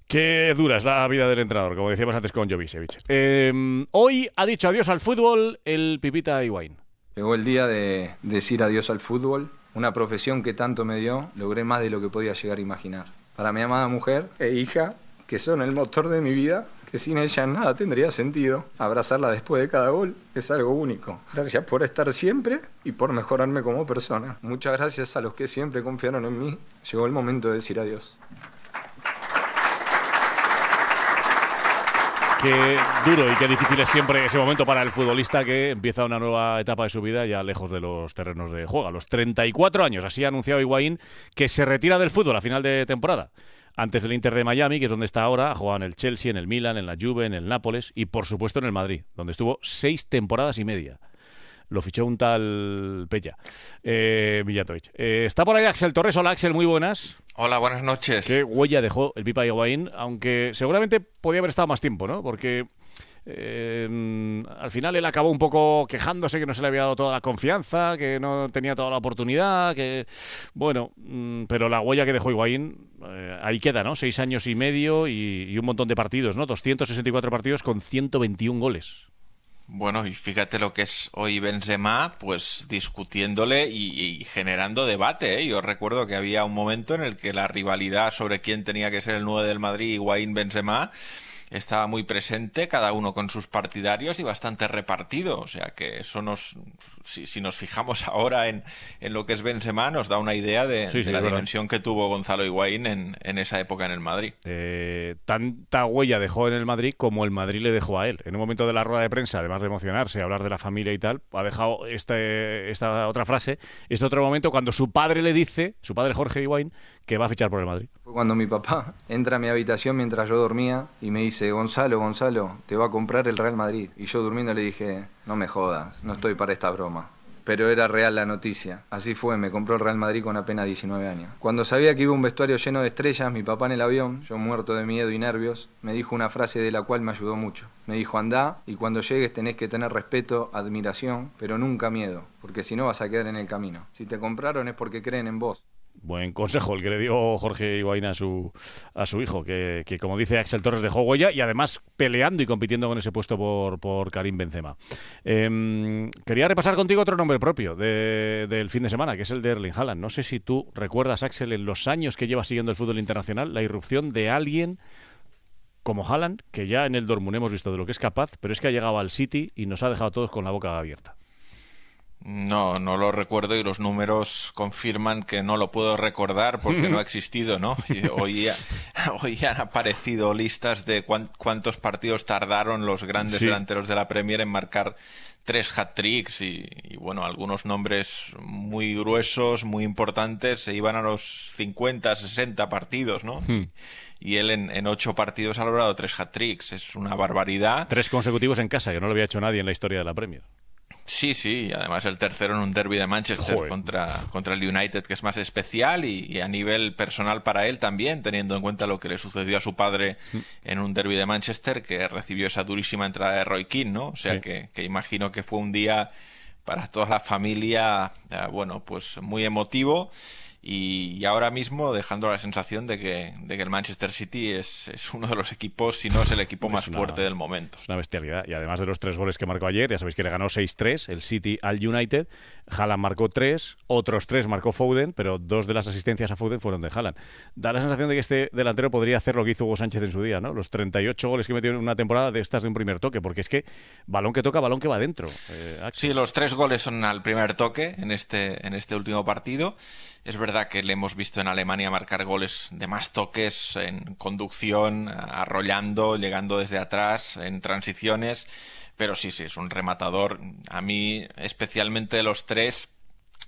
Qué dura es la vida del entrenador, como decíamos antes con Jovicevic. Em, hoy ha dicho adiós al fútbol el Pipita Iwine. Llegó el día de decir adiós al fútbol, una profesión que tanto me dio, logré más de lo que podía llegar a imaginar. Para mi amada mujer e hija, que son el motor de mi vida, que sin ella nada tendría sentido. Abrazarla después de cada gol es algo único. Gracias por estar siempre y por mejorarme como persona. Muchas gracias a los que siempre confiaron en mí. Llegó el momento de decir adiós. Qué duro y qué difícil es siempre ese momento para el futbolista que empieza una nueva etapa de su vida ya lejos de los terrenos de juego. A los 34 años, así ha anunciado Higuaín que se retira del fútbol a final de temporada antes del Inter de Miami, que es donde está ahora, ha jugado en el Chelsea, en el Milan, en la Juve, en el Nápoles y por supuesto en el Madrid, donde estuvo seis temporadas y media. Lo fichó un tal Pella, eh, eh, está por ahí Axel Torres. Hola Axel, muy buenas. Hola, buenas noches. Qué huella dejó el Pipa Higuaín, aunque seguramente podía haber estado más tiempo, ¿no? Porque Em, al final él acabó un poco quejándose que no se le había dado toda la confianza, que no tenía toda la oportunidad, que bueno, mm, pero la huella que dejó Higuaín eh, ahí queda, ¿no? Seis años y medio y, un montón de partidos, ¿no? 264 partidos con 121 goles. Bueno, y fíjate lo que es hoy Benzema, pues discutiéndole y, generando debate. ¿eh? Yo recuerdo que había un momento en el que la rivalidad sobre quién tenía que ser el 9 del Madrid, Higuaín-Benzema, benzema estaba muy presente, cada uno con sus partidarios y bastante repartido. O sea que eso nos, si, nos fijamos ahora en, en, lo que es Benzema, nos da una idea de, la dimensión que tuvo Gonzalo Higuaín en, en esa época en el Madrid. Eh, tanta huella dejó en el Madrid como el Madrid le dejó a él. En un momento de la rueda de prensa, además de emocionarse, hablar de la familia y tal, ha dejado este, esta otra frase, este otro momento cuando su padre le dice, su padre Jorge Higuaín, que va a fichar por el Madrid. Fue cuando mi papá entra a mi habitación mientras yo dormía y me dice, Gonzalo, Gonzalo, te va a comprar el Real Madrid. Y yo durmiendo le dije, no me jodas, no estoy para esta broma pero era real la noticia. Así fue, me compró el Real Madrid con apenas 19 años. Cuando sabía que iba un vestuario lleno de estrellas, mi papá en el avión, yo muerto de miedo y nervios, me dijo una frase de la cual me ayudó mucho. Me dijo, andá y cuando llegues tenés que tener respeto, admiración, pero nunca miedo, porque si no vas a quedar en el camino. Si te compraron es porque creen en vos. Buen consejo el que le dio Jorge Higuaín a su, a su hijo, que, como dice Axel Torres dejó huella y además peleando y compitiendo con ese puesto por, por Karim Benzema. Em, quería repasar contigo otro nombre propio del fin de semana, que es el de Erling Haaland. No sé si tú recuerdas, Axel, en los años que lleva siguiendo el fútbol internacional, la irrupción de alguien como Haaland, que ya en el Dortmund hemos visto de lo que es capaz, pero es que ha llegado al City y nos ha dejado todos con la boca abierta. No, no lo recuerdo y los números confirman que no lo puedo recordar porque no ha existido, ¿no? Hoy, hoy han aparecido listas de cuántos partidos tardaron los grandes delanteros de la Premier en marcar tres hat-tricks y, bueno, algunos nombres muy gruesos, muy importantes, se iban a los 50, 60 partidos, ¿no? Hmm. Y él en, en, ocho partidos ha logrado tres hat-tricks, es una barbaridad. Tres consecutivos en casa, que no lo había hecho nadie en la historia de la Premier. Sí, sí, además el tercero en un derby de Manchester contra, contra el United, que es más especial y, a nivel personal para él también, teniendo en cuenta lo que le sucedió a su padre mm. en un derby de Manchester, que recibió esa durísima entrada de Roy King, ¿no? O sea que, que, imagino que fue un día para toda la familia, eh, bueno, pues muy emotivo y, ahora mismo dejando la sensación de que, de que el Manchester City es, es, uno de los equipos, si no es el equipo más fuerte del momento. Es una bestialidad. Y además de los tres goles que marcó ayer, ya sabéis que le ganó 6-3 el City al United. Haaland marcó tres, otros tres marcó Foden, pero dos de las asistencias a Foden fueron de Haaland. Da la sensación de que este delantero podría hacer lo que hizo Hugo Sánchez en su día, ¿no? Los 38 goles que metió en una temporada de estas de un primer toque, porque es que balón que toca, balón que va adentro. Eh, sí, los tres goles son al primer toque en este, en este último partido. Es verdad que le hemos visto en Alemania marcar goles de más toques, en conducción, arrollando, llegando desde atrás, en transiciones, pero sí, sí, es un rematador. A mí, especialmente de los tres,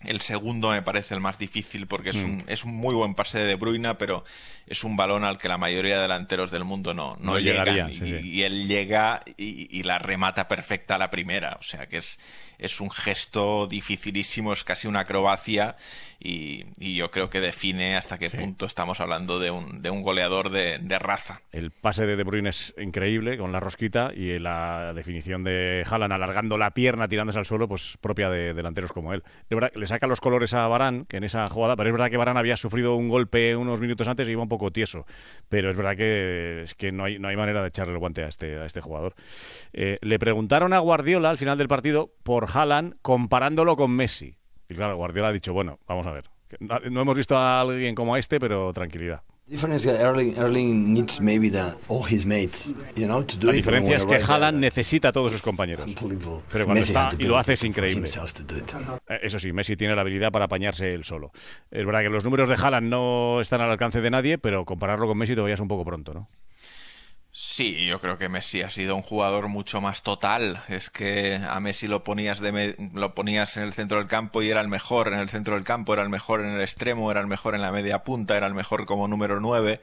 el segundo me parece el más difícil porque es, mm. un, es muy buen pase de De Bruyne, pero es un balón al que la mayoría de delanteros del mundo no, no, y, él llega y, y, la remata perfecta a la primera. O sea que es, es un gesto dificilísimo, es casi una acrobacia y, yo creo que define hasta qué punto estamos hablando de un, de un goleador de, raza. El pase de De Bruyne es increíble con la rosquita y eh, la definición de Haaland alargando la pierna, tirándose al suelo, pues propia de delanteros como él. le saca los colores a Barán, que en esa jugada, pero es verdad que Barán había sufrido un golpe unos minutos antes y iba un poco tieso, pero es verdad que eh, es que no hay, no hay manera de echarle el guante a este, a este jugador. Eh, le preguntaron a Guardiola al final del partido por Haaland comparándolo con Messi. Y claro, Guardiola ha dicho, bueno, vamos a ver. No hemos visto a alguien como a este, pero tranquilidad. La diferencia es que Haaland necesita a todos sus compañeros. Pero cuando y lo hace es increíble. Eh, eso sí, Messi tiene la habilidad para apañarse él solo. Es verdad que los números de Haaland no están al alcance de nadie, pero compararlo con Messi todavía es un poco pronto, ¿no? Sí, yo creo que Messi ha sido un jugador mucho más total. Es que a Messi lo ponías, de lo ponías en el centro del campo y era el mejor en el centro del campo, era el mejor en el extremo, era el mejor en la media punta, era el mejor como número 9.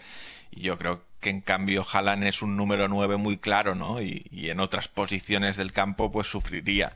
Y yo creo que en cambio Haaland es un número 9 muy claro, ¿no? Y, en otras posiciones del campo pues sufriría.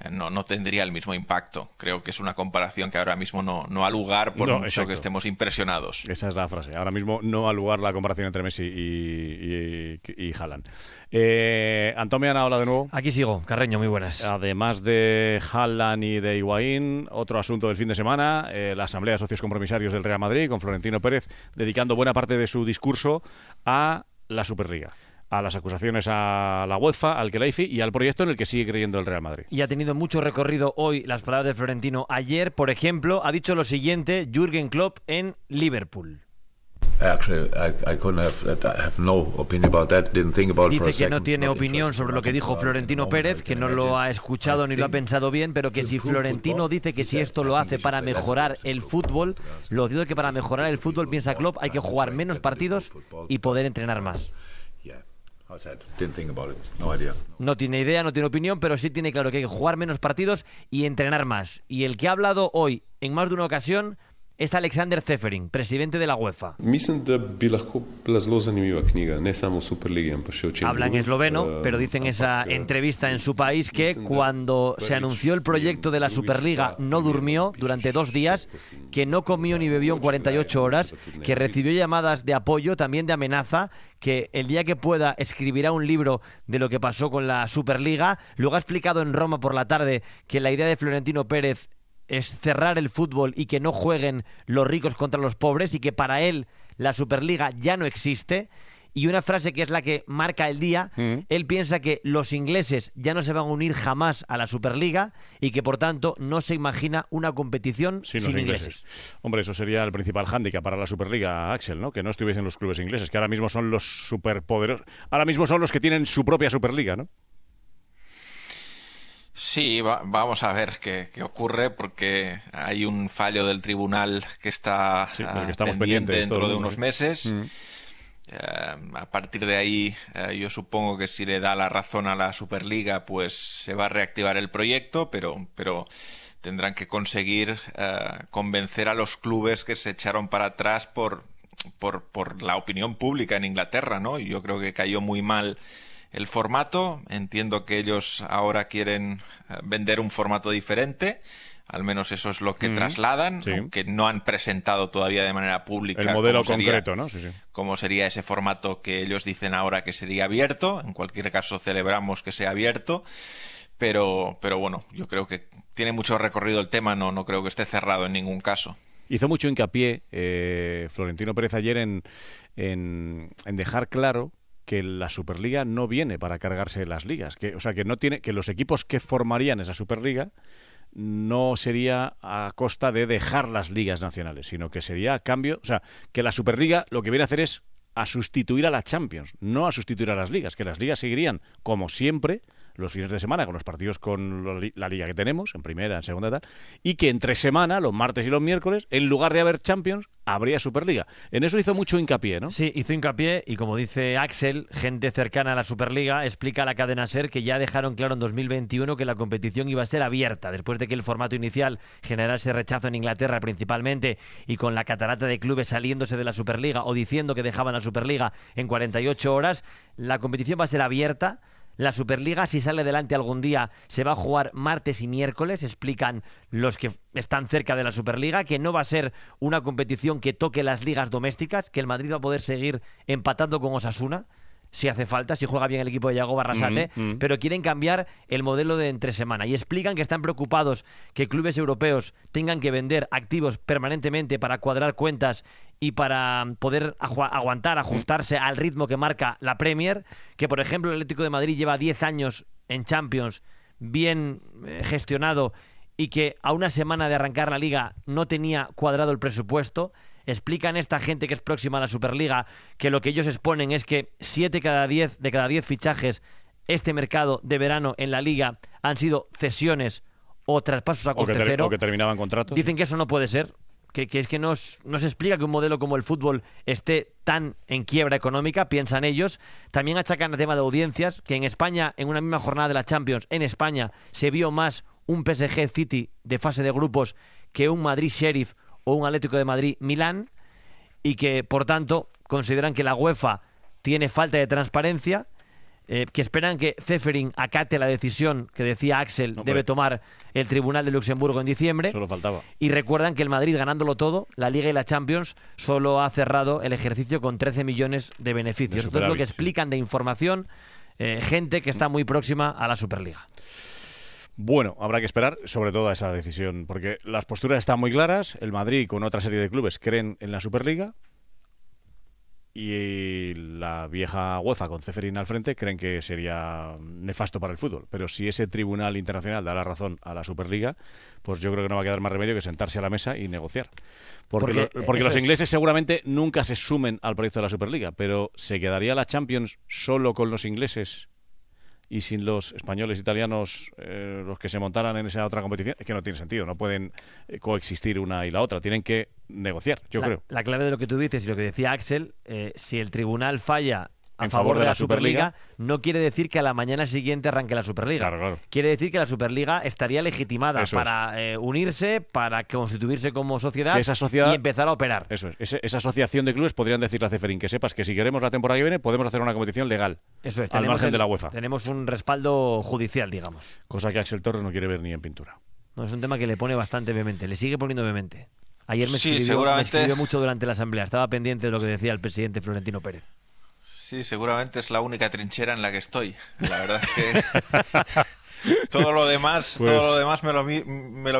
Eh, no, no tendría el mismo impacto. Creo que es una comparación que ahora mismo no, no ha lugar por mucho que estemos impresionados. Esa es la frase. Ahora mismo no ha lugar la comparación entre Messi y, y, y Haaland. hola eh, de nuevo. Aquí sigo. Carreño, muy buenas. Además de Haaland y de Higuaín, otro asunto del fin de semana, eh, la Asamblea de Socios Compromisarios del Real Madrid con Florentino Pérez dedicando buena parte de su discurso a la Superliga a las acusaciones a la UEFA, al Kelaifi y al proyecto en el que sigue creyendo el Real Madrid. Y ha tenido mucho recorrido hoy las palabras de Florentino. Ayer, por ejemplo, ha dicho lo siguiente Jürgen Klopp en Liverpool. Dice que no tiene opinión sobre lo que dijo Florentino Pérez, que no lo ha escuchado ni lo ha pensado bien, pero que si Florentino dice que si esto lo hace para mejorar el fútbol, lo digo que para mejorar el fútbol piensa Klopp hay que jugar menos partidos y poder entrenar más. No tiene idea, no tiene opinión, pero sí tiene claro que hay que jugar menos partidos y entrenar más. Y el que ha hablado hoy en más de una ocasión es Alexander Zeferin, presidente de la UEFA. Hablan esloveno, eh, pero dicen esa eh, entrevista en su país que cuando se anunció el proyecto de la Superliga no durmió durante dos días, que no comió ni bebió en 48 horas, que recibió llamadas de apoyo, también de amenaza, que el día que pueda escribirá un libro de lo que pasó con la Superliga. Luego ha explicado en Roma por la tarde que la idea de Florentino Pérez es cerrar el fútbol y que no jueguen los ricos contra los pobres y que para él la Superliga ya no existe. Y una frase que es la que marca el día, mm. él piensa que los ingleses ya no se van a unir jamás a la Superliga y que por tanto no se imagina una competición sin, los ingleses. Hombre, eso sería el principal hándicap para la Superliga, Axel, ¿no? Que no estuviesen los clubes ingleses, que ahora mismo son los superpoderosos, ahora mismo son los que tienen su propia Superliga, ¿no? Sí, vamos a ver qué, ocurre porque hay un fallo del tribunal que está ah, pendiente dentro de unos meses. Mm. Eh, a partir de ahí, eh, yo supongo que si le da la razón a la Superliga, pues se va a reactivar el proyecto, pero, pero tendrán que conseguir eh, convencer a los clubes que se echaron para atrás por, por, por la opinión pública en Inglaterra, ¿no? yo creo que cayó muy mal el formato. Entiendo que ellos ahora quieren eh, vender un formato diferente. Al menos eso es lo que mm, trasladan, aunque no han presentado todavía de manera pública. El modelo concreto, ¿no? Sí, sí. Cómo sería ese formato que ellos dicen ahora que sería abierto. En cualquier caso, celebramos que sea abierto. Pero, pero bueno, yo creo que tiene mucho recorrido el tema, no, no creo que esté cerrado en ningún caso. Hizo mucho hincapié eh, Florentino Pérez ayer en, en dejar claro que la Superliga no viene para cargarse las ligas, que, o sea que no tiene que los equipos que formarían esa Superliga no sería a costa de dejar las ligas nacionales, sino que sería a cambio, o sea, que la Superliga lo que viene a hacer es a sustituir a la Champions, no a sustituir a las ligas, que las ligas seguirían como siempre, los fines de semana con los partidos con la liga que tenemos, en primera, en segunda, tal, y que entre semana, los martes y los miércoles, en lugar de haber Champions, habría Superliga. En eso hizo mucho hincapié, ¿no? Sí, hizo hincapié y como dice Axel, gente cercana a la Superliga, explica a la cadena SER que ya dejaron claro en 2021 que la competición iba a ser abierta, después de que el formato inicial generase rechazo en Inglaterra principalmente y con la catarata de clubes saliéndose de la Superliga o diciendo que dejaban la Superliga en 48 horas, la competición va a ser abierta la Superliga, si sale adelante algún día, se va a jugar martes y miércoles, explican los que están cerca de la Superliga, que no va a ser una competición que toque las ligas domésticas, que el Madrid va a poder seguir empatando con Osasuna si hace falta, si juega bien el equipo de Yago Barrasate, pero quieren cambiar el modelo de entre semana y explican que están preocupados que clubes europeos tengan que vender activos permanentemente para cuadrar cuentas y para poder aguantar, ajustarse al ritmo que marca la Premier, que por ejemplo el Atlético de Madrid lleva 10 años en Champions, bien eh, gestionado y que a una semana de arrancar la liga no tenía cuadrado el presupuesto. Explican esta gente que es próxima a la Superliga que lo que ellos exponen es que 7 cada de cada 10 fichajes este mercado de verano en la liga han sido cesiones o traspasos a coste cero. terminaban Dicen que eso no puede ser que, es que nos, nos explica que un modelo como el fútbol esté tan en quiebra económica, piensan ellos. También achacan el tema de audiencias, que en España, en una misma jornada de la Champions, en España se vio más un PSG City de fase de grupos que un Madrid Sheriff o un Atlético de Madrid Milán, y que por tanto consideran que la UEFA tiene falta de transparencia eh, que esperan que Zeferin acate la decisión que decía Axel debe tomar el Tribunal de Luxemburgo en diciembre. Solo faltaba. Y recuerdan que el Madrid, ganándolo todo, la Liga y la Champions, solo ha cerrado el ejercicio con 13 millones de beneficios. entonces es lo que explican de información eh, gente que está muy próxima a la Superliga. Bueno, habrá que esperar sobre todo a esa decisión, porque las posturas están muy claras. El Madrid, con otra serie de clubes, creen en la Superliga y la vieja UEFA con Ceferín al frente creen que sería nefasto para el fútbol. Pero si ese tribunal internacional da la razón a la Superliga, pues yo creo que no va a quedar más remedio que sentarse a la mesa y negociar. Porque, los ingleses seguramente nunca se sumen al proyecto de la Superliga, pero ¿se quedaría la Champions solo con los ingleses y sin los españoles, e italianos, eh, los que se montaran en esa otra competición, es que no tiene sentido, no pueden eh, coexistir una y la otra, tienen que negociar, yo la, creo. La clave de lo que tú dices y lo que decía Axel, eh, si el tribunal falla a favor, de la Superliga, no quiere decir que a la mañana siguiente arranque la Superliga. Quiere decir que la Superliga estaría legitimada para eh, unirse, para constituirse como sociedad, esa sociedad, y empezar a operar. Eso Esa, asociación de clubes podrían decirle a Ceferín que sepas que si queremos la temporada que viene podemos hacer una competición legal. Eso es. Al margen de la UEFA. Tenemos un respaldo judicial, digamos. Cosa que Axel Torres no quiere ver ni en pintura. No, es un tema que le pone bastante vehemente, le sigue poniendo vehemente. Ayer me, me escribió mucho durante la asamblea, estaba pendiente de lo que decía el presidente Florentino Pérez. Sí, seguramente es la única trinchera en la que estoy. La verdad es que todo lo demás, pues demás me lo,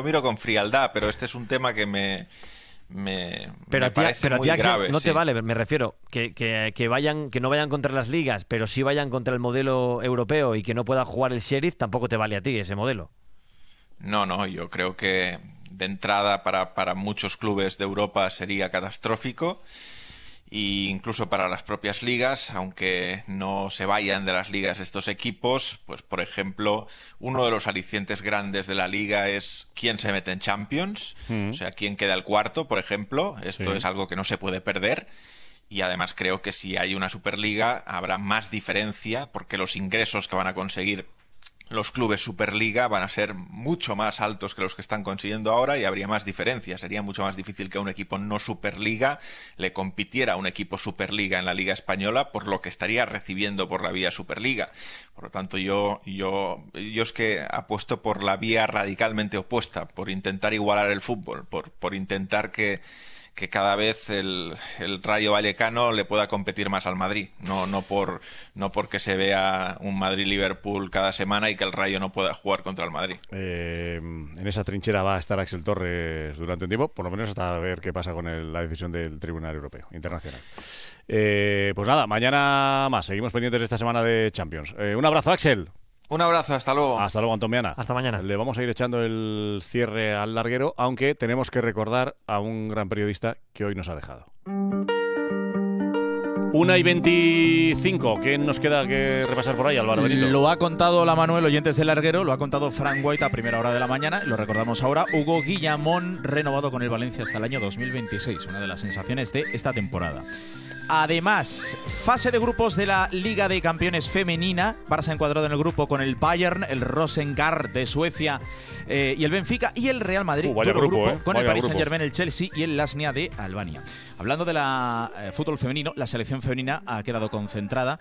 miro con frialdad, pero este es un tema que me, me, pero a parece grave, no te vale, me refiero, que, vayan, que no vayan contra las ligas, pero sí vayan contra el modelo europeo y que no pueda jugar el sheriff, tampoco te vale a ti ese modelo. No, no, yo creo que de entrada para, para muchos clubes de Europa sería catastrófico y e incluso para las propias ligas, aunque no se vayan de las ligas estos equipos, pues por ejemplo, uno de los alicientes grandes de la liga es quién se mete en Champions, mm. o sea, quién queda el cuarto, por ejemplo, esto es algo que no se puede perder. Y además creo que si hay una Superliga habrá más diferencia porque los ingresos que van a conseguir los clubes Superliga van a ser mucho más altos que los que están consiguiendo ahora y habría más diferencia. Sería mucho más difícil que un equipo no Superliga le compitiera a un equipo Superliga en la Liga Española por lo que estaría recibiendo por la vía Superliga. Por lo tanto, yo, yo, yo es que apuesto por la vía radicalmente opuesta, por intentar igualar el fútbol, por, por intentar que que cada vez el, Rayo Vallecano le pueda competir más al Madrid. No, no, por, no porque se vea un Madrid-Liverpool cada semana y que el Rayo no pueda jugar contra el Madrid. Eh, en esa trinchera va a estar Axel Torres durante un tiempo, por lo menos hasta ver qué pasa con la decisión del Tribunal Europeo Internacional. Eh, pues nada, mañana más. Seguimos pendientes de esta semana de Champions. Eh, un abrazo, Axel. Un abrazo, hasta luego. Hasta luego, Antomiana. Hasta mañana. Le vamos a ir echando el cierre al larguero, aunque tenemos que recordar a un gran periodista que hoy nos ha dejado. Una y 25. ¿Qué nos queda que repasar por ahí, Álvaro Benito? Lo ha contado la Manuel, oyentes del larguero, lo ha contado Frank White a primera hora de la mañana, lo recordamos ahora. Hugo Guillamón, renovado con el Valencia hasta el año 2026, una de las sensaciones de esta temporada. Además, fase de grupos de la Liga de Campeones Femenina. Barça encuadrado en el grupo con el Bayern, el Rosengard de Suecia eh, y el Benfica y el Real Madrid. Uh, grupo, eh. con el Paris Saint Germain, el Chelsea y el Lasnia de Albania. Hablando de la eh, fútbol femenino, la selección femenina ha quedado concentrada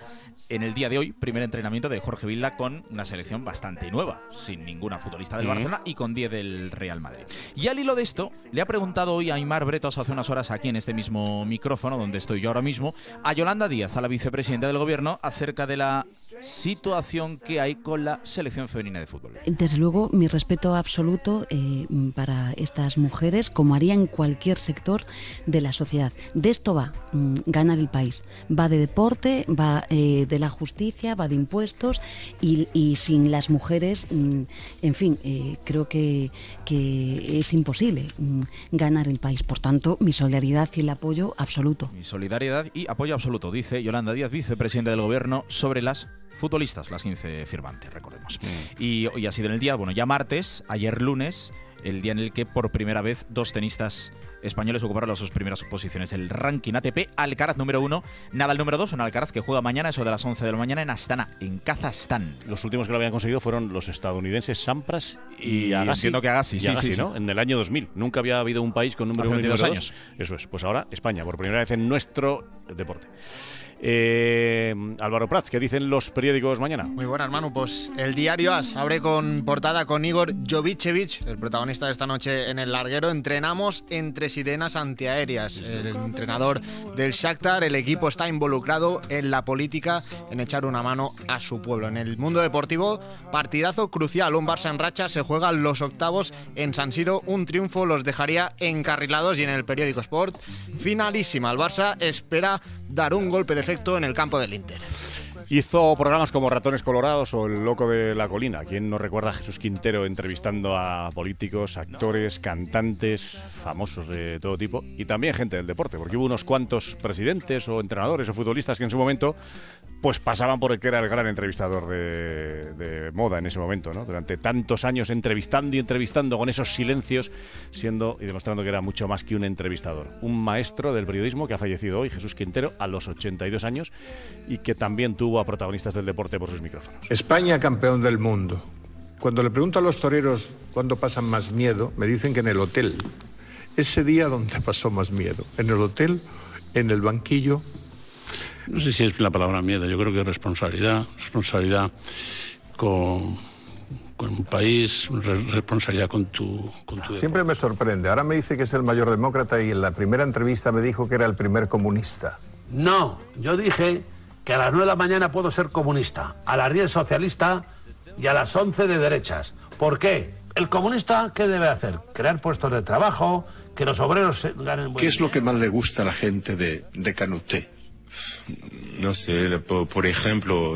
en el día de hoy, primer entrenamiento de Jorge Vilda con una selección bastante nueva, sin ninguna futbolista del Barcelona y con 10 del Real Madrid. Y al hilo de esto, le ha preguntado hoy a Aymar Bretos hace unas horas aquí en este mismo micrófono donde estoy yo ahora mismo, a Yolanda Díaz, a la vicepresidenta del gobierno, acerca de la situación que hay con la selección femenina de fútbol. Desde luego, mi respeto a absoluto eh, para estas mujeres, como haría en cualquier sector de la sociedad. De esto va mm, ganar el país. Va de deporte, va eh, de la justicia, va de impuestos y, sin las mujeres, mm, en fin, eh, creo que, es imposible mm, ganar el país. Por tanto, mi solidaridad y el apoyo absoluto. Mi solidaridad y apoyo absoluto, dice Yolanda Díaz, vicepresidenta del Gobierno, sobre las futbolistas, las 15 firmantes, recordemos. Y, y, ha sido el día, bueno, ya martes, ayer lunes, el día en el que por primera vez dos tenistas españoles ocuparon las primeras posiciones. El ranking ATP, Alcaraz número uno, Nadal número dos, un Alcaraz que juega mañana, eso de las 11 de la mañana, en Astana, en Kazajstán. Los últimos que lo habían conseguido fueron los estadounidenses Sampras y, Agassi. que Agassi, sí, sí, ¿no? En el año 2000. Nunca había habido un país con número uno años. Eso es. Pues ahora España, por primera vez en nuestro deporte. Eh, Álvaro Prats, ¿qué dicen los periódicos mañana? Muy buenas, hermano. Pues el diario AS abre con portada con Igor Jovicevich, el protagonista de esta noche en el larguero. Entrenamos entre sirenas antiaéreas. El entrenador del Shakhtar, el equipo está involucrado en la política, en echar una mano a su pueblo. En el mundo deportivo, partidazo crucial. Un Barça en racha se juega los octavos en San Siro. Un triunfo los dejaría encarrilados y en el periódico Sport, finalísima. El Barça espera dar un golpe de efecto en el campo del Inter. Hizo programas como Ratones Colorados o El Loco de la Colina. ¿Quién no recuerda a Jesús Quintero entrevistando a políticos, actores, cantantes, famosos de todo tipo y también gente del deporte? Porque hubo unos cuantos presidentes o entrenadores o futbolistas que en su momento pues pasaban por el que era el gran entrevistador de, moda en ese momento, ¿no? Durante tantos años entrevistando y entrevistando con esos silencios, siendo y demostrando que era mucho más que un entrevistador. Un maestro del periodismo que ha fallecido hoy, Jesús Quintero, a los 82 años y que también tuvo a protagonistas del deporte por sus micrófonos. España campeón del mundo. Cuando le pregunto a los toreros cuándo pasan más miedo, me dicen que en el hotel. Ese día donde pasó más miedo, en el hotel, en el banquillo no sé si es la palabra miedo, yo creo que responsabilidad, responsabilidad con, un país, responsabilidad con tu, Siempre me sorprende. Ahora me dice que es el mayor demócrata y en la primera entrevista me dijo que era el primer comunista. No, yo dije que a las nueve de la mañana puedo ser comunista, a las 10 socialista y a las 11 de derechas. ¿Por qué? El comunista, ¿qué debe hacer? Crear puestos de trabajo, que los obreros ganen... ¿Qué es lo que más le gusta a la gente de, de Canuté? no sé, por, ejemplo,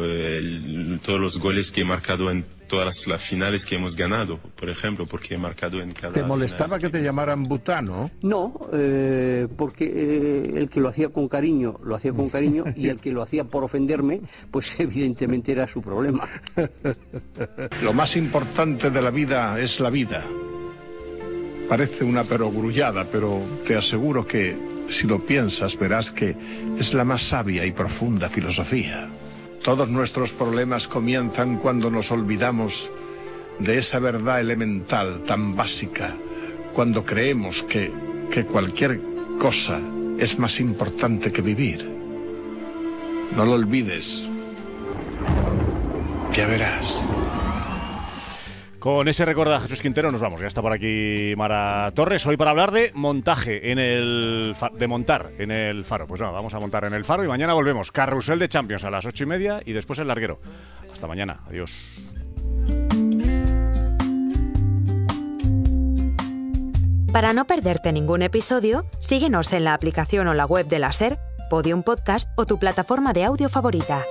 todos los goles que he marcado en todas las finales que hemos ganado, por ejemplo, porque he marcado en cada... ¿Te molestaba que, te llamaran Butano? No, eh, porque eh, el que lo hacía con cariño, lo hacía con cariño, y el que lo hacía por ofenderme, pues evidentemente era su problema. lo más importante de la vida es la vida. Parece una perogrullada, pero te aseguro que si lo piensas, verás que es la más sabia y profunda filosofía. Todos nuestros problemas comienzan cuando nos olvidamos de esa verdad elemental tan básica, cuando creemos que, cualquier cosa es más importante que vivir. No lo olvides. Ya verás. Con ese recuerdo Jesús Quintero nos vamos. Ya está por aquí Mara Torres. Hoy para hablar de montaje en el de montar en el faro. Pues nada, vamos a montar en el faro y mañana volvemos. Carrusel de Champions a las ocho y media y después el larguero. Hasta mañana. Adiós. Para no perderte ningún episodio, síguenos en la aplicación o la web de la SER, Podium Podcast o tu plataforma de audio favorita.